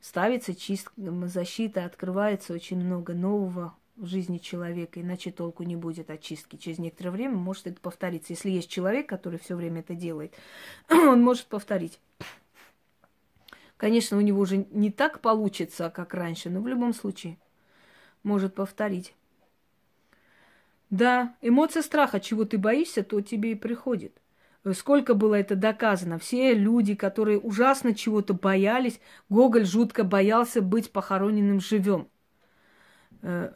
Ставится чистка, защита, открывается очень много нового, в жизни человека, иначе толку не будет очистки. Через некоторое время может это повториться. Если есть человек, который все время это делает, он может повторить. Конечно, у него уже не так получится, как раньше, но в любом случае может повторить. Да, эмоция страха, чего ты боишься, то тебе и приходит. Сколько было это доказано? Все люди, которые ужасно чего-то боялись, Гоголь жутко боялся быть похороненным живем э,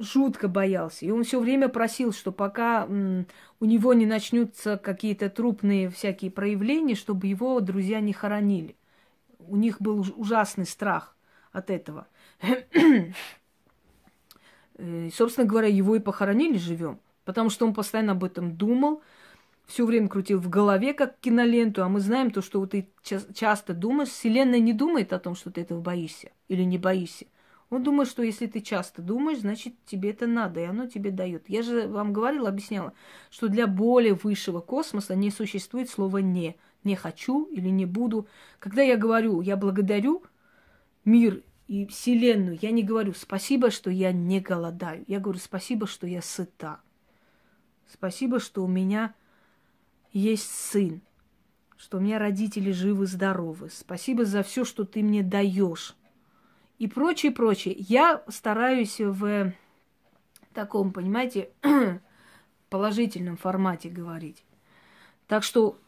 жутко боялся. И он все время просил, что пока м, у него не начнутся какие-то трупные всякие проявления, чтобы его друзья не хоронили. У них был ужасный страх от этого. И, э, собственно говоря, его и похоронили живем, потому что он постоянно об этом думал, все время крутил в голове как киноленту, а мы знаем то, что вот ты часто думаешь, Вселенная не думает о том, что ты этого боишься или не боишься. Он ну, думает, что если ты часто думаешь, значит тебе это надо, и оно тебе дает. Я же вам говорила, объясняла, что для более высшего космоса не существует слова «не». «Не хочу» или «не буду». Когда я говорю «я благодарю мир и Вселенную», я не говорю «спасибо, что я не голодаю». Я говорю «спасибо, что я сыта». Спасибо, что у меня есть сын, что у меня родители живы-здоровы. Спасибо за все, что ты мне даешь и прочее, прочее. Я стараюсь в таком, понимаете, положительном формате говорить. Так что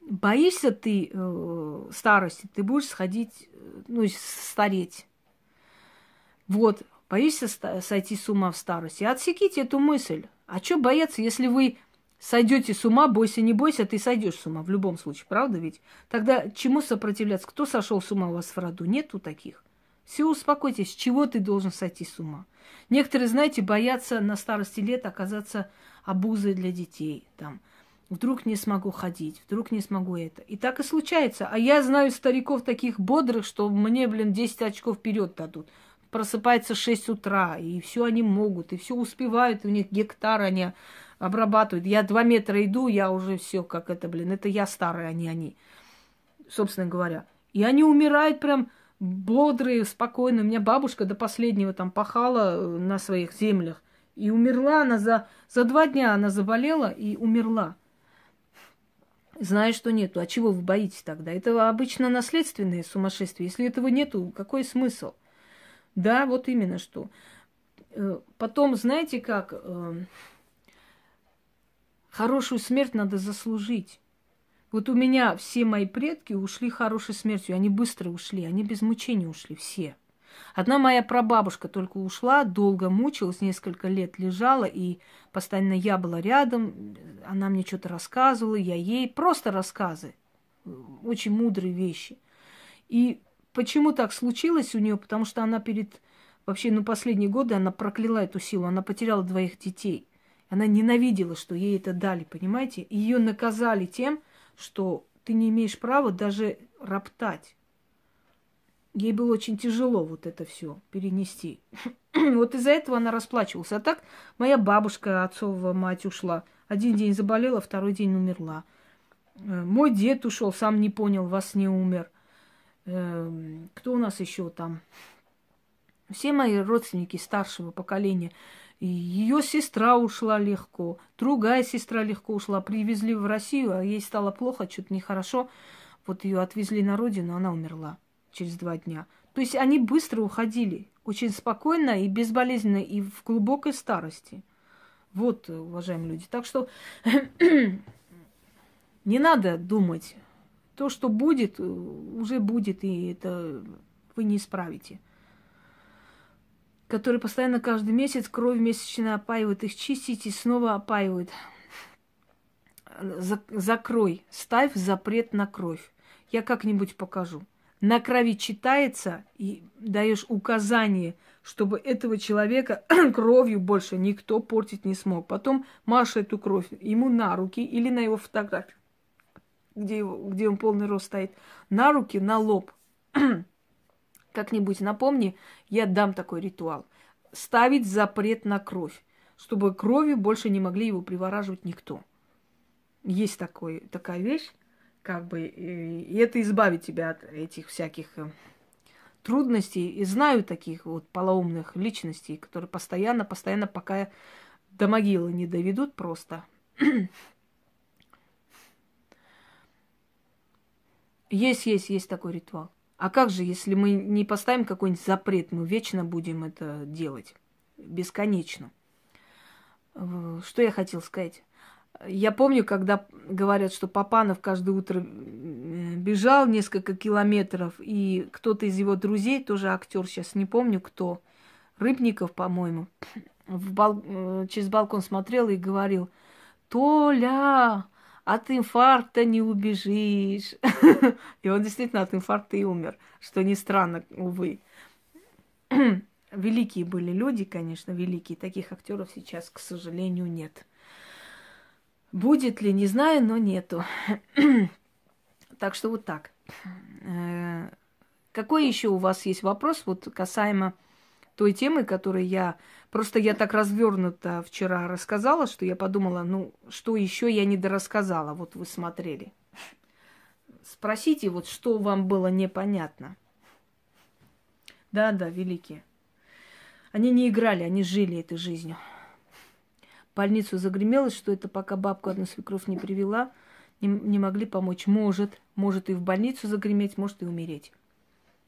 боишься ты э, старости, ты будешь сходить, э, ну, стареть. Вот, боишься сойти с ума в старости. Отсеките эту мысль. А что бояться, если вы сойдете с ума, бойся, не бойся, ты сойдешь с ума в любом случае, правда ведь? Тогда чему сопротивляться? Кто сошел с ума у вас в роду? Нету таких. Все, успокойтесь, чего ты должен сойти с ума? Некоторые, знаете, боятся на старости лет оказаться обузой для детей. Там, вдруг не смогу ходить, вдруг не смогу это. И так и случается. А я знаю стариков таких бодрых, что мне, блин, 10 очков вперед дадут. Просыпается 6 утра, и все они могут, и все успевают, у них гектар они обрабатывают. Я 2 метра иду, я уже все, как это, блин, это я старый, а не они, собственно говоря. И они умирают прям бодрые, спокойные. У меня бабушка до последнего там пахала э, на своих землях. И умерла она за, за два дня, она заболела и умерла. Зная, что нету. А чего вы боитесь тогда? Это обычно наследственное сумасшествие. Если этого нету, какой смысл? Да, вот именно что. Э, потом, знаете как, э, хорошую смерть надо заслужить. Вот у меня все мои предки ушли хорошей смертью. Они быстро ушли, они без мучений ушли, все. Одна моя прабабушка только ушла, долго мучилась, несколько лет лежала, и постоянно я была рядом, она мне что-то рассказывала, я ей просто рассказы, очень мудрые вещи. И почему так случилось у нее? Потому что она перед вообще, ну, последние годы она прокляла эту силу, она потеряла двоих детей. Она ненавидела, что ей это дали, понимаете? Ее наказали тем, что ты не имеешь права даже роптать. Ей было очень тяжело вот это все перенести. вот из-за этого она расплачивалась. А так моя бабушка, отцова мать ушла. Один день заболела, второй день умерла. Э, мой дед ушел, сам не понял, вас не умер. Эм, кто у нас еще там? Все мои родственники старшего поколения. Ее сестра ушла легко, другая сестра легко ушла. Привезли в Россию, а ей стало плохо, что-то нехорошо. Вот ее отвезли на родину, она умерла через два дня. То есть они быстро уходили, очень спокойно и безболезненно, и в глубокой старости. Вот, уважаемые люди. Так что не надо думать. То, что будет, э, уже будет, и это вы не исправите которые постоянно каждый месяц кровь месячно опаивают, их чистить и снова опаивают. Закрой, ставь запрет на кровь. Я как-нибудь покажу. На крови читается и даешь указание, чтобы этого человека кровью больше никто портить не смог. Потом машешь эту кровь ему на руки или на его фотографию, где, его, где он полный рост стоит, на руки, на лоб. как-нибудь напомни, я дам такой ритуал. Ставить запрет на кровь, чтобы крови больше не могли его привораживать никто. Есть такой, такая вещь, как бы, и это избавит тебя от этих всяких э, трудностей. И знаю таких вот полоумных личностей, которые постоянно, постоянно, пока до могилы не доведут просто. есть, есть, есть такой ритуал. А как же, если мы не поставим какой-нибудь запрет, мы вечно будем это делать, бесконечно. Э, что я хотел сказать? Я помню, когда говорят, что Папанов каждое утро бежал несколько километров, и кто-то из его друзей, тоже актер, сейчас не помню кто, Рыбников, по-моему, бал... Э, через балкон смотрел и говорил, Толя, от инфаркта не убежишь. И он действительно от инфаркта и умер, что не странно, увы. Великие были люди, конечно, великие. Таких актеров сейчас, к сожалению, нет. Будет ли, не знаю, но нету. так что вот так. Э, какой еще у вас есть вопрос вот касаемо той темы, которую я Просто я так развернуто вчера рассказала, что я подумала, ну, что еще я не дорассказала, вот вы смотрели. Спросите, вот что вам было непонятно. Да, да, великие. Они не играли, они жили этой жизнью. больницу загремелось, что это пока бабку одну свекровь не привела, не, не могли помочь. Может, может и в больницу загреметь, может и умереть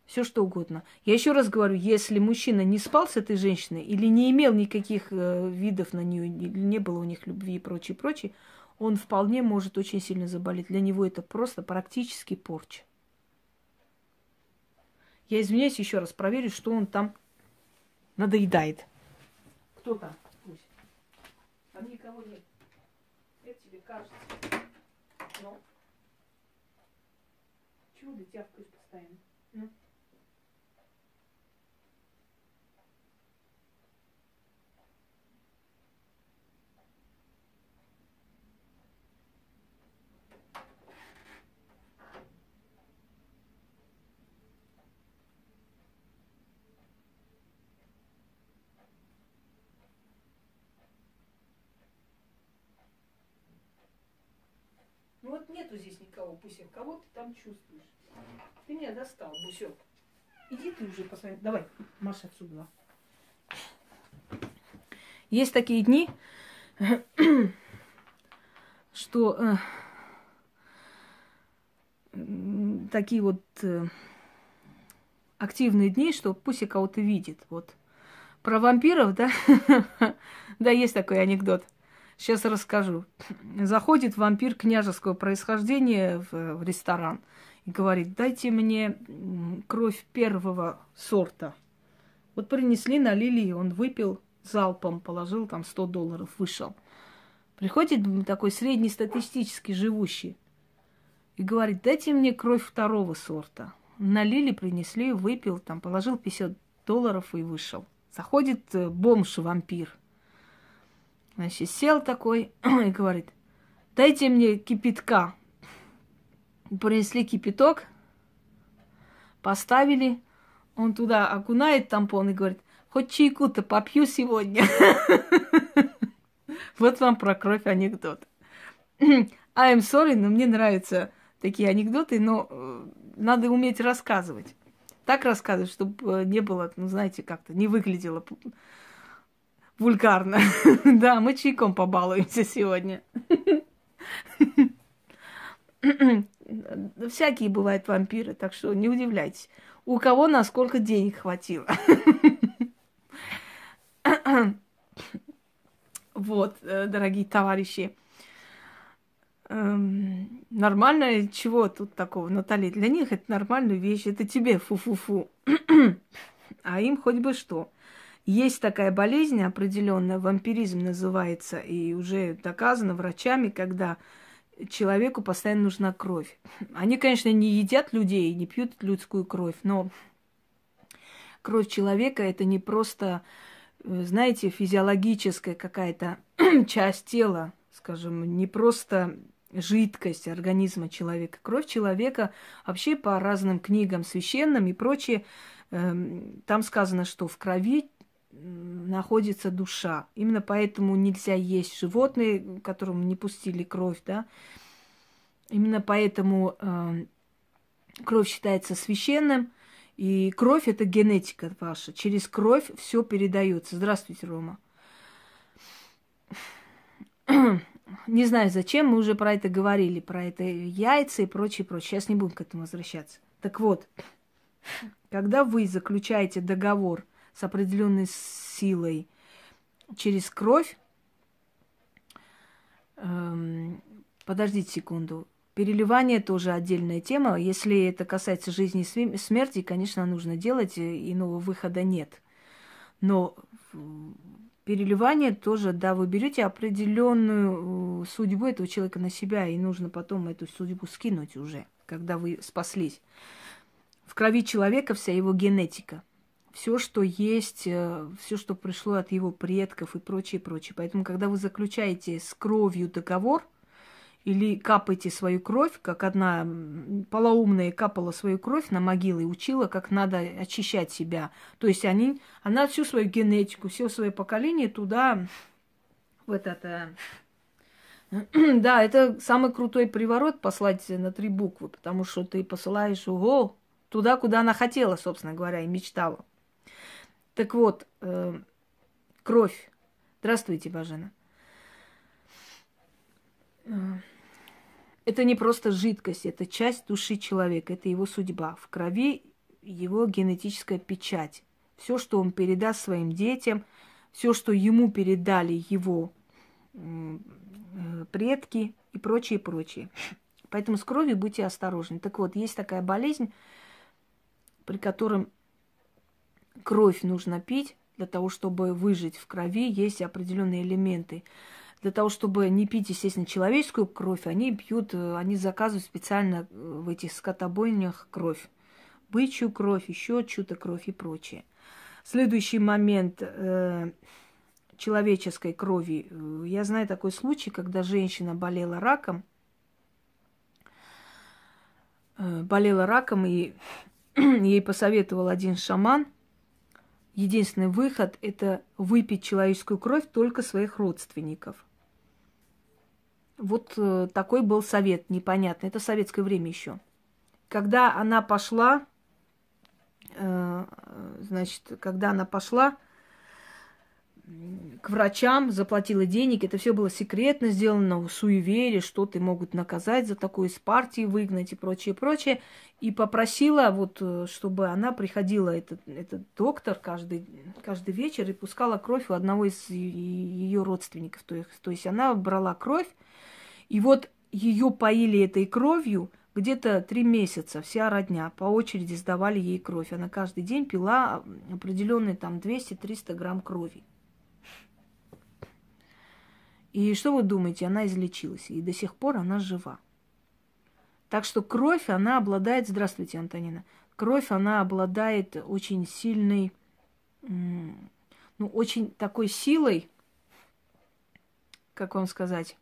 все что угодно. Я еще раз говорю, если мужчина не спал с этой женщиной или не имел никаких э, видов на нее, не было у них любви и прочее, прочее, он вполне может очень сильно заболеть. Для него это просто практически порча. Я извиняюсь, еще раз проверю, что он там надоедает. Кто там? Пусть. Там никого нет. Это тебе кажется. Но. Чего ты тявкаешь постоянно? Ну. Нету здесь никого, Пусек. Кого ты там чувствуешь? Ты меня достал, Бусек. Иди ты уже посмотри. Давай, Маша, отсюда. Есть такие дни, что э, такие вот э, активные дни, что Пусик кого-то видит. Вот. Про вампиров, да? Да, есть такой анекдот. Сейчас расскажу. Заходит вампир княжеского происхождения в, в ресторан и говорит, дайте мне кровь первого сорта. Вот принесли, налили, и он выпил залпом, положил там 100 долларов, вышел. Приходит такой среднестатистически живущий и говорит, дайте мне кровь второго сорта. Налили, принесли, выпил, там положил 50 долларов и вышел. Заходит э, бомж-вампир – Значит, сел такой и говорит, дайте мне кипятка. Принесли кипяток, поставили, он туда окунает тампон и говорит, хоть чайку-то попью сегодня. Вот вам про кровь анекдот. I'm sorry, но мне нравятся такие анекдоты, но э, надо уметь рассказывать. Так рассказывать, чтобы э, не было, ну, знаете, как-то не выглядело вульгарно. да, мы чайком побалуемся сегодня. Всякие бывают вампиры, так что не удивляйтесь. У кого на сколько денег хватило. вот, э, дорогие товарищи. Эм, нормально, чего тут такого, Натали? Для них это нормальная вещь, это тебе фу-фу-фу. а им хоть бы что. Есть такая болезнь определенная, вампиризм называется, и уже доказано врачами, когда человеку постоянно нужна кровь. Они, конечно, не едят людей, не пьют людскую кровь, но кровь человека это не просто, э, знаете, физиологическая какая-то часть тела, скажем, не просто жидкость организма человека. Кровь человека вообще по разным книгам священным и прочее, эм, там сказано, что в крови находится душа. Именно поэтому нельзя есть животные, которым не пустили кровь, да. Именно поэтому э, кровь считается священным, и кровь это генетика ваша. Через кровь все передается. Здравствуйте, Рома. Не знаю, зачем, мы уже про это говорили, про это яйца и прочее, прочее. Сейчас не будем к этому возвращаться. Так вот, когда вы заключаете договор – с определенной силой через кровь. Эм, подождите секунду. Переливание тоже отдельная тема. Если это касается жизни и смерти, конечно, нужно делать, э, иного выхода нет. Но переливание тоже, да, вы берете определенную э, судьбу этого человека на себя, и нужно потом эту судьбу скинуть уже, когда вы спаслись. В крови человека вся его генетика – все, что есть, э, все, что пришло от его предков и прочее, прочее. Поэтому, когда вы заключаете с кровью договор или капаете свою кровь, как одна полоумная капала свою кровь на могилы и учила, как надо очищать себя. То есть они, она всю свою генетику, все свое поколение туда, в этот... Да, это самый крутой приворот послать на три буквы, потому что ты посылаешь, ого, туда, куда она хотела, собственно говоря, и мечтала. Так вот, э, кровь. Здравствуйте, Бажена. Э, это не просто жидкость, это часть души человека, это его судьба. В крови его генетическая печать. Все, что он передаст своим детям, все, что ему передали его э, предки и прочее, прочее. Поэтому с кровью будьте осторожны. Так вот, есть такая болезнь, при котором кровь нужно пить для того, чтобы выжить. В крови есть определенные элементы. Для того, чтобы не пить, естественно, человеческую кровь, они пьют, э, они заказывают специально э, в этих скотобойнях кровь. Бычью кровь, еще чью-то кровь и прочее. Следующий момент э, человеческой крови. Э, я знаю такой случай, когда женщина болела раком, э, болела раком, и ей посоветовал один шаман – единственный выход – это выпить человеческую кровь только своих родственников. Вот э, такой был совет, непонятно. Это советское время еще. Когда она пошла, э, значит, когда она пошла к врачам, заплатила денег. Это все было секретно сделано, в суеверии, что ты могут наказать за такое из партии, выгнать и прочее, прочее. И попросила, вот, э, чтобы она приходила, этот, этот доктор, каждый, каждый вечер и пускала кровь у одного из ее родственников. То есть, то есть она брала кровь, и вот ее поили этой кровью – где-то три месяца вся родня по очереди сдавали ей кровь. Она каждый день пила определенные там 200-300 грамм крови. И что вы думаете, она излечилась, и до сих пор она жива. Так что кровь, она обладает, здравствуйте, Антонина, кровь, она обладает очень сильной, ну, очень такой силой, как вам сказать,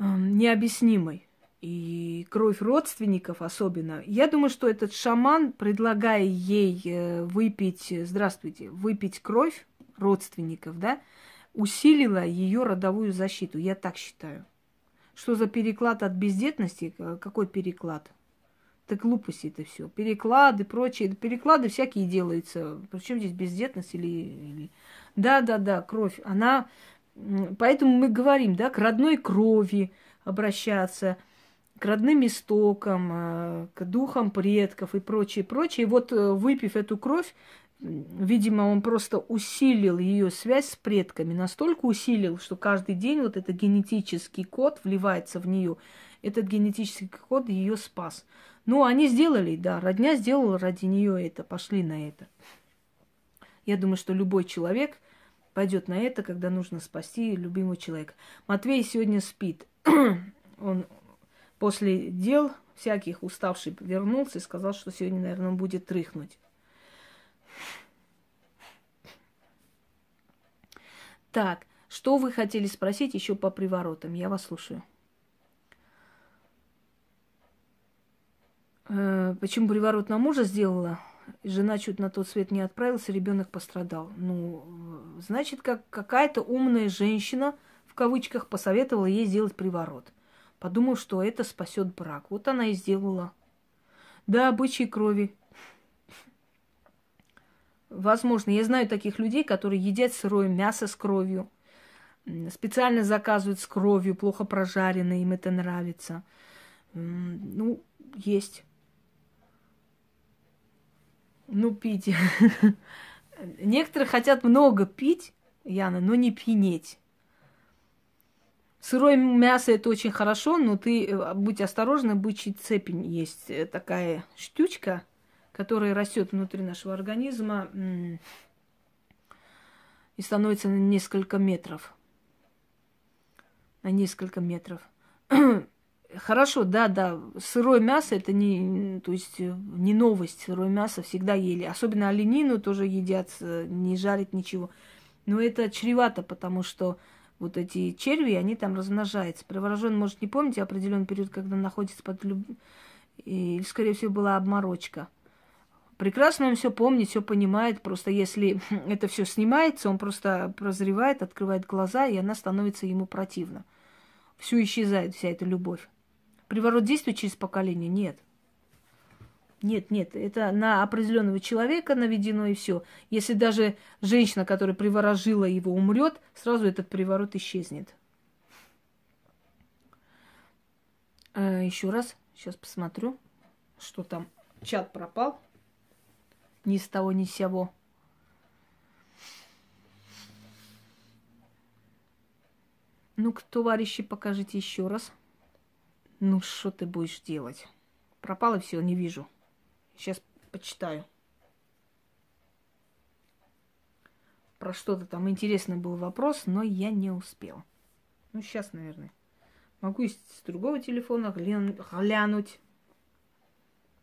эм, необъяснимой. И кровь родственников особенно. Я думаю, что этот шаман, предлагая ей э, выпить, э, здравствуйте, выпить кровь родственников, да, усилила ее родовую защиту. Я так считаю. Что за переклад от бездетности? Э, какой переклад? Так глупости это все. Переклады, прочие. Переклады всякие делаются. Причем здесь бездетность или, или... Да, да, да, кровь. Она... Поэтому мы говорим, да, к родной крови обращаться, к родным истокам, э, к духам предков и прочее, прочее. И вот э, выпив эту кровь, видимо, он просто усилил ее связь с предками, настолько усилил, что каждый день вот этот генетический код вливается в нее. Этот генетический код ее спас. Ну, они сделали, да, родня сделала ради нее это, пошли на это. Я думаю, что любой человек пойдет на это, когда нужно спасти любимого человека. Матвей сегодня спит. он после дел всяких уставший вернулся и сказал, что сегодня, наверное, он будет рыхнуть Так, что вы хотели спросить еще по приворотам? Я вас слушаю. Э, почему приворот на мужа сделала? Жена чуть на тот свет не отправилась, ребенок пострадал. Ну, э, значит, как какая-то умная женщина в кавычках посоветовала ей сделать приворот. Подумав, что это спасет брак. Вот она и сделала. Да, бычьей крови. Возможно, я знаю таких людей, которые едят сырое мясо с кровью, специально заказывают с кровью, плохо прожаренное, им это нравится. Ну, есть. Ну, пить. Некоторые хотят много пить, Яна, но не пинеть. Сырое мясо это очень хорошо, но ты э, будь осторожна, бычий цепень есть э, такая штучка – который растет внутри нашего организма и становится на несколько метров. На несколько метров. Хорошо, да, да. Сырое мясо это не, то есть э, не новость. Сырое мясо всегда ели. Особенно оленину тоже едят, э, не жарят ничего. Но это чревато, потому что вот эти черви, они там размножаются. Приворожен, может, не помните определенный период, когда находится под люб... И, скорее всего, была обморочка. Прекрасно он все помнит, все понимает. Просто если это все снимается, он просто прозревает, открывает глаза, и она становится ему противна. Все исчезает вся эта любовь. Приворот действует через поколение? Нет. Нет, нет, это на определенного человека наведено и все. Если даже женщина, которая приворожила его, умрет, сразу этот приворот исчезнет. Э, Еще раз, сейчас посмотрю, что там. Чат пропал ни с того ни с сего. Ну-ка, товарищи, покажите еще раз. Ну, что ты будешь делать? Пропало все, не вижу. Сейчас почитаю. Про что-то там интересный был вопрос, но я не успела. Ну, сейчас, наверное. Могу с другого телефона глянуть.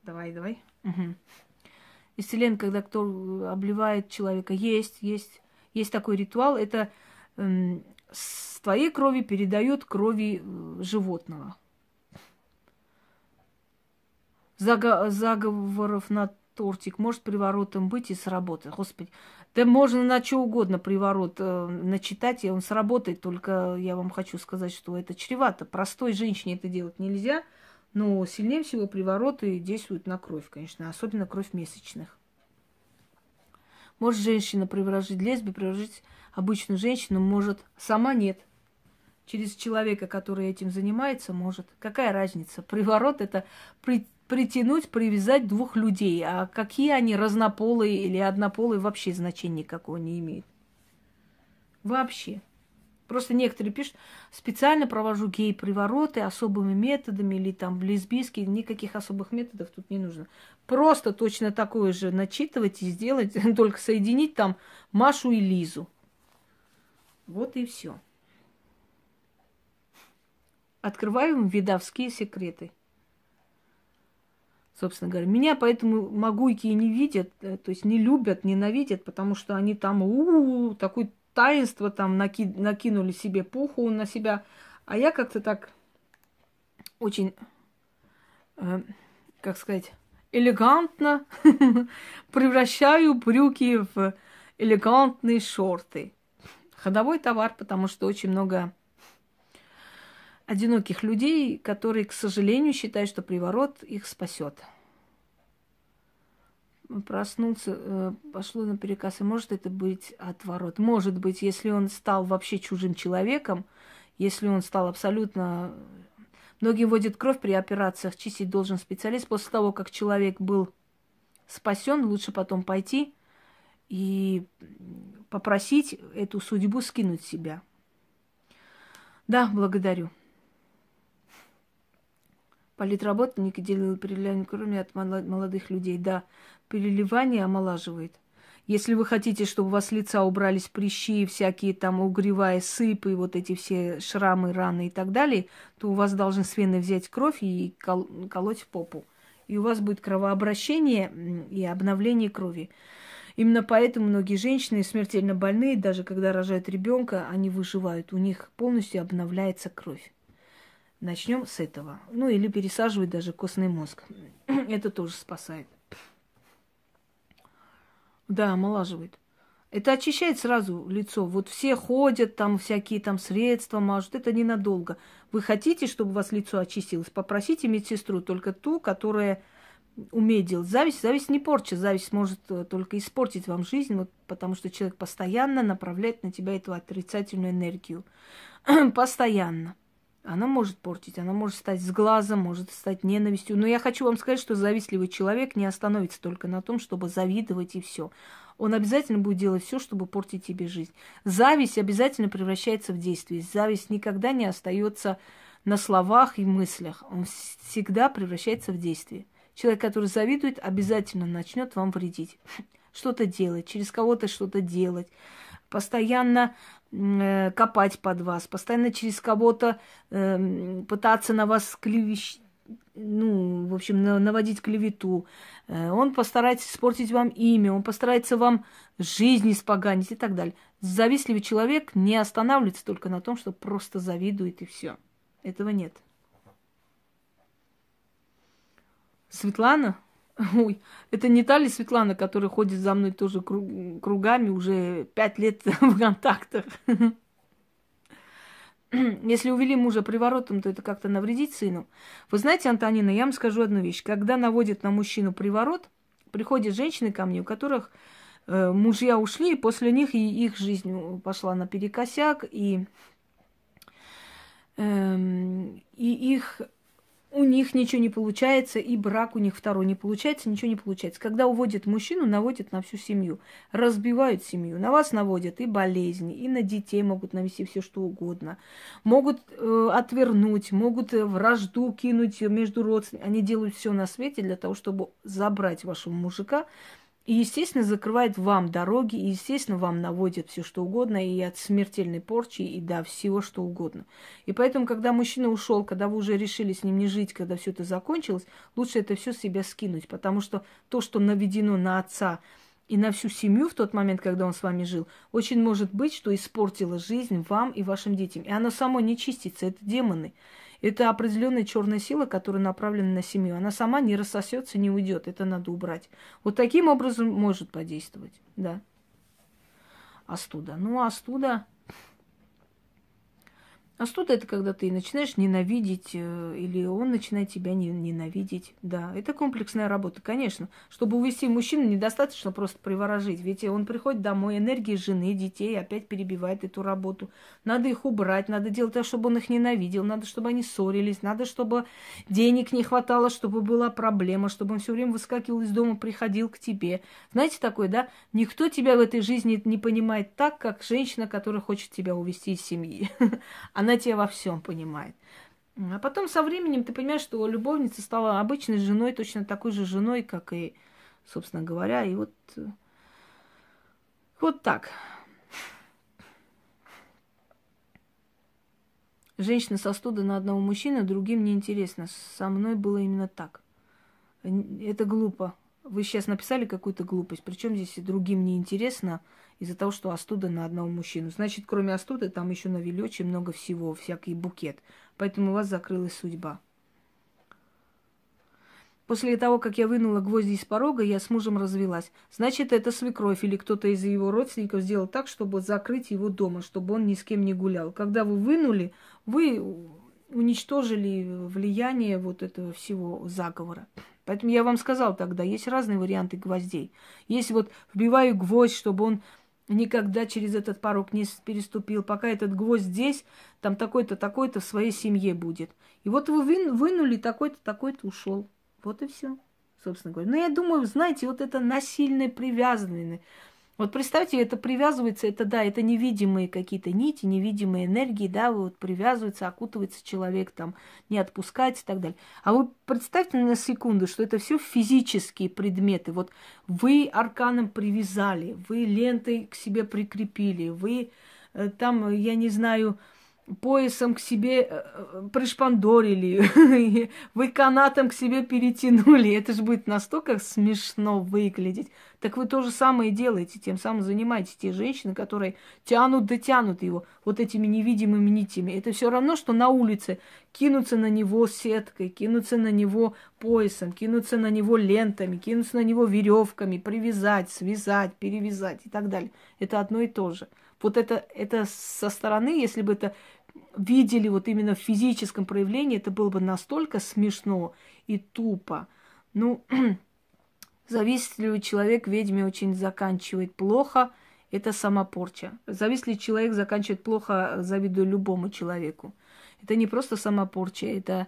Давай, давай. Угу исцеление, когда кто э, обливает человека. Есть, есть, есть такой ритуал. Это эм, с твоей крови передают крови э, животного. заговоров на тортик может приворотом быть и сработает. Господи, да можно на что угодно приворот э, начитать, и он сработает. Только я вам хочу сказать, что это чревато. Простой женщине это делать нельзя – но сильнее всего привороты действуют на кровь, конечно, особенно кровь месячных. Может женщина приворожить лесби, приворожить обычную женщину, может, сама нет. Через человека, который этим занимается, может. Какая разница? Приворот – это при, притянуть, привязать двух людей. А какие они, разнополые или однополые, вообще значения никакого не имеют. Вообще. Просто некоторые пишут, специально провожу гей-привороты особыми методами или там лесбийские, никаких особых методов тут не нужно. Просто точно такое же начитывать и сделать, только соединить там Машу и Лизу. Вот и все. Открываем видовские секреты. Собственно говоря, меня поэтому магуйки и не видят, э, то есть не любят, ненавидят, потому что они там -у такой таинства, там наки, накинули себе пуху на себя. А я как-то так очень, э, как сказать, элегантно превращаю брюки в элегантные шорты. Ходовой товар, потому что очень много одиноких людей, которые, к сожалению, считают, что приворот их спасет проснулся, э, пошло на переказ. И может это быть отворот? Может быть, если он стал вообще чужим человеком, если он стал абсолютно... Многие вводят кровь при операциях, чистить должен специалист. После того, как человек был спасен, лучше потом пойти и попросить эту судьбу скинуть себя. Да, благодарю. Политработники делил определенную кроме от молодых людей. Да, переливание омолаживает. Если вы хотите, чтобы у вас лица убрались прыщи, всякие там угревая сыпь и вот эти все шрамы, раны и так далее, то у вас должен с вены взять кровь и кол- колоть попу. И у вас будет кровообращение и обновление крови. Именно поэтому многие женщины смертельно больные, даже когда рожают ребенка, они выживают. У них полностью обновляется кровь. Начнем с этого. Ну или пересаживать даже костный мозг. Это тоже спасает. Да, омолаживает. Это очищает сразу лицо. Вот все ходят, там всякие там средства мажут. Это ненадолго. Вы хотите, чтобы у вас лицо очистилось? Попросите медсестру, только ту, которая умеет делать. Зависть, зависть не порча. Зависть может э, только испортить вам жизнь, вот, потому что человек постоянно направляет на тебя эту отрицательную энергию. постоянно. Она может портить, она может стать сглазом, может стать ненавистью. Но я хочу вам сказать, что завистливый человек не остановится только на том, чтобы завидовать и все. Он обязательно будет делать все, чтобы портить тебе жизнь. Зависть обязательно превращается в действие. Зависть никогда не остается на словах и мыслях. Он всегда превращается в действие. Человек, который завидует, обязательно начнет вам вредить. Хм, что-то делать, через кого-то что-то делать. Постоянно Э, копать под вас, постоянно через кого-то э, пытаться на вас клевещ... ну, в общем, на, наводить клевету. Э, он постарается испортить вам имя, он постарается вам жизнь испоганить и так далее. Завистливый человек не останавливается только на том, что просто завидует и все. Этого нет. Светлана? Ой, это не та ли Светлана, которая ходит за мной тоже кругами уже пять лет в контактах? Если увели мужа приворотом, то это как-то навредит сыну. Вы знаете, Антонина, я вам скажу одну вещь. Когда наводит на мужчину приворот, приходят женщины ко мне, у которых э, мужья ушли, и после них и их жизнь э, пошла наперекосяк, и, э, и их у них ничего не получается, и брак у них второй не получается, ничего не получается. Когда уводят мужчину, наводят на всю семью, разбивают семью, на вас наводят и болезни, и на детей могут навести все что угодно, могут э, отвернуть, могут э, вражду кинуть между родственниками. Они делают все на свете для того, чтобы забрать вашего мужика, и, естественно, закрывает вам дороги, и, естественно, вам наводит все что угодно, и от смертельной порчи, и до всего что угодно. И поэтому, когда мужчина ушел, когда вы уже решили с ним не жить, когда все это закончилось, лучше это все с себя скинуть, потому что то, что наведено на отца и на всю семью в тот момент, когда он с вами жил, очень может быть, что испортило жизнь вам и вашим детям. И оно само не чистится, это демоны. Это определенная черная сила, которая направлена на семью. Она сама не рассосется, не уйдет. Это надо убрать. Вот таким образом может подействовать, да. Остуда. Ну, остуда Остуда – это когда ты начинаешь ненавидеть, э, или он начинает тебя ненавидеть. Да, это комплексная работа, конечно. Чтобы увести мужчину, недостаточно просто приворожить. Ведь он приходит домой, энергии жены, детей, опять перебивает эту работу. Надо их убрать, надо делать так, чтобы он их ненавидел, надо, чтобы они ссорились, надо, чтобы денег не хватало, чтобы была проблема, чтобы он все время выскакивал из дома, приходил к тебе. Знаете такое, да? Никто тебя в этой жизни не понимает так, как женщина, которая хочет тебя увести из семьи. Она тебя во всем понимает. А потом со временем ты понимаешь, что любовница стала обычной женой, точно такой же женой, как и, собственно говоря. И вот, э, вот так. Женщина со студа на одного мужчину, другим неинтересно. Со мной было именно так. Это глупо. Вы сейчас написали какую-то глупость. Причем здесь и другим неинтересно. интересно из-за того, что остуда на одного мужчину. Значит, кроме остуды, там еще навели очень много всего, всякий букет. Поэтому у вас закрылась судьба. После того, как я вынула гвозди из порога, я с мужем развелась. Значит, это свекровь или кто-то из его родственников сделал так, чтобы закрыть его дома, чтобы он ни с кем не гулял. Когда вы вынули, вы уничтожили влияние вот этого всего заговора. Поэтому я вам сказал тогда, есть разные варианты гвоздей. Есть вот вбиваю гвоздь, чтобы он никогда через этот порог не переступил. Пока этот гвоздь здесь, там такой-то, такой-то в своей семье будет. И вот вы вынули, такой-то, такой-то ушел. Вот и все, собственно говоря. Но ну, я думаю, знаете, вот это насильное привязанное, вот представьте, это привязывается, это да, это невидимые какие-то нити, невидимые энергии, да, вот привязывается, окутывается человек, там, не отпускается и так далее. А вы представьте на секунду, что это все физические предметы. Вот вы арканом привязали, вы лентой к себе прикрепили, вы э, там, я не знаю, поясом к себе э, э, пришпандорили, вы канатом к себе перетянули. Это же будет настолько смешно выглядеть. Так вы то же самое делаете, тем самым занимаетесь те женщины, которые тянут да тянут его вот этими невидимыми нитями. Это все равно, что на улице кинуться на него сеткой, кинуться на него поясом, кинуться на него лентами, кинуться на него веревками, привязать, связать, перевязать и так далее. Это одно и то же. Вот это, это со стороны, если бы это видели вот именно в физическом проявлении, это было бы настолько смешно и тупо. Ну, завистливый человек ведьме очень заканчивает плохо, это самопорча. Завистливый человек заканчивает плохо, завидуя любому человеку. Это не просто самопорча, это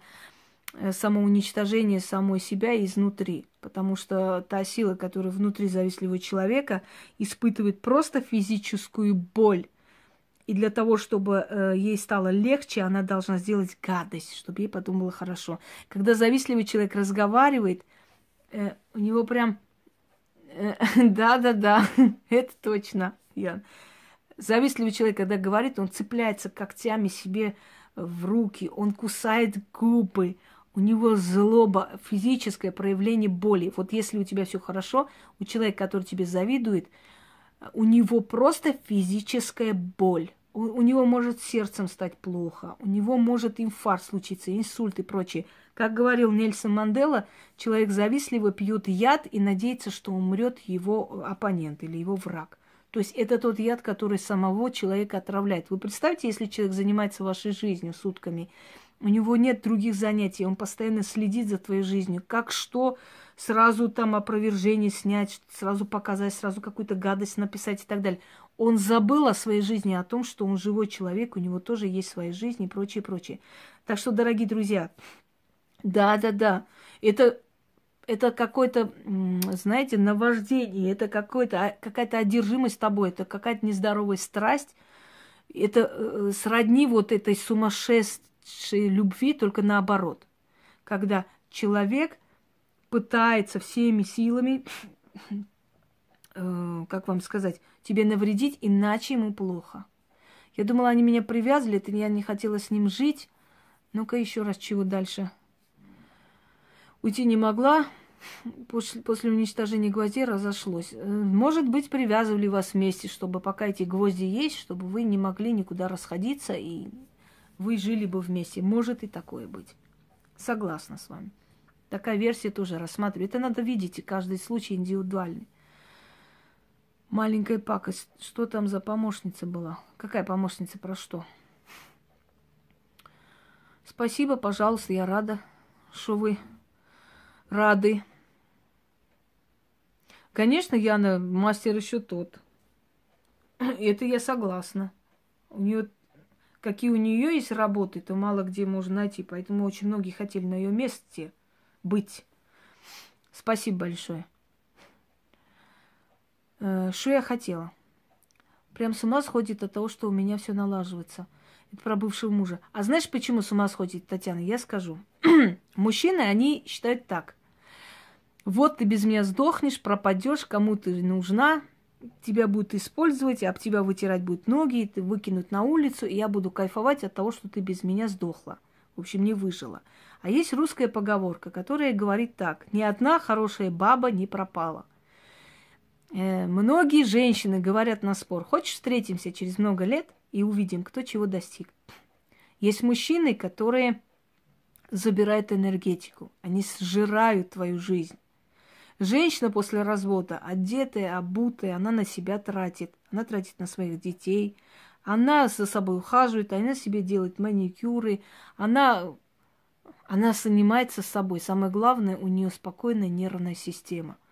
э, самоуничтожение самой себя изнутри, потому что та сила, которая внутри завистливого человека, испытывает просто физическую боль и для того, чтобы э, ей стало легче, она должна сделать гадость, чтобы ей подумала хорошо. Когда завистливый человек разговаривает, э, у него прям... Э, да-да-да, это точно, Ян. Завистливый человек, когда говорит, он цепляется когтями себе в руки, он кусает губы, у него злоба, физическое проявление боли. Вот если у тебя все хорошо, у человека, который тебе завидует, у него просто физическая боль у, у него может сердцем стать плохо, у него может инфаркт случиться, инсульт и прочее. Как говорил Нельсон Мандела, человек завистливо пьет яд и надеется, что умрет его оппонент или его враг. То есть это тот яд, который самого человека отравляет. Вы представьте, если человек занимается вашей жизнью сутками, у него нет других занятий, он постоянно следит за твоей жизнью. Как что, сразу там опровержение снять, сразу показать, сразу какую-то гадость написать и так далее. Он забыл о своей жизни, о том, что он живой человек, у него тоже есть своя жизнь и прочее, прочее. Так что, дорогие друзья, да, да, да, это, это какое-то, знаете, наваждение, это какое-то, а, какая-то одержимость тобой, это какая-то нездоровая страсть, это э, сродни вот этой сумасшедшей любви, только наоборот. Когда человек пытается всеми силами, э, как вам сказать, тебе навредить, иначе ему плохо. Я думала, они меня привязали, ты я не хотела с ним жить. Ну-ка еще раз, чего дальше? Уйти не могла. После, после уничтожения гвоздей разошлось. Э, может быть, привязывали вас вместе, чтобы пока эти гвозди есть, чтобы вы не могли никуда расходиться, и вы жили бы вместе. Может и такое быть. Согласна с вами. Такая версия тоже рассматривает. Это надо видеть, и каждый случай индивидуальный. Маленькая пакость. Что там за помощница была? Какая помощница про что? Спасибо, пожалуйста, я рада, что вы рады. Конечно, Яна мастер еще тот. Это я согласна. У нее какие у нее есть работы, то мало где можно найти. Поэтому очень многие хотели на ее месте быть. Спасибо большое. Э, что я хотела? Прям с ума сходит от того, что у меня все налаживается. Это про бывшего мужа. А знаешь, почему с ума сходит Татьяна? Я скажу. Мужчины, они считают так. Вот ты без меня сдохнешь, пропадешь, кому ты нужна, тебя будут использовать, об тебя вытирать будут ноги, ты выкинут на улицу, и я буду кайфовать от того, что ты без меня сдохла. В общем, не выжила. А есть русская поговорка, которая говорит так. Ни одна хорошая баба не пропала – Э, многие женщины говорят на спор, хочешь встретимся через много лет и увидим, кто чего достиг. Есть мужчины, которые забирают энергетику, они сжирают твою жизнь. Женщина после развода, одетая, обутая, она на себя тратит, она тратит на своих детей, она за собой ухаживает, она себе делает маникюры, она, она занимается собой. Самое главное, у нее спокойная нервная система –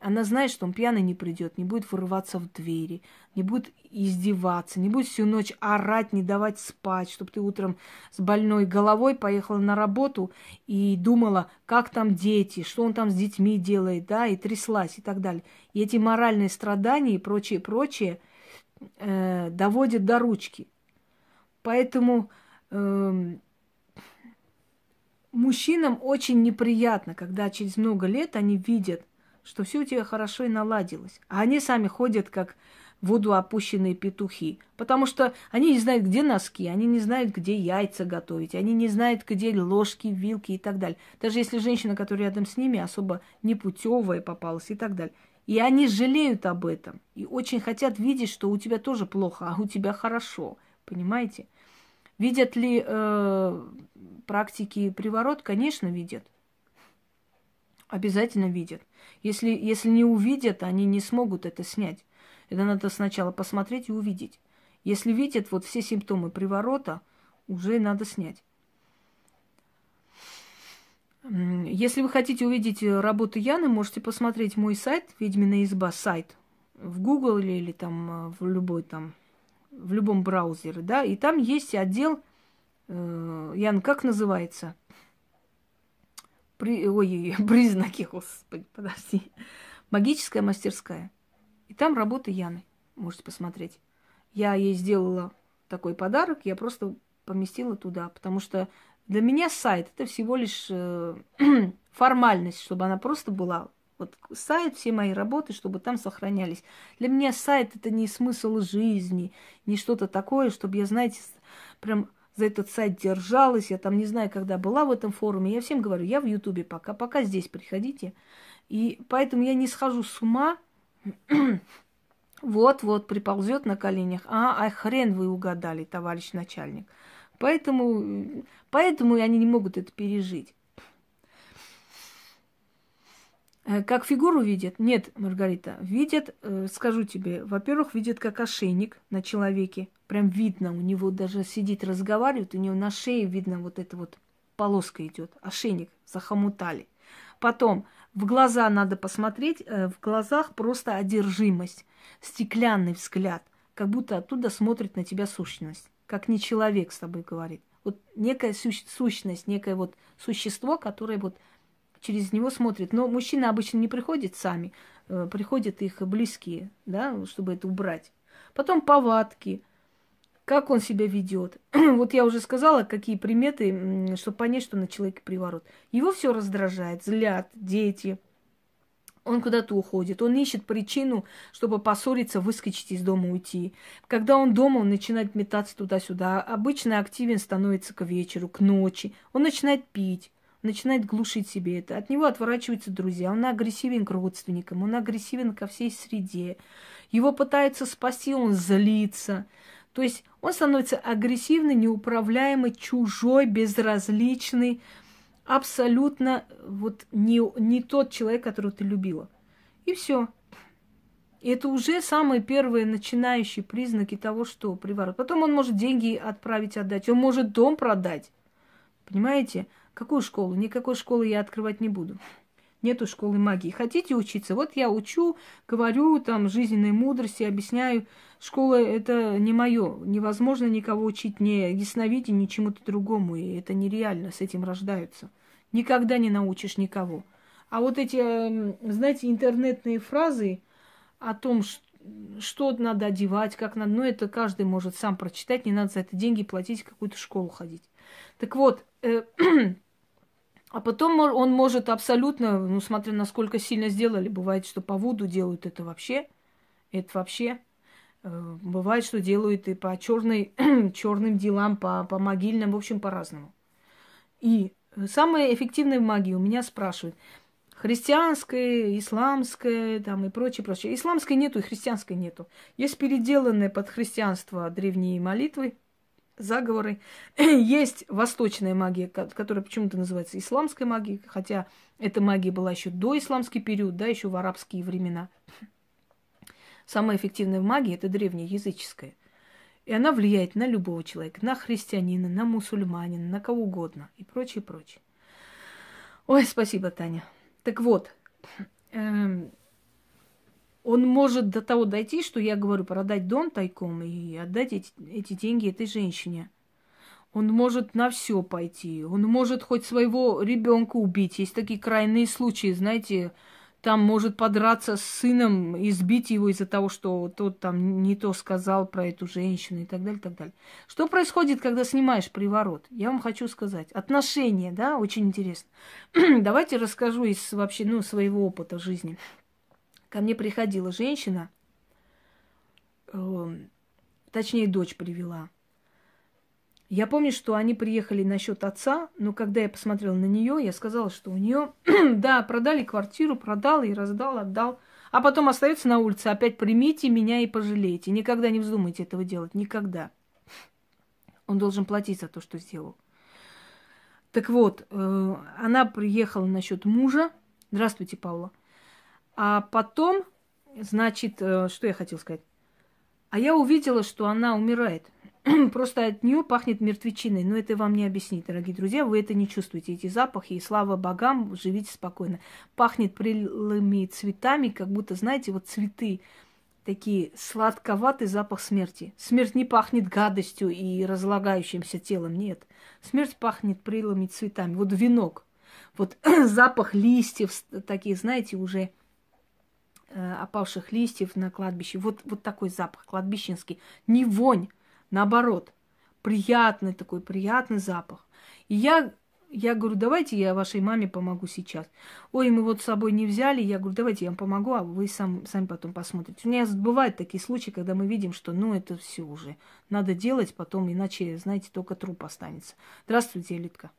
она знает, что он пьяный не придет, не будет вырываться в двери, не будет издеваться, не будет всю ночь орать, не давать спать, чтобы ты утром с больной головой поехала на работу и думала, как там дети, что он там с детьми делает, да, и тряслась и так далее. И эти моральные страдания и прочее, прочее э, доводят до ручки. Поэтому э, мужчинам очень неприятно, когда через много лет они видят, что все у тебя хорошо и наладилось. А они сами ходят, как в воду опущенные петухи. Потому что они не знают, где носки, они не знают, где яйца готовить, они не знают, где ложки, вилки и так далее. Даже если женщина, которая рядом с ними, особо непутевая попалась и так далее. И они жалеют об этом. И очень хотят видеть, что у тебя тоже плохо, а у тебя хорошо. Понимаете? Видят ли э, практики приворот? Конечно, видят. Обязательно видят. Если, если не увидят, они не смогут это снять. Это надо сначала посмотреть и увидеть. Если видят вот все симптомы приворота, уже надо снять. Если вы хотите увидеть э, работу Яны, можете посмотреть мой сайт, «Ведьмина изба» сайт, в Google или, или там э, в любой там, в любом браузере, да, и там есть отдел, э, Ян, как называется – при... Ой, признаки, господи, подожди. Магическая мастерская. И там работа Яны. Можете посмотреть. Я ей сделала такой подарок, я просто поместила туда, потому что для меня сайт это всего лишь э, формальность, чтобы она просто была. Вот сайт, все мои работы, чтобы там сохранялись. Для меня сайт это не смысл жизни, не что-то такое, чтобы я, знаете, прям за этот сайт держалась. Я там не знаю, когда была в этом форуме. Я всем говорю, я в Ютубе пока, пока здесь приходите. И поэтому я не схожу с ума. Вот-вот приползет на коленях. А, а хрен вы угадали, товарищ начальник. Поэтому, поэтому они не могут это пережить. Э, как фигуру видят? Нет, Маргарита. Видят, э, скажу тебе, во-первых, видят как ошейник на человеке. Прям видно, у него даже сидит, разговаривает, у него на шее видно вот эта вот полоска идет. Ошейник захомутали. Потом в глаза надо посмотреть, э, в глазах просто одержимость, стеклянный взгляд, как будто оттуда смотрит на тебя сущность, как не человек с тобой говорит. Вот некая сущность, некое вот существо, которое вот через него смотрит. Но мужчины обычно не приходят сами, э, приходят их близкие, да, чтобы это убрать. Потом повадки, как он себя ведет. вот я уже сказала, какие приметы, чтобы понять, что на человеке приворот. Его все раздражает, злят, дети. Он куда-то уходит, он ищет причину, чтобы поссориться, выскочить из дома, уйти. Когда он дома, он начинает метаться туда-сюда. Обычно активен становится к вечеру, к ночи. Он начинает пить начинает глушить себе это. От него отворачиваются друзья. Он агрессивен к родственникам, он агрессивен ко всей среде. Его пытаются спасти, он злится. То есть он становится агрессивный, неуправляемый, чужой, безразличный, абсолютно вот не, не тот человек, которого ты любила. И все. это уже самые первые начинающие признаки того, что приворот. Потом он может деньги отправить, отдать, он может дом продать. Понимаете? Какую школу? Никакой школы я открывать не буду. Нету школы магии. Хотите учиться? Вот я учу, говорю там жизненные мудрости, объясняю. Школа – это не мое. Невозможно никого учить ни ясновидению, ни чему-то другому. И это нереально, с этим рождаются. Никогда не научишь никого. А вот эти, эм, знаете, интернетные фразы о том, что надо одевать, как надо. Ну, это каждый может сам прочитать, не надо за это деньги платить, в какую-то школу ходить. Так вот, э, а потом он может абсолютно, ну, смотря насколько сильно сделали, бывает, что по Вуду делают это вообще, это вообще. Э, бывает, что делают и по черной, черным делам, по, по могильным, в общем, по-разному. И э, самая эффективная магия у меня спрашивают. Христианская, исламская, там и прочее, прочее. Исламской нету и христианской нету. Есть переделанные под христианство древние молитвы – заговоры. Есть восточная магия, которая почему-то называется исламской магией, хотя эта магия была еще до исламский период, да, еще в арабские времена. Самая эффективная магия – это древняя языческая, И она влияет на любого человека, на христианина, на мусульманина, на кого угодно и прочее, прочее. Ой, спасибо, Таня. Так вот, эм, он может до того дойти, что я говорю, продать дом тайком и отдать эти, эти деньги этой женщине. Он может на все пойти. Он может хоть своего ребенка убить. Есть такие крайные случаи, знаете, там может подраться с сыном, избить его из-за того, что тот там не то сказал про эту женщину и так далее, и так далее. Что происходит, когда снимаешь приворот? Я вам хочу сказать. Отношения, да, очень интересно. Давайте расскажу из вообще, ну, своего опыта жизни ко мне приходила женщина, э, точнее, дочь привела. Я помню, что они приехали насчет отца, но когда я посмотрела на нее, я сказала, что у нее, да, продали квартиру, продал и раздал, отдал. А потом остается на улице, опять примите меня и пожалейте. Никогда не вздумайте этого делать, никогда. Он должен платить за то, что сделал. Так вот, э, она приехала насчет мужа. Здравствуйте, Павла. А потом, значит, э, что я хотела сказать? А я увидела, что она умирает. Просто от нее пахнет мертвечиной. Но это вам не объяснить, дорогие друзья. Вы это не чувствуете, эти запахи. И слава богам, живите спокойно. Пахнет прелыми цветами, как будто, знаете, вот цветы такие сладковатый запах смерти. Смерть не пахнет гадостью и разлагающимся телом, нет. Смерть пахнет прелыми цветами. Вот венок, вот запах листьев, такие, знаете, уже Э, опавших листьев на кладбище. Вот, вот такой запах кладбищенский. Не вонь, наоборот. Приятный такой, приятный запах. И я, я говорю, давайте я вашей маме помогу сейчас. Ой, мы вот с собой не взяли. Я говорю, давайте я вам помогу, а вы сам, сами потом посмотрите. У меня бывают такие случаи, когда мы видим, что ну это все уже. Надо делать потом, иначе, знаете, только труп останется. Здравствуйте, Элитка.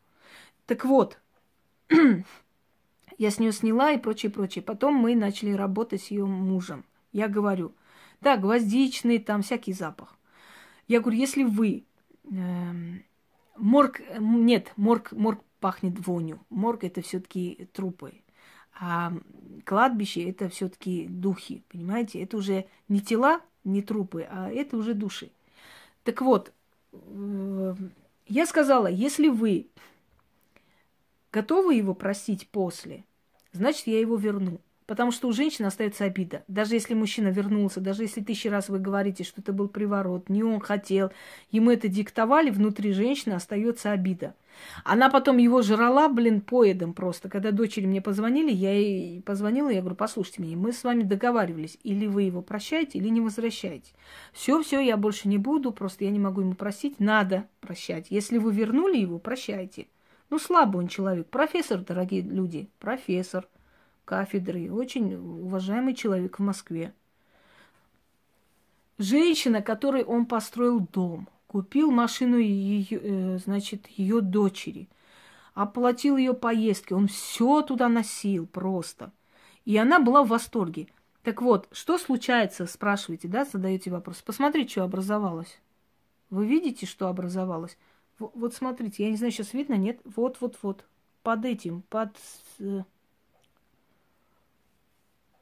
Так вот, Я с нее сняла и прочее, прочее. Потом мы начали работать с ее мужем. Я говорю, да, гвоздичный, там всякий запах. Я говорю, если вы... Эм, э, морг... Нет, морг, морг пахнет вонью. Морг это все-таки трупы. А кладбище это все-таки духи, понимаете? Это уже не тела, не трупы, а это уже души. Так вот, эм, я сказала, если вы готовы его просить после, значит, я его верну. Потому что у женщины остается обида. Даже если мужчина вернулся, даже если тысячи раз вы говорите, что это был приворот, не он хотел, ему это диктовали, внутри женщины остается обида. Она потом его жрала, блин, поедом просто. Когда дочери мне позвонили, я ей позвонила, я говорю, послушайте меня, мы с вами договаривались, или вы его прощаете, или не возвращаете. Все, все, я больше не буду, просто я не могу ему просить, надо прощать. Если вы вернули его, прощайте. Ну, слабый он человек. Профессор, дорогие люди, профессор кафедры. Очень уважаемый человек в Москве. Женщина, которой он построил дом, купил машину ее, э, значит, ее дочери, оплатил ее поездки. Он все туда носил просто. И она была в восторге. Так вот, что случается, спрашиваете, да, задаете вопрос. Посмотрите, что образовалось. Вы видите, что образовалось? Вот смотрите, я не знаю, сейчас видно, нет? Вот-вот-вот. Под этим, под... Э,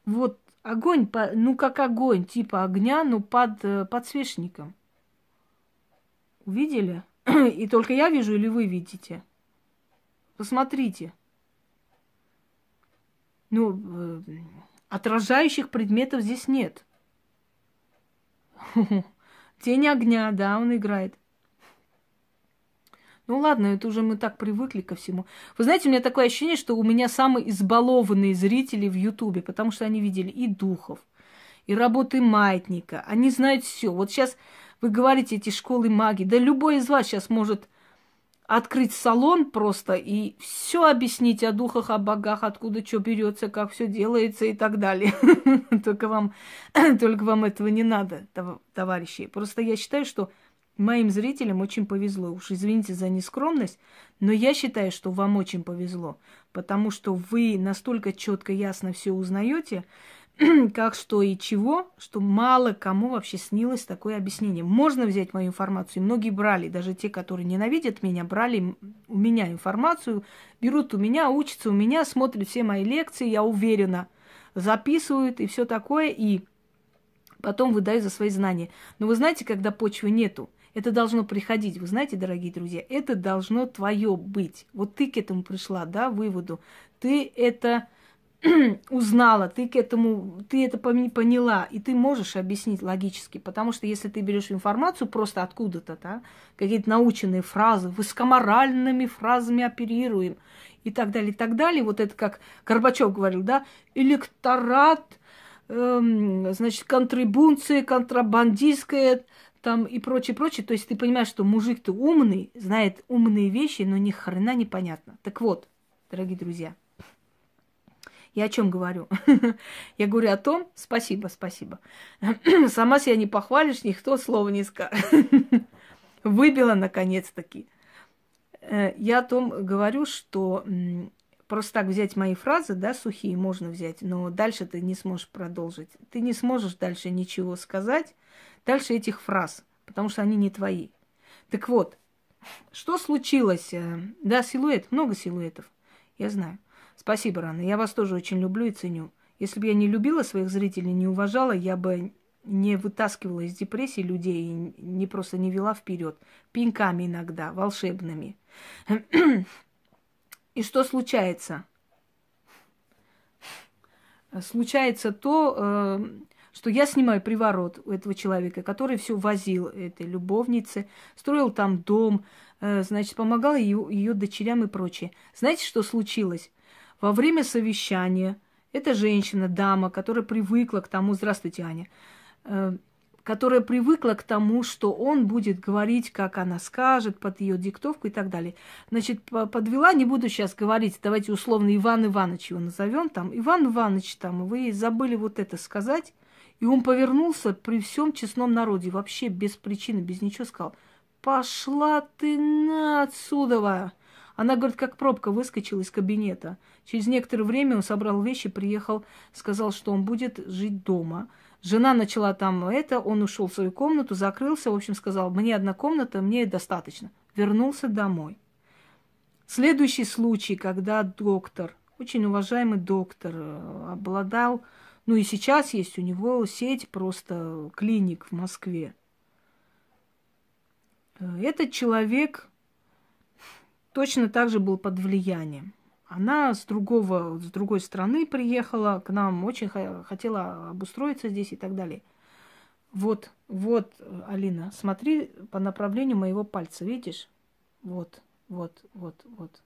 вот огонь, ну как огонь, типа огня, но под э, подсвечником. Увидели? И только я вижу или вы видите? Посмотрите. Ну, э, отражающих предметов здесь нет. Тень огня, да, он играет. Ну ладно, это уже мы так привыкли ко всему. Вы знаете, у меня такое ощущение, что у меня самые избалованные зрители в Ютубе, потому что они видели и духов, и работы маятника. Они знают все. Вот сейчас вы говорите эти школы магии. Да любой из вас сейчас может открыть салон просто и все объяснить о духах, о богах, откуда что берется, как все делается и так далее. Только вам, только вам этого не надо, товарищи. Просто я считаю, что Моим зрителям очень повезло. Уж извините за нескромность, но я считаю, что вам очень повезло, потому что вы настолько четко, ясно все узнаете, как что и чего, что мало кому вообще снилось такое объяснение. Можно взять мою информацию, многие брали, даже те, которые ненавидят меня, брали у меня информацию, берут у меня, учатся у меня, смотрят все мои лекции, я уверена, записывают и все такое, и потом выдают за свои знания. Но вы знаете, когда почвы нету, это должно приходить. Вы знаете, дорогие друзья, это должно твое быть. Вот ты к этому пришла, да, выводу. Ты это узнала, ты к этому, ты это поняла, и ты можешь объяснить логически, потому что если ты берешь информацию просто откуда-то, да, какие-то наученные фразы, высокоморальными фразами оперируем и так далее, и так далее, вот это как Горбачев говорил, да, электорат, эм, значит, контрибунция, контрабандистская, там и прочее, прочее. То есть ты понимаешь, что мужик-то умный, знает умные вещи, но ни хрена непонятно. Так вот, дорогие друзья, я о чем говорю? Я говорю о том, спасибо, спасибо. Сама себя не похвалишь, никто слова не скажет. Выбила наконец-таки. Э, я о том говорю, что просто так взять мои фразы, да, сухие можно взять, но дальше ты не сможешь продолжить. Ты не сможешь дальше ничего сказать, дальше этих фраз, потому что они не твои. Так вот, что случилось? Э, да, силуэт, много силуэтов, я знаю. Спасибо, Рана, я вас тоже очень люблю и ценю. Если бы я не любила своих зрителей, не уважала, я бы не вытаскивала из депрессии людей, и не просто не вела вперед, пинками иногда, волшебными. И что случается? Случается то, э, что я снимаю приворот у этого человека, который все возил этой любовнице, строил там дом, э, значит, помогал ее, дочерям и прочее. Знаете, что случилось? Во время совещания эта женщина, дама, которая привыкла к тому, здравствуйте, Аня, э, которая привыкла к тому, что он будет говорить, как она скажет, под ее диктовку и так далее. Значит, подвела, не буду сейчас говорить, давайте условно Иван Иванович его назовем, там, Иван Иванович, там, вы забыли вот это сказать, и он повернулся при всем честном народе, вообще без причины, без ничего сказал. «Пошла ты на отсюда!» Она, говорит, как пробка выскочила из кабинета. Через некоторое время он собрал вещи, приехал, сказал, что он будет жить дома. Жена начала там это, он ушел в свою комнату, закрылся, в общем, сказал, мне одна комната, мне достаточно. Вернулся домой. Следующий случай, когда доктор, очень уважаемый доктор, э, обладал ну и сейчас есть у него сеть просто клиник в Москве. Этот человек точно так же был под влиянием. Она с, другого, с другой страны приехала к нам, очень хотела обустроиться здесь и так далее. Вот, вот, Алина, смотри по направлению моего пальца, видишь? Вот, вот, вот, вот.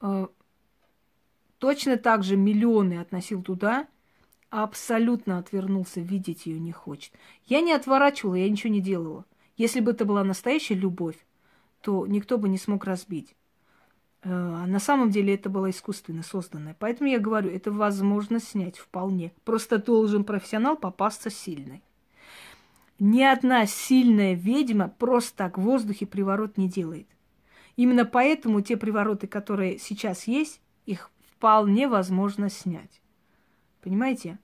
Э, точно так же миллионы относил туда, а абсолютно отвернулся, видеть ее не хочет. Я не отворачивала, я ничего не делала. Если бы это была настоящая любовь, то никто бы не смог разбить. Э, а на самом деле это было искусственно созданное. Поэтому я говорю, это возможно снять вполне. Просто должен профессионал попасться сильный. Ни одна сильная ведьма просто так в воздухе приворот не делает. Именно поэтому те привороты, которые сейчас есть, их вполне возможно снять. Понимаете?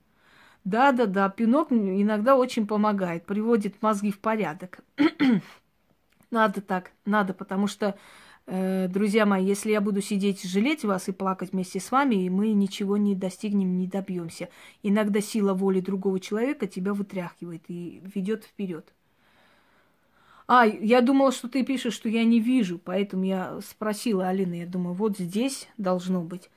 Да, да, да, пинок иногда очень помогает, приводит мозги в порядок. надо так, надо, потому что, э, друзья мои, если я буду сидеть жалеть вас и плакать вместе с вами, и мы ничего не достигнем, не добьемся. Иногда сила воли другого человека тебя вытряхивает и ведет вперед. А, я думала, что ты пишешь, что я не вижу, поэтому я спросила Алины, я думаю, вот здесь должно быть.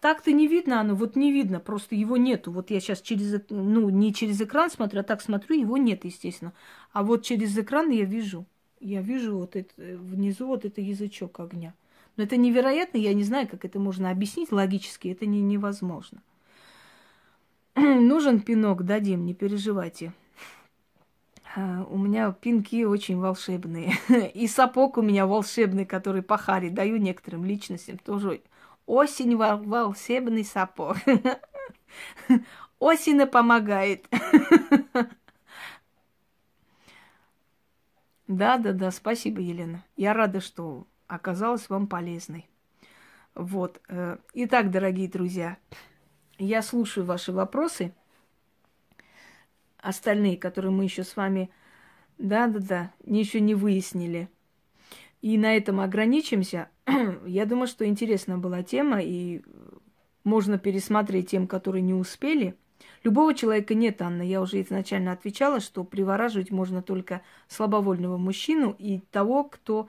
Так-то не видно оно, вот не видно, просто его нету. Вот я сейчас через, ну, не через экран смотрю, а так смотрю, его нет, естественно. А вот через экран я вижу. Я вижу вот это, э, внизу вот это язычок огня. Но это невероятно, я не знаю, как это можно объяснить логически, это не, невозможно. Нужен пинок, дадим, не переживайте. А, у меня пинки очень волшебные. И сапог у меня волшебный, который по даю некоторым личностям тоже. Осень вол- волшебный сапог. Осина помогает. Да, да, да, спасибо, Елена. Я рада, что оказалась вам полезной. Вот. Э, итак, дорогие друзья, я слушаю ваши вопросы остальные, которые мы еще с вами, да-да-да, еще не выяснили. И на этом ограничимся. Я думаю, что интересна была тема, и можно пересмотреть тем, которые не успели. Любого человека нет, Анна. Я уже изначально отвечала, что привораживать можно только слабовольного мужчину и того, кто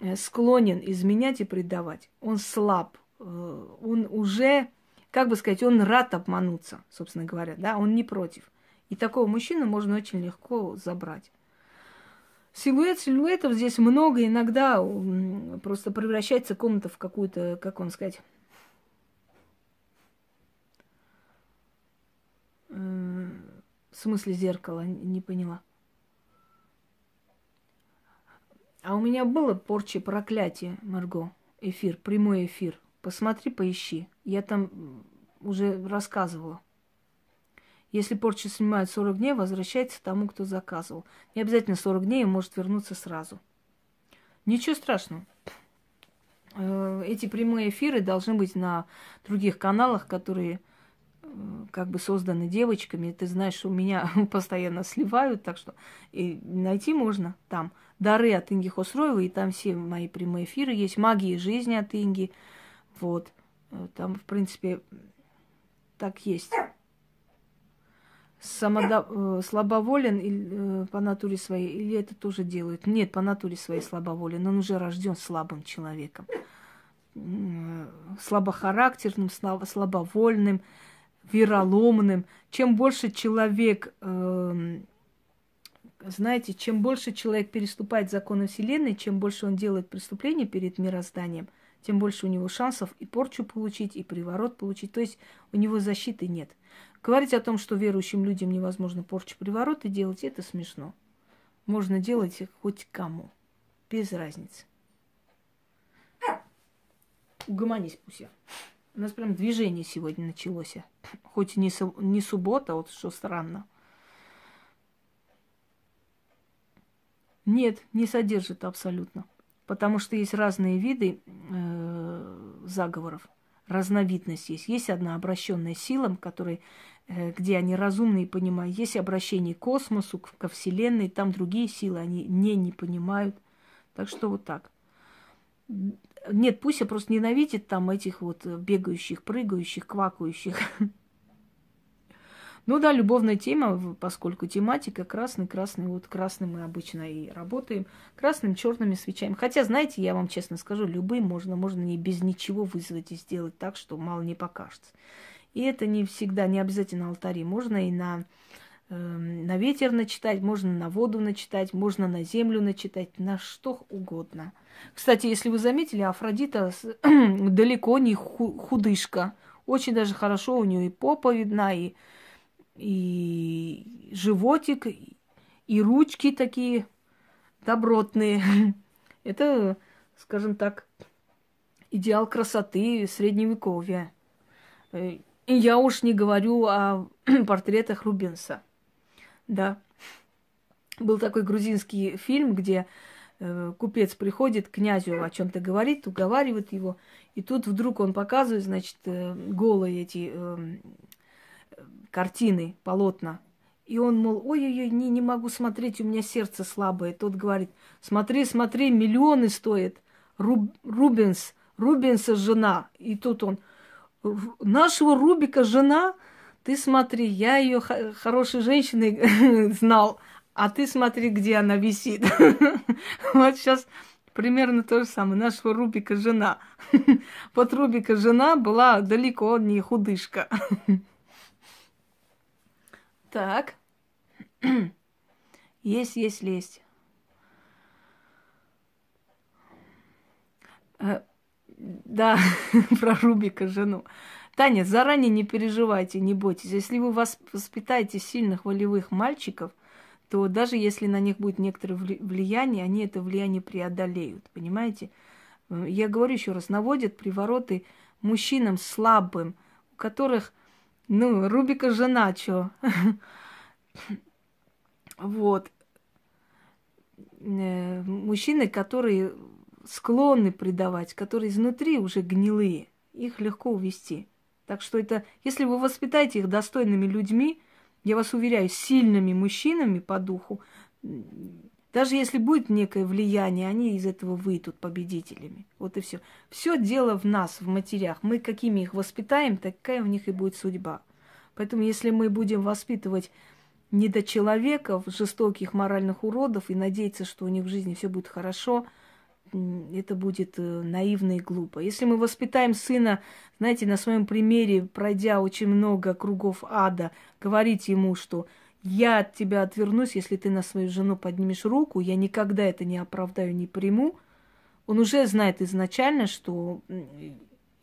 э, склонен изменять и предавать. Он слаб, э, он уже, как бы сказать, он рад обмануться, собственно говоря, да, он не против. И такого мужчину можно очень легко забрать. Силуэт, силуэтов здесь много, иногда просто превращается комната в какую-то, как вам сказать, э, в смысле зеркало, не поняла. А у меня было порча, проклятие, Марго. Эфир, прямой эфир. Посмотри, поищи. Я там уже рассказывала. Если порча снимают 40 дней, возвращается тому, кто заказывал. Не обязательно 40 дней, может вернуться сразу. Ничего страшного. Э, эти прямые эфиры должны быть на других каналах, которые э, как бы созданы девочками. Ты знаешь, что меня постоянно сливают, так что и найти можно там. Дары от Инги Хосроевой, и там все мои прямые эфиры есть. Магии жизни от Инги. Вот. Э, там, в принципе, так есть самодо... Э, слабоволен э, по натуре своей, или это тоже делают? Нет, по натуре своей слабоволен, он уже рожден слабым человеком, слабохарактерным, слабовольным, вероломным. Чем больше человек, эм, знаете, чем больше человек переступает законы Вселенной, чем больше он делает преступления перед мирозданием – тем больше у него шансов и порчу получить, и приворот получить. То есть у него защиты нет. Говорить о том, что верующим людям невозможно порчу привороты делать, это смешно. Можно делать их хоть кому. Без разницы. Угомонись, Пуся. У нас прям движение сегодня началось. Хоть и не, суб- не суббота, вот что странно. Нет, не содержит абсолютно. Потому что есть разные виды э, заговоров, разновидность есть. Есть одна обращенная силам, которые, э, где они разумные понимают. Есть обращение к космосу, ко Вселенной, там другие силы, они не, не понимают. Так что вот так. Нет, пусть я просто ненавидит там этих вот э, бегающих, прыгающих, квакающих. Ну да, любовная тема, поскольку тематика красный, красный, вот красным мы обычно и работаем, красным, черными свечами. Хотя, знаете, я вам честно скажу, любым можно, можно не без ничего вызвать и сделать так, что мало не покажется. И это не всегда, не обязательно алтари. Можно и на, эм, на ветер начитать, можно на воду начитать, можно на землю начитать, на что угодно. Кстати, если вы заметили, Афродита далеко не худышка. Очень даже хорошо у нее и попа видна, и и животик, и ручки такие добротные. Это, скажем так, идеал красоты средневековья. Э, я уж не говорю о портретах Рубенса. Да. Был такой грузинский фильм, где э, купец приходит, к князю о чем-то говорит, уговаривает его, и тут вдруг он показывает, значит, э, голые эти картины, полотна. И он, мол, ой-ой-ой, не, не могу смотреть, у меня сердце слабое. Тот говорит, смотри, смотри, миллионы стоит. Руб, Рубенс, Рубенса жена. И тут он, нашего Рубика жена, ты смотри, я ее хорошей женщиной знал, а ты смотри, где она висит. Вот сейчас примерно то же самое. Нашего Рубика жена. Вот Рубика жена была далеко не худышка. Так. Есть, есть, лезть. Э, да, про Рубика жену. Таня, заранее не переживайте, не бойтесь. Если вы воспитаете сильных волевых мальчиков, то даже если на них будет некоторое влияние, они это влияние преодолеют. Понимаете? Э, я говорю еще раз, наводят привороты мужчинам слабым, у которых – ну, Рубика жена чё. Вот. Э, мужчины, которые склонны предавать, которые изнутри уже гнилые, их легко увести. Так что это, если вы воспитаете их достойными людьми, я вас уверяю, сильными мужчинами по духу, даже если будет некое влияние, они из этого выйдут победителями. Вот и все. Все дело в нас, в матерях. Мы какими их воспитаем, такая у них и будет судьба. Поэтому если мы будем воспитывать недочеловеков, жестоких моральных уродов и надеяться, что у них в жизни все будет хорошо, это будет э, наивно и глупо. Если мы воспитаем сына, знаете, на своем примере, пройдя очень много кругов ада, говорить ему, что я от тебя отвернусь, если ты на свою жену поднимешь руку, я никогда это не оправдаю, не приму. Он уже знает изначально, что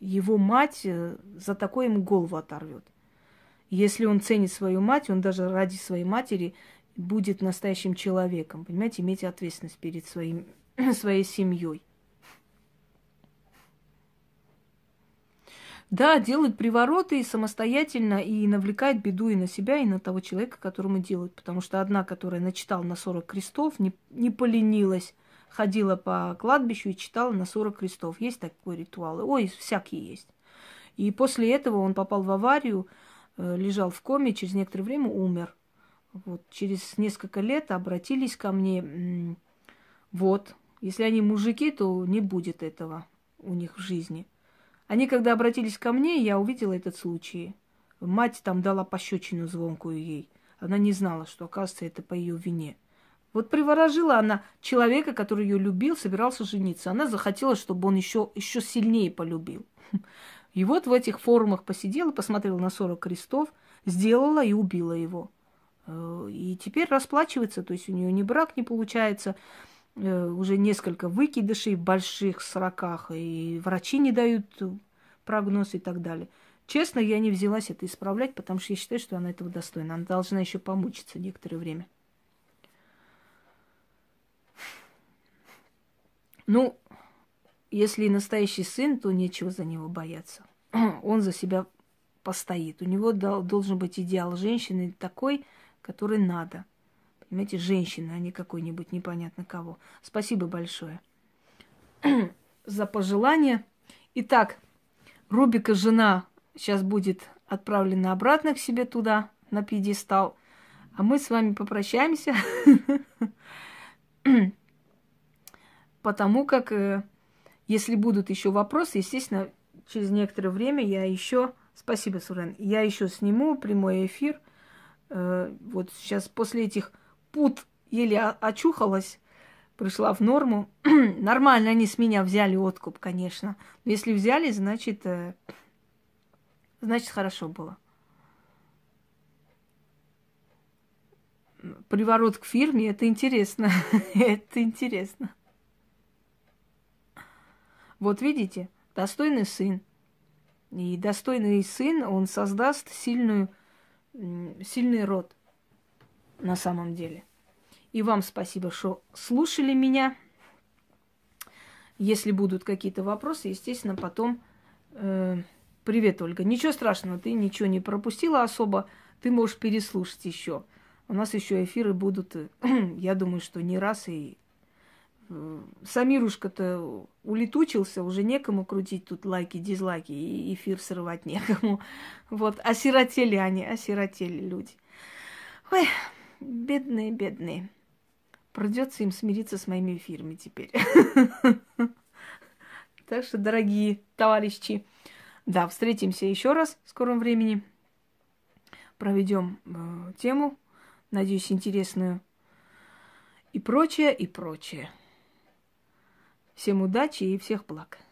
его мать э, за такое ему голову оторвет. Если он ценит свою мать, он даже ради своей матери будет настоящим человеком, понимаете, иметь ответственность перед своим, своей семьей. Да, делают привороты и самостоятельно, и навлекают беду и на себя, и на того человека, которому делают. Потому что одна, которая начитала на 40 крестов, не, не поленилась, ходила по кладбищу и читала на 40 крестов. Есть такой ритуал. Ой, всякие есть. И после этого он попал в аварию, э, лежал в коме, через некоторое время умер. Вот, через несколько лет обратились ко мне. Вот, если они мужики, то не будет этого у них в жизни. Они, когда обратились ко мне, я увидела этот случай. Мать там дала пощечину звонкую ей. Она не знала, что, оказывается, это по ее вине. Вот приворожила она человека, который ее любил, собирался жениться. Она захотела, чтобы он еще, еще сильнее полюбил. И вот в этих форумах посидела, посмотрела на 40 крестов, сделала и убила его. Э, и теперь расплачивается, то есть у нее ни брак не получается, Э, уже несколько выкидышей больших сроках, и врачи не дают прогноз и так далее. Честно, я не взялась это исправлять, потому что я считаю, что она этого достойна. Она должна еще помучиться некоторое время. Ну, если настоящий сын, то нечего за него бояться. Он за себя постоит. У него должен быть идеал женщины такой, который надо – Понимаете, женщины, а не какой-нибудь непонятно кого. Спасибо большое за пожелание. Итак, Рубика жена сейчас будет отправлена обратно к себе туда, на пьедестал. А мы с вами попрощаемся, потому как, э, если будут еще вопросы, естественно, через некоторое время я еще... Спасибо, Сурен. Я еще сниму прямой эфир. Э, вот сейчас после этих пут еле очухалась, пришла в норму. Нормально они с меня взяли откуп, конечно. Но если взяли, значит, э, значит хорошо было. Приворот к фирме, это интересно. это интересно. Вот видите, достойный сын. И достойный сын, он создаст сильную, сильный род – на самом деле. И вам спасибо, что слушали меня. Если будут какие-то вопросы, естественно, потом... Э, привет, Ольга. Ничего страшного, ты ничего не пропустила особо. Ты можешь переслушать еще. У нас еще эфиры будут, э, я думаю, что не раз и... Э, Самирушка-то улетучился, уже некому крутить тут лайки, дизлайки, и эфир срывать некому. Вот, осиротели они, осиротели люди. Ой, бедные, бедные. Придется им смириться с моими эфирами теперь. Так что, дорогие товарищи, да, встретимся еще раз в скором времени. Проведем э, тему, надеюсь, интересную. И прочее, и прочее. Всем удачи и всех благ.